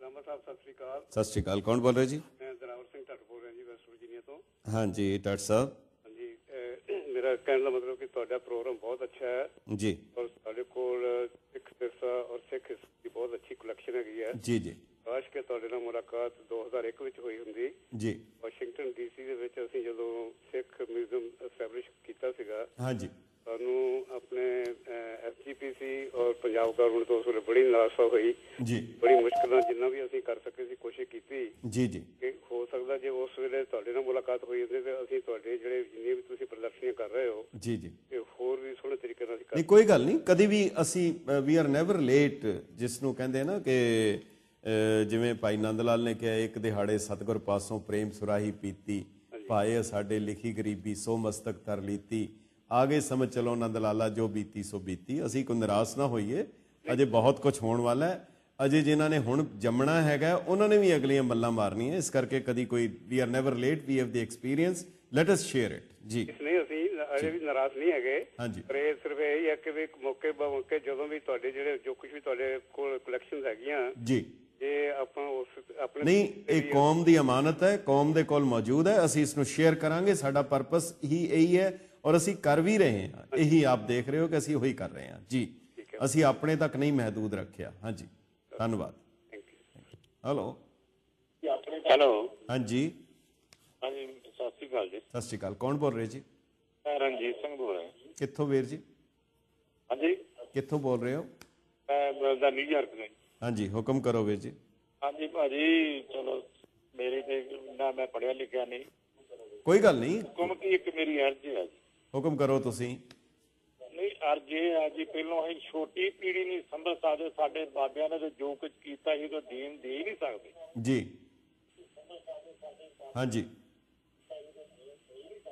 ਰਾਮਾ ਸਾਹਿਬ ਸਤਿ ਸ਼੍ਰੀ ਅਕਾਲ ਸਤਿ ਸ਼੍ਰੀ ਅਕਾਲ ਕੌਣ ਬੋਲ ਰਹੇ ਜੀ ਮੈਂ ਦਰਾਵਰ ਸਿੰਘ ਟੱਟ ਬੋਲ ਰਿਹਾ ਜੀ ਵੈਸਟ ਵਰਜੀਨੀਆ ਤੋਂ ਹਾਂਜੀ ਟੱਟ ਸਾਹਿਬ ਮੇਰਾ ਕਹਿਣ ਦਾ ਮਤਲਬ ਕਿ ਤੁਹਾਡਾ ਪ੍ਰੋਗਰਾਮ ਬਹੁਤ ਅੱਛਾ ਹੈ ਜੀ ਔਰ ਸਾਡੇ ਕੋਲ ਸਿੱਖ ਸਿਰਸਾ ਔਰ ਸਿੱਖ ਦੀ ਬਹੁਤ ਅੱਛੀ ਕਲੈਕਸ਼ਨ ਹੈਗੀ ਹੈ ਜੀ ਜੀ ਕਾਸ਼ ਕਿ ਤੁਹਾਡੇ ਨਾਲ ਮੁਲਾਕਾਤ 2001 ਵਿੱਚ ਹੋਈ ਹੁੰਦੀ ਜੀ ਵਾਸ਼ਿੰਗਟਨ ਡੀਸੀ ਦੇ ਵਿੱਚ ਅਸੀਂ ਜਦੋਂ ਸਿੱਖ ਮਿਊਜ਼ੀਅਮ ਐਸਟੈਬਲਿਸ਼ ਕੀਤਾ ਸੀਗਾ ਹਾਂਜੀ ਸਾਨੂੰ ਆਪਣੇ ਐਸਜੀਪੀਸੀ ਔਰ ਪੰਜਾਬ ਗਵਰਨਮੈਂਟ ਤੋਂ ਉਸ ਬੜੀ ਨਿਰਾਸ਼ਾ ਹੋਈ ਜੀ ਬੜੀ ਮੁਸ਼ਕਲ ਨਾਲ ਜਿੰਨਾ ਵੀ ਅਸੀਂ ਕਰ ਸਕੇ ਸੀ ਕੋਸ਼ਿਸ਼ ਕੀਤੀ ਜੀ ਜੀ ਕਿ ਹੋ ਸਕਦਾ ਜੇ ਉਸ ਵੇਲੇ ਤੁਹਾਡੇ ਨਾਲ ਮੁਲਾਕਾਤ ਹੋਈ ਹੁੰਦੀ ਤੇ ਅਸੀਂ ਤੁਹਾਡੇ ਜਿਹੜੇ ਜੀ ਜੀ ਹੋਰ ਵੀ ਸੋਹਣੇ ਤਰੀਕੇ ਨਾਲ ਨਹੀਂ ਕੋਈ ਗੱਲ ਨਹੀਂ ਕਦੀ ਵੀ ਅਸੀਂ ਵੀ ਆਰ ਨੈਵਰ ਲੇਟ ਜਿਸ ਨੂੰ ਕਹਿੰਦੇ ਨਾ ਕਿ ਜਿਵੇਂ ਭਾਈ ਨੰਦ ਲਾਲ ਨੇ ਕਿਹਾ ਇੱਕ ਦਿਹਾੜੇ ਸਤਗੁਰ ਪਾਸੋਂ ਪ੍ਰੇਮ ਸੁਰਾਹੀ ਪੀਤੀ ਪਾਏ ਸਾਡੇ ਲਿਖੀ ਗਰੀਬੀ ਸੋ ਮਸਤਕ ਤਰ ਲੀਤੀ ਆਗੇ ਸਮਝ ਚਲੋ ਨੰਦ ਲਾਲਾ ਜੋ ਬੀਤੀ ਸੋ ਬੀਤੀ ਅਸੀਂ ਕੋ ਨਿਰਾਸ਼ ਨਾ ਹੋਈਏ ਅਜੇ ਬਹੁਤ ਕੁਝ ਹੋਣ ਵਾਲਾ ਹੈ ਅਜੇ ਜਿਨ੍ਹਾਂ ਨੇ ਹੁਣ ਜੰਮਣਾ ਹੈਗਾ ਉਹਨਾਂ ਨੇ ਵੀ ਅਗਲੀਆਂ ਮੱਲਾਂ ਮਾਰਨੀਆਂ ਇਸ ਕਰਕੇ ਕਦੀ ਕੋਈ we are never late we have the experience let us share it ਜੀ ਅਜੇ ਵੀ ਨਾਰਾਜ਼ ਨਹੀਂ ਹੈਗੇ ਪਰ ਇਹ ਸਿਰਫ ਇਹ ਹੈ ਕਿ ਵੀ ਮੌਕੇ ਬਮੌਕੇ ਜਦੋਂ ਵੀ ਤੁਹਾਡੇ ਜਿਹੜੇ ਜੋ ਕੁਝ ਵੀ ਤੁਹਾਡੇ ਕੋਲ ਕਲੈਕਸ਼ਨਸ ਹੈਗੀਆਂ ਜੀ ਇਹ ਆਪਾਂ ਉਸ ਆਪਣੇ ਨਹੀਂ ਇਹ ਕੌਮ ਦੀ ਅਮਾਨਤ ਹੈ ਕੌਮ ਦੇ ਕੋਲ ਮੌਜੂਦ ਹੈ ਅਸੀਂ ਇਸ ਨੂੰ ਸ਼ੇਅਰ ਕਰਾਂਗੇ ਸਾਡਾ ਪਰਪਸ ਹੀ ਇਹੀ ਹੈ ਔਰ ਅਸੀਂ ਕਰ ਵੀ ਰਹੇ ਹਾਂ ਇਹੀ ਆਪ ਦੇਖ ਰਹੇ ਹੋ ਕਿ ਅਸੀਂ ਉਹੀ ਕਰ ਰਹੇ ਹਾਂ ਜੀ ਅਸੀਂ ਆਪਣੇ ਤੱਕ ਨਹੀਂ ਮਹਦੂਦ ਰੱਖਿਆ ਹਾਂਜੀ ਧੰਨਵਾਦ ਹਲੋ ਹਲੋ ਹਾਂਜੀ ਹਾਂਜੀ ਸਤਿ ਸ਼੍ਰੀ ਅਕਾਲ ਜੀ ਸਤਿ ਸ਼੍ਰੀ ਅਕਾਲ ਕੌਣ ਬੋਲ ਰਹੇ ਜੀ ਮੈਂ ਰਣਜੀਤ ਸਿੰਘ ਬੋਲ ਰਿਹਾ ਕਿੱਥੋਂ ਵੀਰ ਜੀ ਹਾਂਜੀ ਕਿੱਥੋਂ ਬੋਲ ਰਹੇ ਹੋ ਮੈਂ ਬੋਲਦਾ ਨਿਊਯਾਰਕ ਤੋਂ ਹਾਂਜੀ ਹੁਕਮ ਕਰੋ ਵੀਰ ਜੀ ਹਾਂਜੀ ਭਾਜੀ ਚਲੋ ਮੇਰੇ ਤੇ ਨਾ ਮੈਂ ਪੜਿਆ ਲਿਖਿਆ ਨਹੀਂ ਕੋਈ ਗੱਲ ਨਹੀਂ ਹੁਕਮ ਕੀ ਇੱਕ ਮੇਰੀ ਅਰਜ਼ੀ ਹੈ ਹੁਕਮ ਕਰੋ ਤੁਸੀਂ ਨਹੀਂ ਅਰਜ਼ੀ ਹੈ ਜੀ ਪਹਿਲਾਂ ਹੀ ਛੋਟੀ ਪੀੜੀ ਨਹੀਂ ਸੰਭਲ ਸਕਦੇ ਸਾਡੇ ਬਾਬਿਆਂ ਨੇ ਜੋ ਕੁਝ ਕੀਤਾ ਸੀ ਉਹ ਦੀਨ ਦੇ ਨਹੀਂ ਸਕਦੇ ਜੀ ਹਾਂਜੀ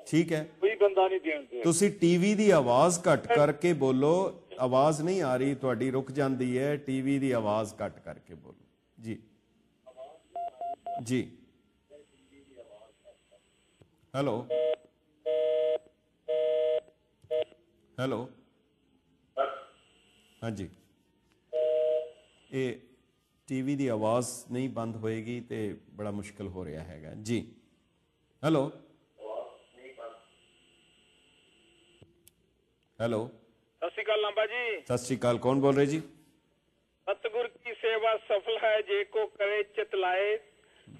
ਠੀਕ ਹੈ ਕੋਈ ਬੰਦਾ ਨਹੀਂ ਦੇਣ ਦੇ ਤੁਸੀਂ ਟੀਵੀ ਦੀ ਆਵਾਜ਼ ਘੱਟ ਕਰਕੇ ਬੋਲੋ ਆਵਾਜ਼ ਨਹੀਂ ਆ ਰਹੀ ਤੁਹਾਡੀ ਰੁਕ ਜਾਂਦੀ ਹੈ ਟੀਵੀ ਦੀ ਆਵਾਜ਼ ਘੱਟ ਕਰਕੇ ਬੋਲੋ ਜੀ ਜੀ ਹੈਲੋ ਹੈਲੋ ਹਾਂਜੀ ਇਹ ਟੀਵੀ ਦੀ ਆਵਾਜ਼ ਨਹੀਂ ਬੰਦ ਹੋਏਗੀ ਤੇ ਬੜਾ ਮੁਸ਼ਕਲ ਹੋ ਰਿਹਾ ਹੈਗਾ ਜੀ ਹੈਲੋ ਹੈਲੋ ਸਤਿ ਸ਼੍ਰੀ ਅਕਾਲ ਲਾਂਬਾ ਜੀ ਸਤਿ ਸ਼੍ਰੀ ਅਕਾਲ ਕੌਣ ਬੋਲ ਰਹੇ ਜੀ ਸਤਗੁਰ ਕੀ ਸੇਵਾ ਸਫਲ ਹੈ ਜੇ ਕੋ ਕਰੇ ਚਿਤ ਲਾਏ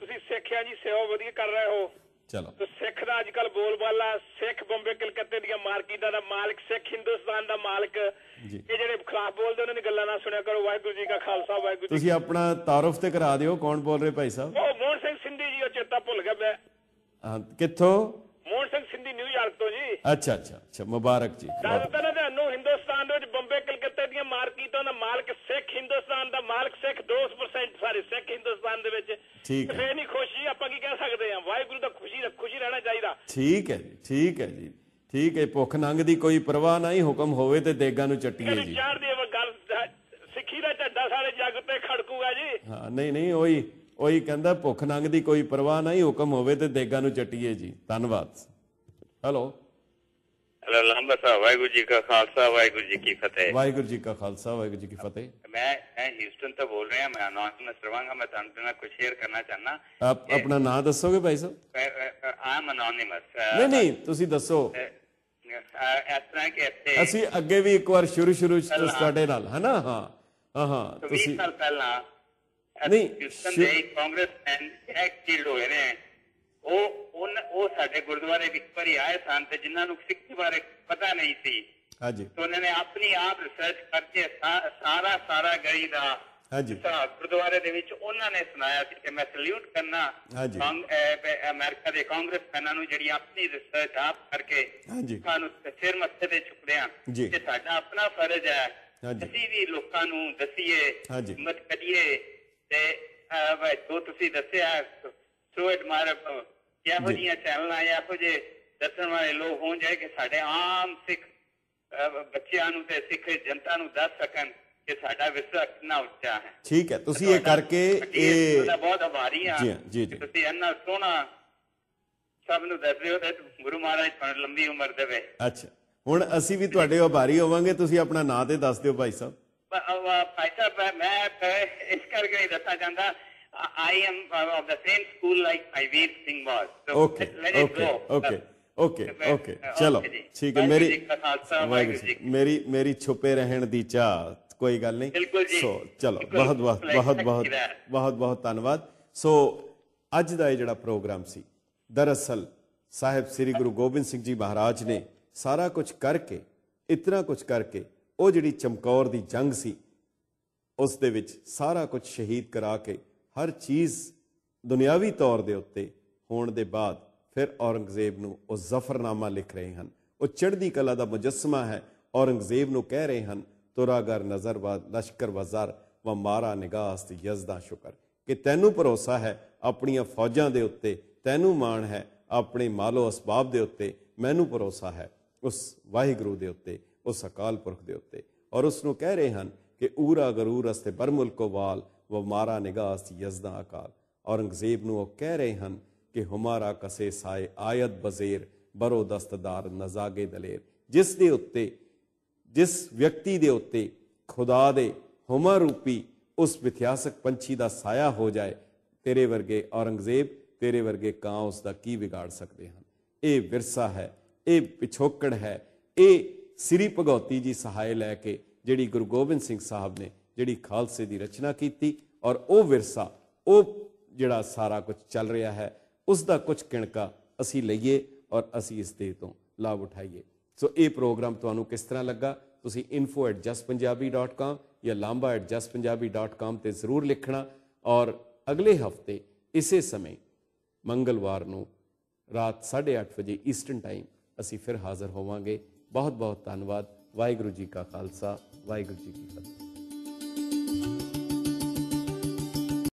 ਤੁਸੀਂ ਸਿੱਖਿਆ ਜੀ ਸੇਵਾ ਵਧੀਆ ਕਰ ਰਹੇ ਹੋ ਚਲੋ ਤੇ ਸਿੱਖ ਦਾ ਅੱਜਕੱਲ ਬੋਲਬਾਲਾ ਸਿੱਖ ਬੰਬੇ ਕਲਕੱਤੇ ਦੀਆਂ ਮਾਰਕੀਟਾਂ ਦਾ ਮਾਲਕ ਸਿੱਖ ਹਿੰਦੁਸਤਾਨ ਦਾ ਮਾਲਕ ਇਹ ਜਿਹੜੇ ਖਿਲਾਫ ਬੋਲਦੇ ਉਹਨਾਂ ਦੀ ਗੱਲਾਂ ਨਾ ਸੁਣਿਆ ਕਰੋ ਵਾਹਿਗੁਰੂ ਜੀ ਕਾ ਖਾਲਸਾ ਵਾਹਿਗੁਰੂ ਜੀ ਤੁਸੀਂ ਆਪਣਾ ਤਾਰਫ ਤੇ ਕਰਾ ਦਿਓ ਕੌਣ ਬੋਲ ਰਹੇ ਭਾਈ ਸਾਹਿਬ ਉਹ ਮੋਹਨ ਸਿੰਘ ਸਿੰਧੀ ਜੀ ਉਹ ਚੇਤਾ ਭੁੱਲ ਗਿਆ ਮੈਂ ਕਿੱਥੋਂ ਮੋਹਨ ਸਿੰਘ ਸਿੰਧੀ ਨਿਊਯਾਰਕ ਤੋਂ ਜੀ ਅੱਛਾ ਅੱਛਾ ਅੱਛਾ ਮੁਬਾਰਕ ਜੀ ਤਾਂ ਨਾ ਤੁਹਾਨੂੰ ਹਿੰਦੁਸਤਾਨ ਦੇ ਵਿੱਚ ਬੰਬੇ ਕਲਕੱਤੇ ਦੀਆਂ ਮਾਰਕੀਟਾਂ ਦਾ ਮਾਲਕ ਸਿੱਖ ਹਿੰਦੁਸਤਾਨ ਦਾ ਮਾਲਕ ਸਿੱਖ 2% ਸਾਰੇ ਸਿੱਖ ਹਿੰਦੁਸਤਾਨ ਦੇ ਵਿੱਚ ਠੀਕ ਹੈ ਨਹੀਂ ਖੁਸ਼ੀ ਆਪਾਂ ਕੀ ਕਹਿ ਸਕਦੇ ਆ ਵਾਹਿਗੁਰੂ ਦਾ ਖੁਸ਼ੀ ਖੁਸ਼ੀ ਰਹਿਣਾ ਚਾਹੀਦਾ ਠੀਕ ਹੈ ਜੀ ਠੀਕ ਹੈ ਜੀ ਠੀਕ ਹੈ ਭੁੱਖ ਨੰਗ ਦੀ ਕੋਈ ਪਰਵਾਹ ਨਹੀਂ ਹੁਕਮ ਹੋਵੇ ਤੇ ਦੇਗਾ ਨੂੰ ਚੱਟੀਏ ਜੀ ਚਾਰ ਦੀ ਗੱਲ ਸਿੱਖੀ ਦਾ ਝੰਡਾ ਸਾਰੇ ਜੱਗ ਤੇ ਖੜਕੂਗਾ ਜੀ ਹਾਂ ਨਹੀਂ ਨਹੀਂ ਉਹੀ ਉਹੀ ਕਹਿੰਦਾ ਭੁੱਖ ਨੰਗ ਦੀ ਕੋਈ ਪਰਵਾਹ ਨਹੀਂ ਹੁਕਮ ਹੋਵੇ ਤੇ ਦੇਗਾ ਨੂੰ ਚਟੀਏ ਜੀ ਧੰਨਵਾਦ ਹੈਲੋ ਹੈਲੋ ਲੰਬਾ ਸਾਹਿਬ ਵਾਹਿਗੁਰੂ ਜੀ ਕਾ ਖਾਲਸਾ ਵਾਹਿਗੁਰੂ ਜੀ ਕੀ ਫਤਿਹ ਵਾਹਿਗੁਰੂ ਜੀ ਕਾ ਖਾਲਸਾ ਵਾਹਿਗੁਰੂ ਜੀ ਕੀ ਫਤਿਹ ਮੈਂ ਮੈਂ ਹਿਊਸਟਨ ਤੋਂ ਬੋਲ ਰਿਹਾ ਮੈਂ ਅਨਾਉਂਸਮੈਂਟ ਸਰਵਾਂਗਾ ਮੈਂ ਤੁਹਾਨੂੰ ਨਾਲ ਕੁਝ ਸ਼ੇਅਰ ਕਰਨਾ ਚਾਹਨਾ ਆਪ ਆਪਣਾ ਨਾਮ ਦੱਸੋਗੇ ਭਾਈ ਸਾਹਿਬ ਆਮ ਅਨੋਨਿਮਸ ਨਹੀਂ ਨਹੀਂ ਤੁਸੀਂ ਦੱਸੋ ਇਸ ਤਰ੍ਹਾਂ ਕਿ ਅਸੀਂ ਅੱਗੇ ਵੀ ਇੱਕ ਵਾਰ ਸ਼ੁਰੂ ਸ਼ੁਰੂ ਚ ਤੁਹਾਡੇ ਨਾਲ ਹਨਾ ਹਾਂ ਹਾਂ ਹਾਂ ਤੁਸੀਂ 20 ਸਾਲ ਪਹਿਲਾਂ ਨਹੀਂ ਦੇ ਕਾਂਗਰਸ ਐਕਟ ਕਿਲਡ ਹੋਏ ਨੇ ਉਹ ਉਹ ਸਾਡੇ ਗੁਰਦੁਆਰੇ ਵਿੱਚ ਭਰੀ ਆਏ ਸਨ ਤੇ ਜਿਨ੍ਹਾਂ ਨੂੰ ਸਿੱਖ ਬਾਰੇ ਪਤਾ ਨਹੀਂ ਸੀ ਹਾਂਜੀ ਤੋਂ ਉਹਨਾਂ ਨੇ ਆਪਣੀ ਆਪ ਰਿਸਰਚ ਕਰਕੇ ਸਾਰਾ ਸਾਰਾ ਗਰੀ ਦਾ ਹਾਂਜੀ ਸਾਹਿਬ ਗੁਰਦੁਆਰੇ ਦੇ ਵਿੱਚ ਉਹਨਾਂ ਨੇ ਸੁਣਾਇਆ ਕਿ ਮੈਂ ਸਲੂਟ ਕਰਨਾ ਹਾਂਜੀ ਅਮਰੀਕਾ ਦੇ ਕਾਂਗਰਸ ਮੈਨਾਂ ਨੂੰ ਜਿਹੜੀ ਆਪਣੀ ਰਿਸਰਚ ਆਪ ਕਰਕੇ ਹਾਂਜੀ ਸਾਨੂੰ ਸਿਰ ਮੱਥੇ ਤੇ ਚੁੱਕਦੇ ਆ ਕਿ ਸਾਡਾ ਆਪਣਾ ਫਰਜ਼ ਹੈ ਅਸੀਂ ਵੀ ਲੋਕਾਂ ਨੂੰ ਦਸੀਏ ਮਤ ਕਰੀਏ ਤੇ ਜੋ ਤੁਸੀਂ ਦੱਸਿਆ ਸੋ ਐਡਮਾਇਰ ਇਹੋ ਜੀਆਂ ਚੈਨਲਾਂ ਇਹੋ ਜੇ ਦੱਸਣ ਵਾਲੇ ਲੋਕ ਹੋਣ ਜਿਹੜੇ ਕਿ ਸਾਡੇ ਆਮ ਸਿੱਖ ਬੱਚਿਆਂ ਨੂੰ ਤੇ ਸਿੱਖ ਜਨਤਾ ਨੂੰ ਦੱਸ ਸਕਣ ਕਿ ਸਾਡਾ ਵਿਸ਼ਾ ਕਿੰਨਾ ਉੱਚਾ ਹੈ ਠੀਕ ਹੈ ਤੁਸੀਂ ਇਹ ਕਰਕੇ ਇਹ ਬਹੁਤ ਆਭਾਰੀ ਆ ਜੀ ਜੀ ਤੁਸੀਂ ਇੰਨਾ ਸੋਹਣਾ ਸਭ ਨੂੰ ਦੱਸ ਰਹੇ ਹੋ ਤੇ ਗੁਰੂ ਮਹਾਰਾਜ ਤੁਹਾਨੂੰ ਲੰਬੀ ਉਮਰ ਦੇਵੇ ਅੱਛਾ ਹੁਣ ਅਸੀਂ ਵੀ ਤੁਹਾਡੇ ਆਭਾਰੀ ਹੋਵਾਂਗੇ ਤੁਸੀਂ ਆਪਣਾ ਨਾਂ ਤੇ ਦੱਸ ਦਿਓ ਭਾਈ ਸਾਹਿਬ ਭਾਈ ਸਾਹਿਬ ਮੈਂ ਇਸ ਕਰਕੇ ਨਹੀਂ ਦੱਸਣਾ ਚਾਹੁੰਦਾ I am of the same school like Paiveer Singh was. So okay, let it okay, okay okay ਚਲੋ ਠੀਕ ਹੈ ਮੇਰੀ ਮੇਰੀ ਮੇਰੀ ਛੁਪੇ ਰਹਿਣ ਦੀ ਚਾਹ ਕੋਈ ਗੱਲ ਨਹੀਂ ਸੋ ਚਲੋ ਬਹੁਤ ਬਹੁਤ ਬਹੁਤ ਬਹੁਤ ਬਹੁਤ ਬਹੁਤ ਧੰਨਵਾਦ ਸੋ ਅੱਜ ਦਾ ਇਹ ਜਿਹੜਾ ਪ੍ਰੋਗਰਾਮ ਸੀ ਦਰਅਸਲ ਸਾਹਿਬ ਸ੍ਰੀ ਗੁਰੂ ਗੋਬਿੰਦ ਸਿੰਘ ਜੀ ਮਹਾਰਾਜ ਨੇ ਸਾਰਾ ਕੁਝ ਕਰਕੇ ਇਤਨਾ ਕੁਝ ਕਰਕੇ ਉਹ ਜਿਹੜੀ ਚਮਕੌਰ ਦੀ ਜੰਗ ਸੀ ਉਸ ਦੇ ਵਿੱਚ ਸਾਰਾ ਕੁਝ ਸ਼ਹੀਦ ਕਰਾ ਕੇ ਹਰ ਚੀਜ਼ ਦੁਨਿਆਵੀ ਤੌਰ ਦੇ ਉੱਤੇ ਹੋਣ ਦੇ ਬਾਅਦ ਫਿਰ ਔਰੰਗਜ਼ੇਬ ਨੂੰ ਉਹ ਜ਼ਫਰਨਾਮਾ ਲਿਖ ਰਹੇ ਹਨ ਉਹ ਚੜ੍ਹਦੀ ਕਲਾ ਦਾ ਮੁਜੱਸਮਾ ਹੈ ਔਰੰਗਜ਼ੇਬ ਨੂੰ ਕਹਿ ਰਹੇ ਹਨ ਤੁਰਾਗਰ ਨਜ਼ਰ ਵਾ ਲਸ਼ਕਰ ਵਜ਼ਰ ਵਾ ਮਾਰਾ ਨਿਗਾਹਸਤ ਯਜ਼ਦਾ ਸ਼ੁਕਰ ਕਿ ਤੈਨੂੰ ਭਰੋਸਾ ਹੈ ਆਪਣੀਆਂ ਫੌਜਾਂ ਦੇ ਉੱਤੇ ਤੈਨੂੰ ਮਾਣ ਹੈ ਆਪਣੇ ਮਾਲੋ ਅਸਬਾਬ ਦੇ ਉੱਤੇ ਮੈਨੂੰ ਭਰੋਸਾ ਹੈ ਉਸ ਵਾਹਿਗੁਰੂ ਦੇ ਉੱਤੇ ਉਸ ਅਕਾਲ ਪੁਰਖ ਦੇ ਉੱਤੇ ਔਰ ਉਸ ਨੂੰ ਕਹਿ ਰਹੇ ਹਨ ਕਿ ਊਰਾ ਗਰੂਰ ਅਸਤੇ ਬਰਮੁਲ ਕੋ ਵਾਲ ਵ ਮਾਰਾ ਨਿਗਾਸ ਯਜ਼ਦਾ ਅਕਾਲ ਔਰੰਗਜ਼ੇਬ ਨੂੰ ਉਹ ਕਹਿ ਰਹੇ ਹਨ ਕਿ ਹਮਾਰਾ ਕਸੇ ਸਾਏ ਆਇਤ ਬਜ਼ੇਰ ਬਰੋ ਦਸਤਦਾਰ ਨਜ਼ਾਗੇ ਦਲੇਰ ਜਿਸ ਦੇ ਉੱਤੇ ਜਿਸ ਵਿਅਕਤੀ ਦੇ ਉੱਤੇ ਖੁਦਾ ਦੇ ਹਮਾ ਰੂਪੀ ਉਸ ਵਿਥਿਆਸਕ ਪੰਛੀ ਦਾ ਸਾਇਆ ਹੋ ਜਾਏ ਤੇਰੇ ਵਰਗੇ ਔਰੰਗਜ਼ੇਬ ਤੇਰੇ ਵਰਗੇ ਕਾਂ ਉਸ ਦਾ ਕੀ ਵਿਗਾੜ ਸਕਦੇ ਹਨ ਇਹ ਵਿਰਸਾ ਹੈ ਇਹ ਪਿਛੋਕੜ ਹੈ ਇਹ ਸ੍ਰੀ ਭਗਉਤੀ ਜੀ ਸਹਾਇ ਲੈ ਕੇ ਜਿਹੜੀ ਗੁਰੂ ਗੋਬਿੰਦ ਸਿੰਘ ਸਾਹਿਬ ਨੇ ਜਿਹੜੀ ਖਾਲਸੇ ਦੀ ਰਚਨਾ ਕੀਤੀ ਔਰ ਉਹ ਵਿਰਸਾ ਉਹ ਜਿਹੜਾ ਸਾਰਾ ਕੁਝ ਚੱਲ ਰਿਹਾ ਹੈ ਉਸ ਦਾ ਕੁਝ ਕਿਣਕਾ ਅਸੀਂ ਲਈਏ ਔਰ ਅਸੀਂ ਇਸ ਦੇ ਤੋਂ ਲਾਭ ਉਠਾਈਏ ਸੋ ਇਹ ਪ੍ਰੋਗਰਾਮ ਤੁਹਾਨੂੰ ਕਿਸ ਤਰ੍ਹਾਂ ਲੱਗਾ ਤੁਸੀਂ info@justpunjabi.com ਜਾਂ lamba@justpunjabi.com ਤੇ ਜ਼ਰੂਰ ਲਿਖਣਾ ਔਰ ਅਗਲੇ ਹਫਤੇ ਇਸੇ ਸਮੇਂ ਮੰਗਲਵਾਰ ਨੂੰ ਰਾਤ 8:30 ਵਜੇ ਈਸਟਰਨ ਟਾਈਮ ਅਸੀਂ ਫਿਰ ਹਾਜ਼ਰ ਹੋਵਾਂਗੇ ਬਹੁਤ ਬਹੁਤ ਧੰਨਵਾਦ ਵਾਹਿਗੁਰੂ ਜੀ ਕਾ ਖਾਲਸਾ ਵਾਹਿਗੁਰੂ ਜੀ ਕੀ ਫਤਿਹ